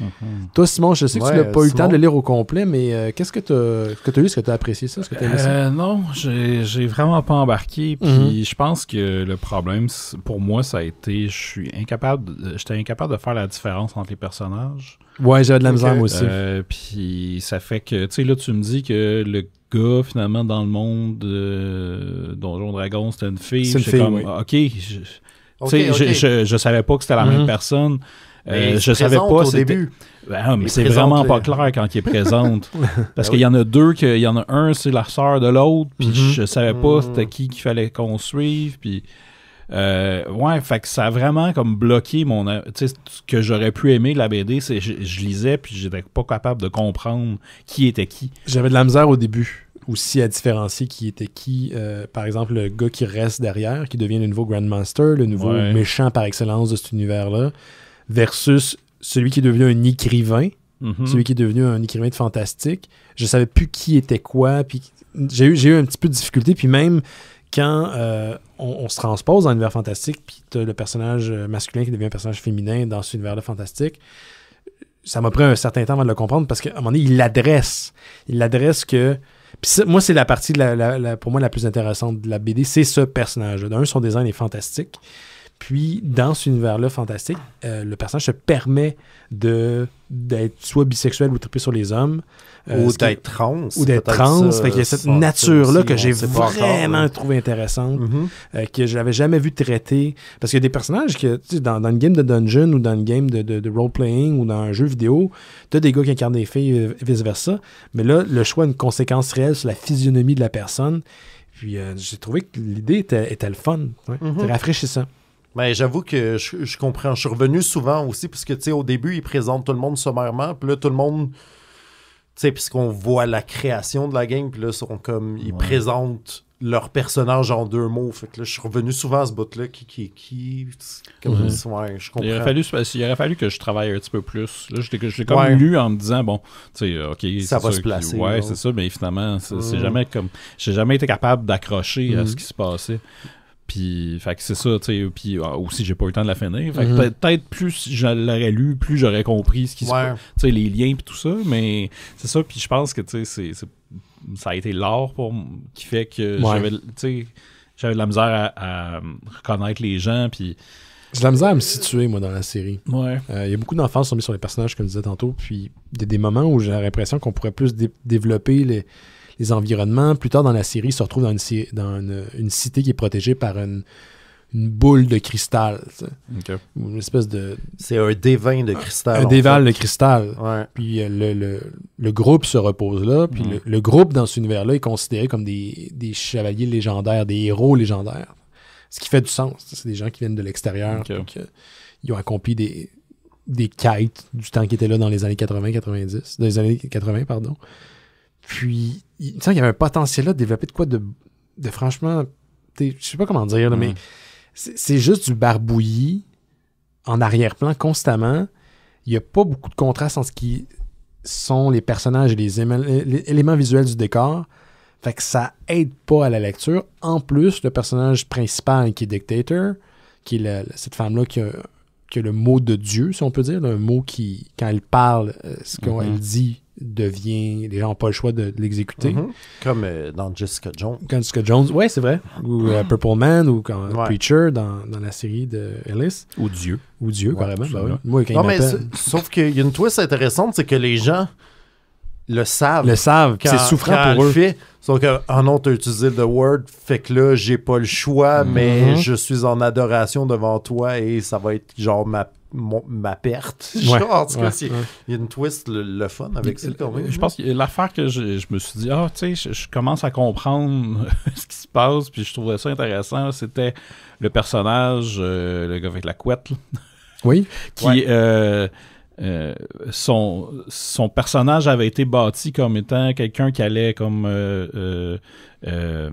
Mhm. Toi, Simon, je sais que tu n'as pas eu le temps de lire au complet, mais euh, qu'est-ce que tu as, lu? Est-ce que tu as apprécié ça? Euh, non, j'ai vraiment pas embarqué. Puis mhm. je pense que le problème, pour moi, ça a été je suis incapable euh, j'étais incapable de faire la différence entre les personnages. Ouais, j'avais de la misère, moi aussi. puis ça fait que, tu sais, là, tu me dis que le gars, finalement, dans le monde de Donjon Dragon, c'était une fille. C'est comme, OK, je, savais pas que c'était la mhm. même personne. Euh, je savais pas. Au début. Ben, ah, c'est vraiment euh, pas clair quand il est présente. Ben parce qu'il y en a deux, que, il y en a un, c'est la sœur de l'autre, puis mm-hmm. je savais pas mm. c'était qui qu'il fallait qu'on suive, puis. Euh, ouais, fait que ça a vraiment comme bloqué mon. Tu sais, ce que j'aurais pu aimer de la BD, c'est je, je lisais, puis j'étais pas capable de comprendre qui était qui. J'avais de la misère au début aussi à différencier qui était qui. par exemple, le gars qui reste derrière, qui devient le nouveau Grandmaster, le nouveau méchant par excellence de cet univers-là versus celui qui est devenu un écrivain, mhm. celui qui est devenu un écrivain de fantastique. Je savais plus qui était quoi, puis j'ai eu, eu un petit peu de difficulté, puis même quand euh, on, se transpose dans l'univers fantastique, puis t'as le personnage euh, masculin qui devient un personnage féminin dans cet univers-là fantastique, ça m'a pris un certain temps avant de le comprendre parce qu'à un moment donné, il l'adresse. Il l'adresse que. moi, c'est la partie, pour moi, la plus intéressante de la BD, c'est ce personnage-là. D'un, son design est fantastique. Puis, dans cet univers-là fantastique, euh, le personnage se permet de d'être soit bisexuel ou tripé sur les hommes. Euh, ou d'être trans. Ou d'être trans. qu'il y a cette nature-là que j'ai vraiment trouvée intéressante, mm-hmm. euh, que je que jamais vu traiter. Parce qu'il y a des personnages que, dans, dans, une game de dungeon ou dans une game de, role-playing ou dans un jeu vidéo, as des gars qui incarnent des filles et vice-versa. Mais là, le choix a une conséquence réelle sur la physionomie de la personne. Puis j'ai trouvé que l'idée était, le fun. Mm-hmm. C'est rafraîchissant. Mais ben, j'avoue que je, comprends. Je suis revenu souvent aussi, parce que, tu sais, au début, ils présentent tout le monde sommairement, puis là, tout le monde. Tu puisqu'on voit la création de la game, puis là, sont comme, ils présentent leur personnage en deux mots. Fait que là, je suis revenu souvent à ce bout-là qui. qui, qui Il aurait, fallu, que je travaille un petit peu plus. Là, comme lu en me disant, bon, tu sais, OK. Ça va se placer. ouais, c'est ça, mais finalement, c'est mm. jamais comme. J'ai jamais été capable d'accrocher à ce mm-hmm. qui se passait. Puis, fait que c'est ça, tu sais. Puis ah, aussi, j'ai pas eu le temps de la finir. Mhm. peut-être plus je l'aurais lu, plus j'aurais compris ce qui se passe, tu sais, les liens puis tout ça. Mais c'est ça. Puis je pense que, tu sais, ça a été l'art pour qui fait que j'avais, tu j'avais de la misère à, reconnaître les gens. Puis. J'ai de la misère à me situer, moi, dans la série. ouais. Euh, il y a beaucoup d'enfants qui sont mis sur les personnages, comme je disais tantôt. Puis, il y a des moments où j'ai l'impression qu'on pourrait plus développer les les environnements. Plus tard dans la série, se retrouve dans une, cité qui est protégée par une, boule de cristal. Une espèce de. C'est un dévin de cristal. Un déval de cristal. Puis euh, le, groupe se repose là. Puis mm. le, groupe dans cet univers-là est considéré comme des, chevaliers légendaires, des héros légendaires. Ce qui fait du sens. C'est des gens qui viennent de l'extérieur. Euh, ils ont accompli des, des kites du temps qui était là dans les années 80-90. années 80, pardon. Puis il, il, il y avait un potentiel là de développer de quoi de, de franchement, je sais pas comment dire, mais mm. c'est juste du barbouillis en arrière-plan constamment. Il n'y a pas beaucoup de contraste en ce qui sont les personnages et les, éléments visuels du décor. Fait que ça aide pas à la lecture. En plus, le personnage principal qui est Dictator, qui est cette femme-là qui a, le mot de Dieu, si on peut dire, un mot qui, quand elle parle, euh, ce qu'elle mm-hmm. dit, devient. Les gens n'ont pas le choix de, l'exécuter. Mhm. Comme euh, dans Jessica Jones. Comme Jessica Jones, Oui, c'est vrai. Ou euh, ah. Purple Man, ou quand Preacher dans, dans, la série de Ellis. Ou Dieu. Ou Dieu, carrément. Bah, Moi, quand non, il sauf qu'il y a une twist intéressante, c'est que les gens le savent. Le savent. C'est souffrant pour eux. Fait, donc, ah non, as utilisé le word, fait que là, j'ai pas le choix, mhm. mais je suis en adoration devant toi et ça va être genre ma, perte. genre, en tout cas, il y a une twist, le, fun avec ça Je hein. pense que l'affaire que je, me suis dit, ah, tu sais, je, commence à comprendre ce qui se passe, puis je trouvais ça intéressant, c'était le personnage, euh, le gars avec la couette. Oui. qui. Euh, euh, son, son personnage avait été bâti comme étant quelqu'un qui allait comme euh, euh,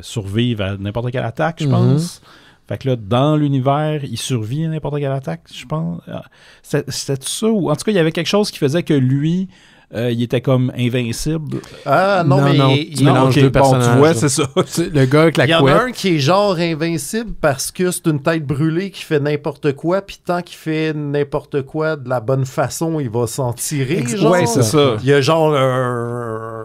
survivre à n'importe quelle attaque, je mm-hmm. pense. Fait que là, dans l'univers, il survit à n'importe quelle attaque, je pense. Ah, C'était ça, ou en tout cas, il y avait quelque chose qui faisait que lui euh, il était comme invincible. Ah non, mais il, est mélange deux personnages. tu vois, c'est ça. le gars avec la couette. Il y en a un qui est genre invincible parce que c'est une tête brûlée qui fait n'importe quoi, puis tant qu'il fait n'importe quoi de la bonne façon, il va s'en tirer. Genre. Ouais, c'est ça. Il y a genre un,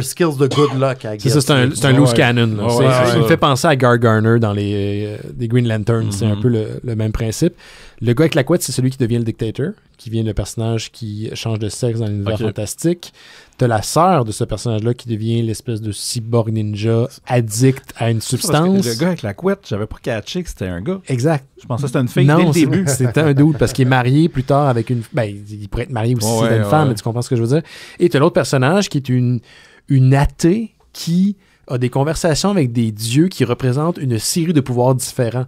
skills de good luck. C'est ça, c'est un, loose canon. cannon. ça me fait penser à Gar Garner dans les, euh, Green Lanterns. C'est un mhm. peu le même principe. Le gars avec la couette, c'est celui qui devient le dictateur, qui devient le personnage qui change de sexe dans l'univers fantastique. T'as la sœur de ce personnage-là qui devient l'espèce de cyborg ninja addict à une substance. le gars avec la couette, j'avais pas catché que c'était un gars. Exact. Je pensais que c'était une fille dès le début. C'était un doute parce qu'il est marié plus tard avec une. Ben, il pourrait être marié aussi avec une femme, mais tu comprends ce que je veux dire. Et t'as l'autre personnage qui est une, une athée qui a des conversations avec des dieux qui représentent une série de pouvoirs différents.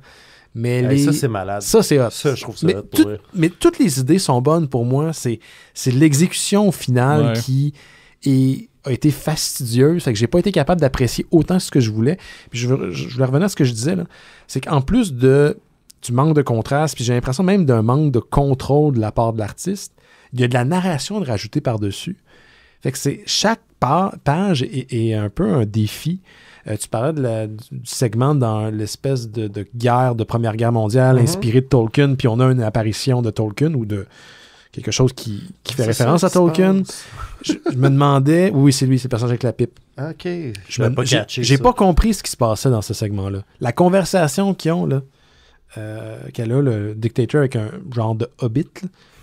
Mais Ça, c'est malade. Ça, c'est je mais, toutes les idées sont bonnes pour moi. C'est, c'est l'exécution finale qui est... a été fastidieuse. Fait que j'ai pas été capable d'apprécier autant ce que je voulais. je, voulais revenir à ce que je disais. C'est qu'en plus de du manque de contraste, puis j'ai l'impression même d'un manque de contrôle de la part de l'artiste, il y a de la narration de rajouter par-dessus. Fait que c'est chaque page est un peu un défi. Euh, tu parlais du segment dans l'espèce de, guerre, de Première Guerre mondiale, mhm. inspirée de Tolkien, puis on a une apparition de Tolkien ou de quelque chose qui, fait référence à Tolkien. je, me demandais, oui, c'est lui, c'est le personnage avec la pipe. OK. Je pas J'ai pas compris ce qui se passait dans ce segment-là. La conversation qu'ils ont, là, euh, qu'elle a, le dictateur avec un genre de hobbit,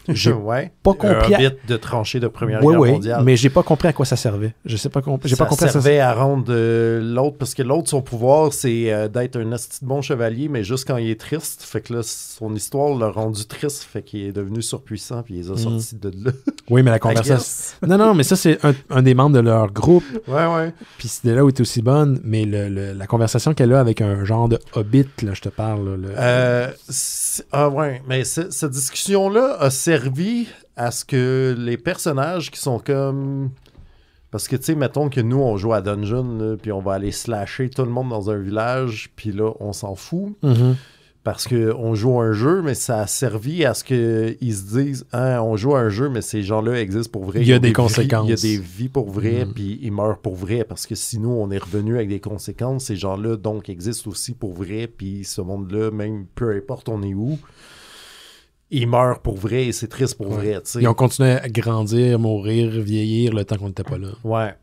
j'ai ouais. pas compris. Un de tranchée de Première Guerre mondiale. Mais j'ai pas compris à quoi ça servait. Je sais pas, comp... j'ai pas compris. Ça servait à rendre euh, l'autre parce que l'autre son pouvoir c'est euh, d'être un bon chevalier, mais juste quand il est triste, fait que là son histoire l'a rendu triste, fait qu'il est devenu surpuissant puis il les a mm. sortis de là. Oui, mais la conversation. non, non, mais ça c'est un, des membres de leur groupe. Ouais, ouais. Puis c'était là où était aussi bonne, mais le, la conversation qu'elle a avec un genre de hobbit, là, je te parle. Euh, ah ouais, mais cette discussion là, c'est servi à ce que les personnages qui sont comme. Parce que, tu sais, mettons que nous, on joue à Dungeon, puis on va aller slasher tout le monde dans un village, puis là, on s'en fout. Mm-hmm. Parce qu'on joue un jeu, mais ça a servi à ce qu'ils se disent hein, on joue un jeu, mais ces gens-là existent pour vrai. Il y a des, conséquences. il y a des vies pour vrai, mm-hmm. puis ils meurent pour vrai. Parce que sinon, on est revenu avec des conséquences. Ces gens-là, donc, existent aussi pour vrai, puis ce monde-là, même peu importe on est où, il meurt pour vrai et c'est triste pour vrai. T'sais. Ils ont continué à grandir, mourir, vieillir le temps qu'on n'était pas là. Ouais.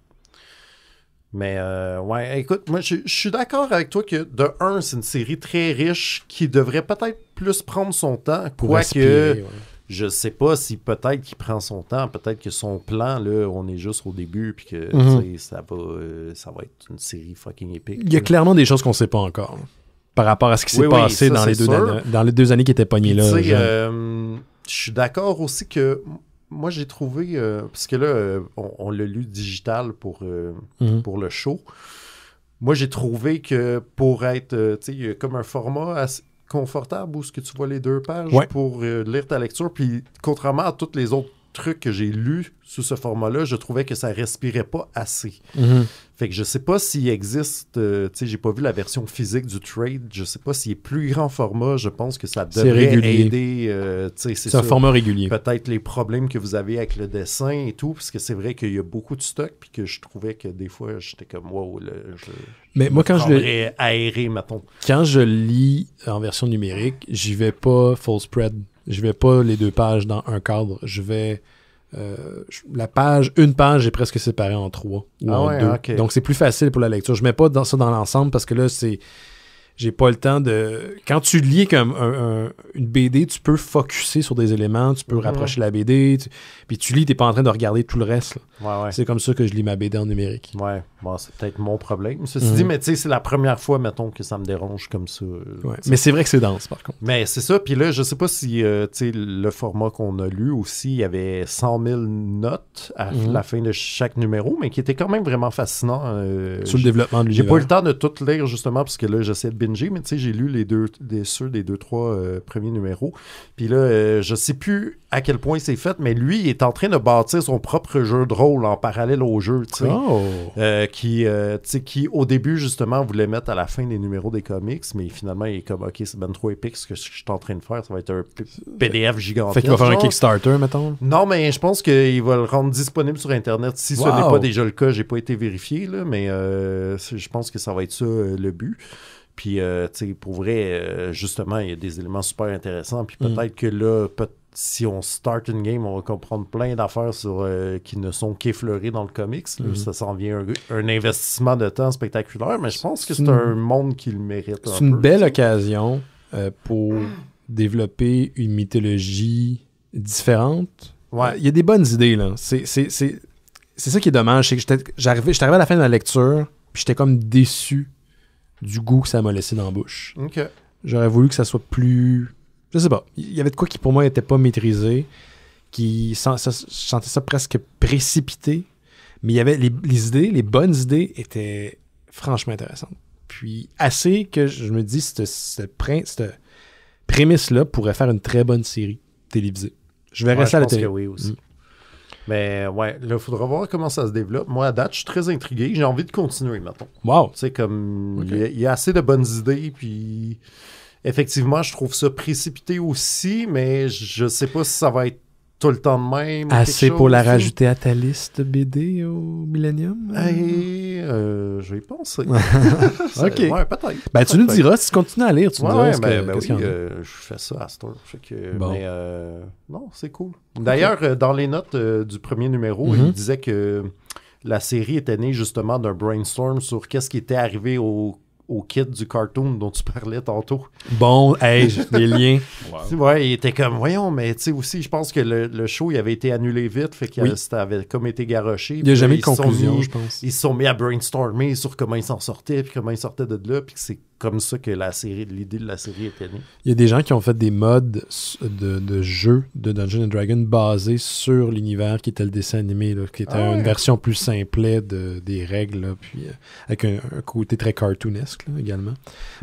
Mais euh, ouais, écoute, moi je suis d'accord avec toi que de un, c'est une série très riche qui devrait peut-être plus prendre son temps, quoique que. je sais pas si peut-être qu'il prend son temps, peut-être que son plan là, on est juste au début puis que mhm. ça va euh, ça va être une série fucking épique. Il y a clairement des choses qu'on sait pas encore par rapport à ce qui s'est passé dans, les deux années, dans les deux années qui étaient pognées là. Euh, je suis d'accord aussi que moi, j'ai trouvé, euh, parce que là, euh, on, l'a lu digital pour, mhm. pour le show. Moi, j'ai trouvé que pour être, tu sais, comme un format confortable où ce que tu vois les deux pages pour lire ta lecture, puis contrairement à toutes les autres truc que j'ai lu sous ce format-là, je trouvais que ça respirait pas assez. Mhm. Fait que je sais pas s'il existe, euh, tu sais, j'ai pas vu la version physique du trade, je sais pas s'il est plus grand format, je pense que ça devrait aider, euh, c'est un format régulier. Peut-être les problèmes que vous avez avec le dessin et tout, parce que c'est vrai qu'il y a beaucoup de stock, puis que je trouvais que des fois, j'étais comme, wow, là, je, Mais moi, quand je le... aéré, mettons. Quand je lis en version numérique, j'y vais pas full spread je vais pas les deux pages dans un cadre. Je vais. Euh, la page, une page est presque séparée en trois ou ah en deux. Donc c'est plus facile pour la lecture. Je mets pas ça dans l'ensemble parce que là, c'est j'ai pas le temps de. Quand tu lis comme une BD, tu peux focusser sur des éléments, tu peux rapprocher la BD, puis tu lis, t'es pas en train de regarder tout le reste. C'est comme ça que je lis ma BD en numérique. Ouais, bon, c'est peut-être mon problème. Ceci mhm. dit, c'est la première fois, mettons, que ça me dérange comme ça. Mais c'est vrai que c'est dense, par contre. Mais c'est ça, puis là, je sais pas si, euh, le format qu'on a lu aussi, il y avait 100 000 notes à mhm. la fin de chaque numéro, mais qui était quand même vraiment fascinant. Euh, sur le développement de l'univers. J'ai pas le temps de tout lire, justement, parce que là, j'essaie de mais tu sais, j'ai lu les deux, des, ceux des deux, trois euh, premiers numéros. Puis là, euh, je sais plus à quel point c'est fait, mais lui, il est en train de bâtir son propre jeu de rôle en parallèle au jeu, tu sais. Oh! Euh, qui, qui, au début, justement, voulait mettre à la fin des numéros des comics, mais finalement, il est comme, OK, c'est ben trop épique ce que je suis en train de faire. Ça va être un PDF gigantesque. Fait qu'il va faire un Kickstarter, mettons. Non, mais je pense qu'il va le rendre disponible sur Internet. Si ce n'est pas déjà le cas, j'ai pas été vérifié, là, mais je pense que ça va être ça le but. Puis, euh, tu sais, pour vrai, euh, justement, il y a des éléments super intéressants. Puis mm. peut-être que là, peut si on start une game, on va comprendre plein d'affaires euh, qui ne sont qu'effleurées dans le comics. Mm-hmm. Ça s'en vient un, investissement de temps spectaculaire, mais je pense que c'est un monde qui le mérite. C'est une belle occasion pour développer une mythologie différente. Ouais. Il y a des bonnes idées, là. C'est ça qui est dommage. C'est que j'arrivais à la fin de la lecture, puis j'étais comme déçu du goût que ça m'a laissé dans la bouche. J'aurais voulu que ça soit plus. Je sais pas. Il y avait de quoi qui pour moi n'était pas maîtrisé, qui sent, ça, je sentais ça presque précipité. Mais il y avait les, idées, les bonnes idées étaient franchement intéressantes. Puis assez que je me dis, cette, cette, prémisse-là pourrait faire une très bonne série télévisée. Je vais rester ça à la télé. Que oui aussi. Mm. Mais ouais, là, il faudra voir comment ça se développe. Moi, à date, je suis très intrigué. J'ai envie de continuer, mettons. Wow! Tu sais, comme, il y, a assez de bonnes idées, puis effectivement, je trouve ça précipité aussi, mais je sais pas si ça va être tout le temps même. Assez pour la rajouter à ta liste BD au Millennium Je vais y ok. peut-être. Ben, tu nous diras si tu continues à lire. Tu nous que, ben, ben euh, je fais ça à Je Mais euh, non, c'est cool. D'ailleurs, euh, dans les notes du premier numéro, il mhm. disait que la série était née justement d'un brainstorm sur qu'est-ce qui était arrivé au au kit du cartoon dont tu parlais tantôt. Bon, hey, les liens. Ouais, il était comme, voyons, mais tu sais aussi, je pense que le, show, il avait été annulé vite, fait que ça avait comme été garoché. Il n'y a jamais de conclusion, je pense. Ils se sont mis à brainstormer sur comment ils s'en sortaient, puis comment ils sortaient de là, puis c'est comme ça que la série, l'idée de la série est née. Il y a des gens qui ont fait des modes de, de jeux de Dungeons and Dragons basés sur l'univers qui était le dessin animé, là, qui était ah une version plus simplée de, des règles, puis euh, avec un, un côté très cartoonesque également.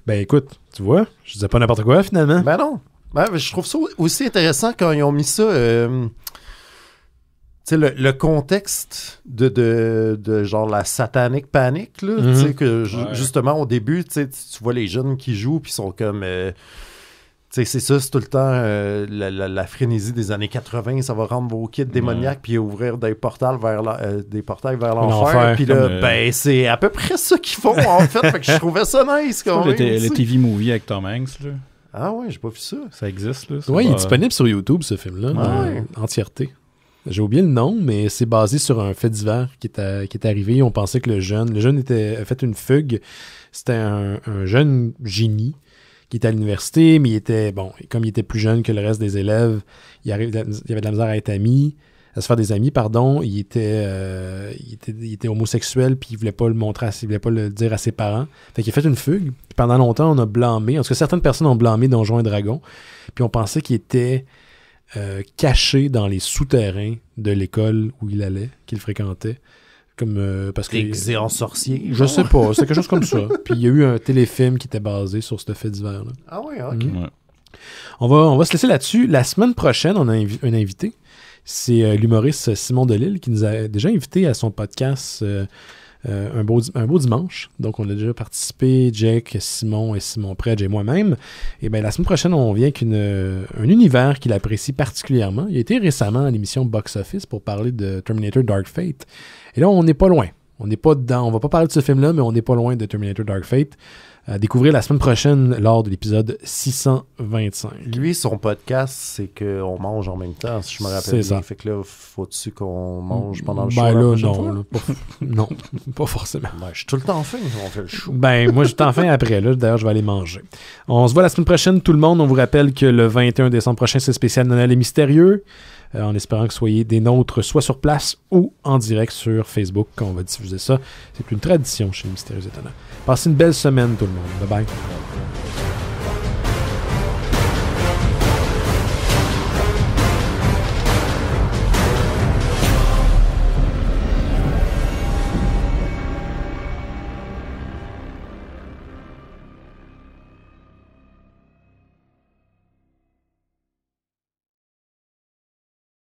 Ben écoute, tu vois, je disais pas n'importe quoi finalement. Ben non. Ben, je trouve ça aussi intéressant quand ils ont mis ça. Euh, le, le, contexte de, de, genre la satanique panique, là, mm-hmm. que justement au début, tu vois les jeunes qui jouent, puis sont comme. Euh, c'est ça, c'est tout le temps euh, la, frénésie des années 80. Ça va rendre vos kits démoniaques puis ouvrir des, vers la, euh, des portails vers l'enfer. Euh, ben, c'est à peu près ça qu'ils font, en fait. que je trouvais ça nice. Quand le, TV movie avec Tom Hanks, là. Ah ouais, j'ai pas vu ça. Ça existe, là. Oui, il est disponible sur YouTube, ce film-là, entièreté. J'ai oublié le nom, mais c'est basé sur un fait divers qui est, qui est, arrivé. On pensait que le jeune, le jeune était, a fait une fugue. C'était un, jeune génie il était à l'université, mais il était, bon, comme il était plus jeune que le reste des élèves, il, avait de la misère à être ami, à se faire des amis, pardon. Il était, euh, il était, homosexuel, puis il voulait pas le montrer, il voulait pas le dire à ses parents. Fait qu'il a fait une fugue. pendant longtemps, on a blâmé, en tout cas, certaines personnes ont blâmé Donjon et Dragon, puis on pensait qu'il était euh, caché dans les souterrains de l'école où il allait, qu'il fréquentait. Comme, euh, parce Je sais pas, c'est quelque chose comme ça. Puis il y a eu un téléfilm qui était basé sur ce fait divers là. Ah oui, OK. Mhm. On va, on va se laisser là-dessus. La semaine prochaine, on a un invité. C'est euh, l'humoriste Simon Delille qui nous a déjà invité à son podcast euh, un, beau, dimanche. Donc, on a déjà participé, Jack, Simon et Simon Predge et moi-même. Et bien, la semaine prochaine, on vient avec un univers qu'il apprécie particulièrement. Il a été récemment à l'émission Box Office pour parler de Terminator Dark Fate. Et là, on n'est pas loin. On n'est pas dedans. On va pas parler de ce film-là, mais on n'est pas loin de Terminator Dark Fate. À découvrir la semaine prochaine lors de l'épisode 625. Lui, son podcast, c'est qu'on mange en même temps, si je me rappelle bien. Ça. Fait que là, faut-tu qu'on mange mm, pendant le ben show? Ben là, non. Pas, non, pas forcément. Ben, je suis tout le temps fin. on fait le show. Ben, moi, je suis temps fin après. D'ailleurs, je vais aller manger. On se voit la semaine prochaine, tout le monde. On vous rappelle que le 21 décembre prochain, c'est spécial Noël et mystérieux. Euh, en espérant que soyez des nôtres, soit sur place ou en direct sur Facebook quand on va diffuser ça. C'est une tradition chez Mystérieux Étonnants. Passez une belle semaine tout le monde. Bye bye.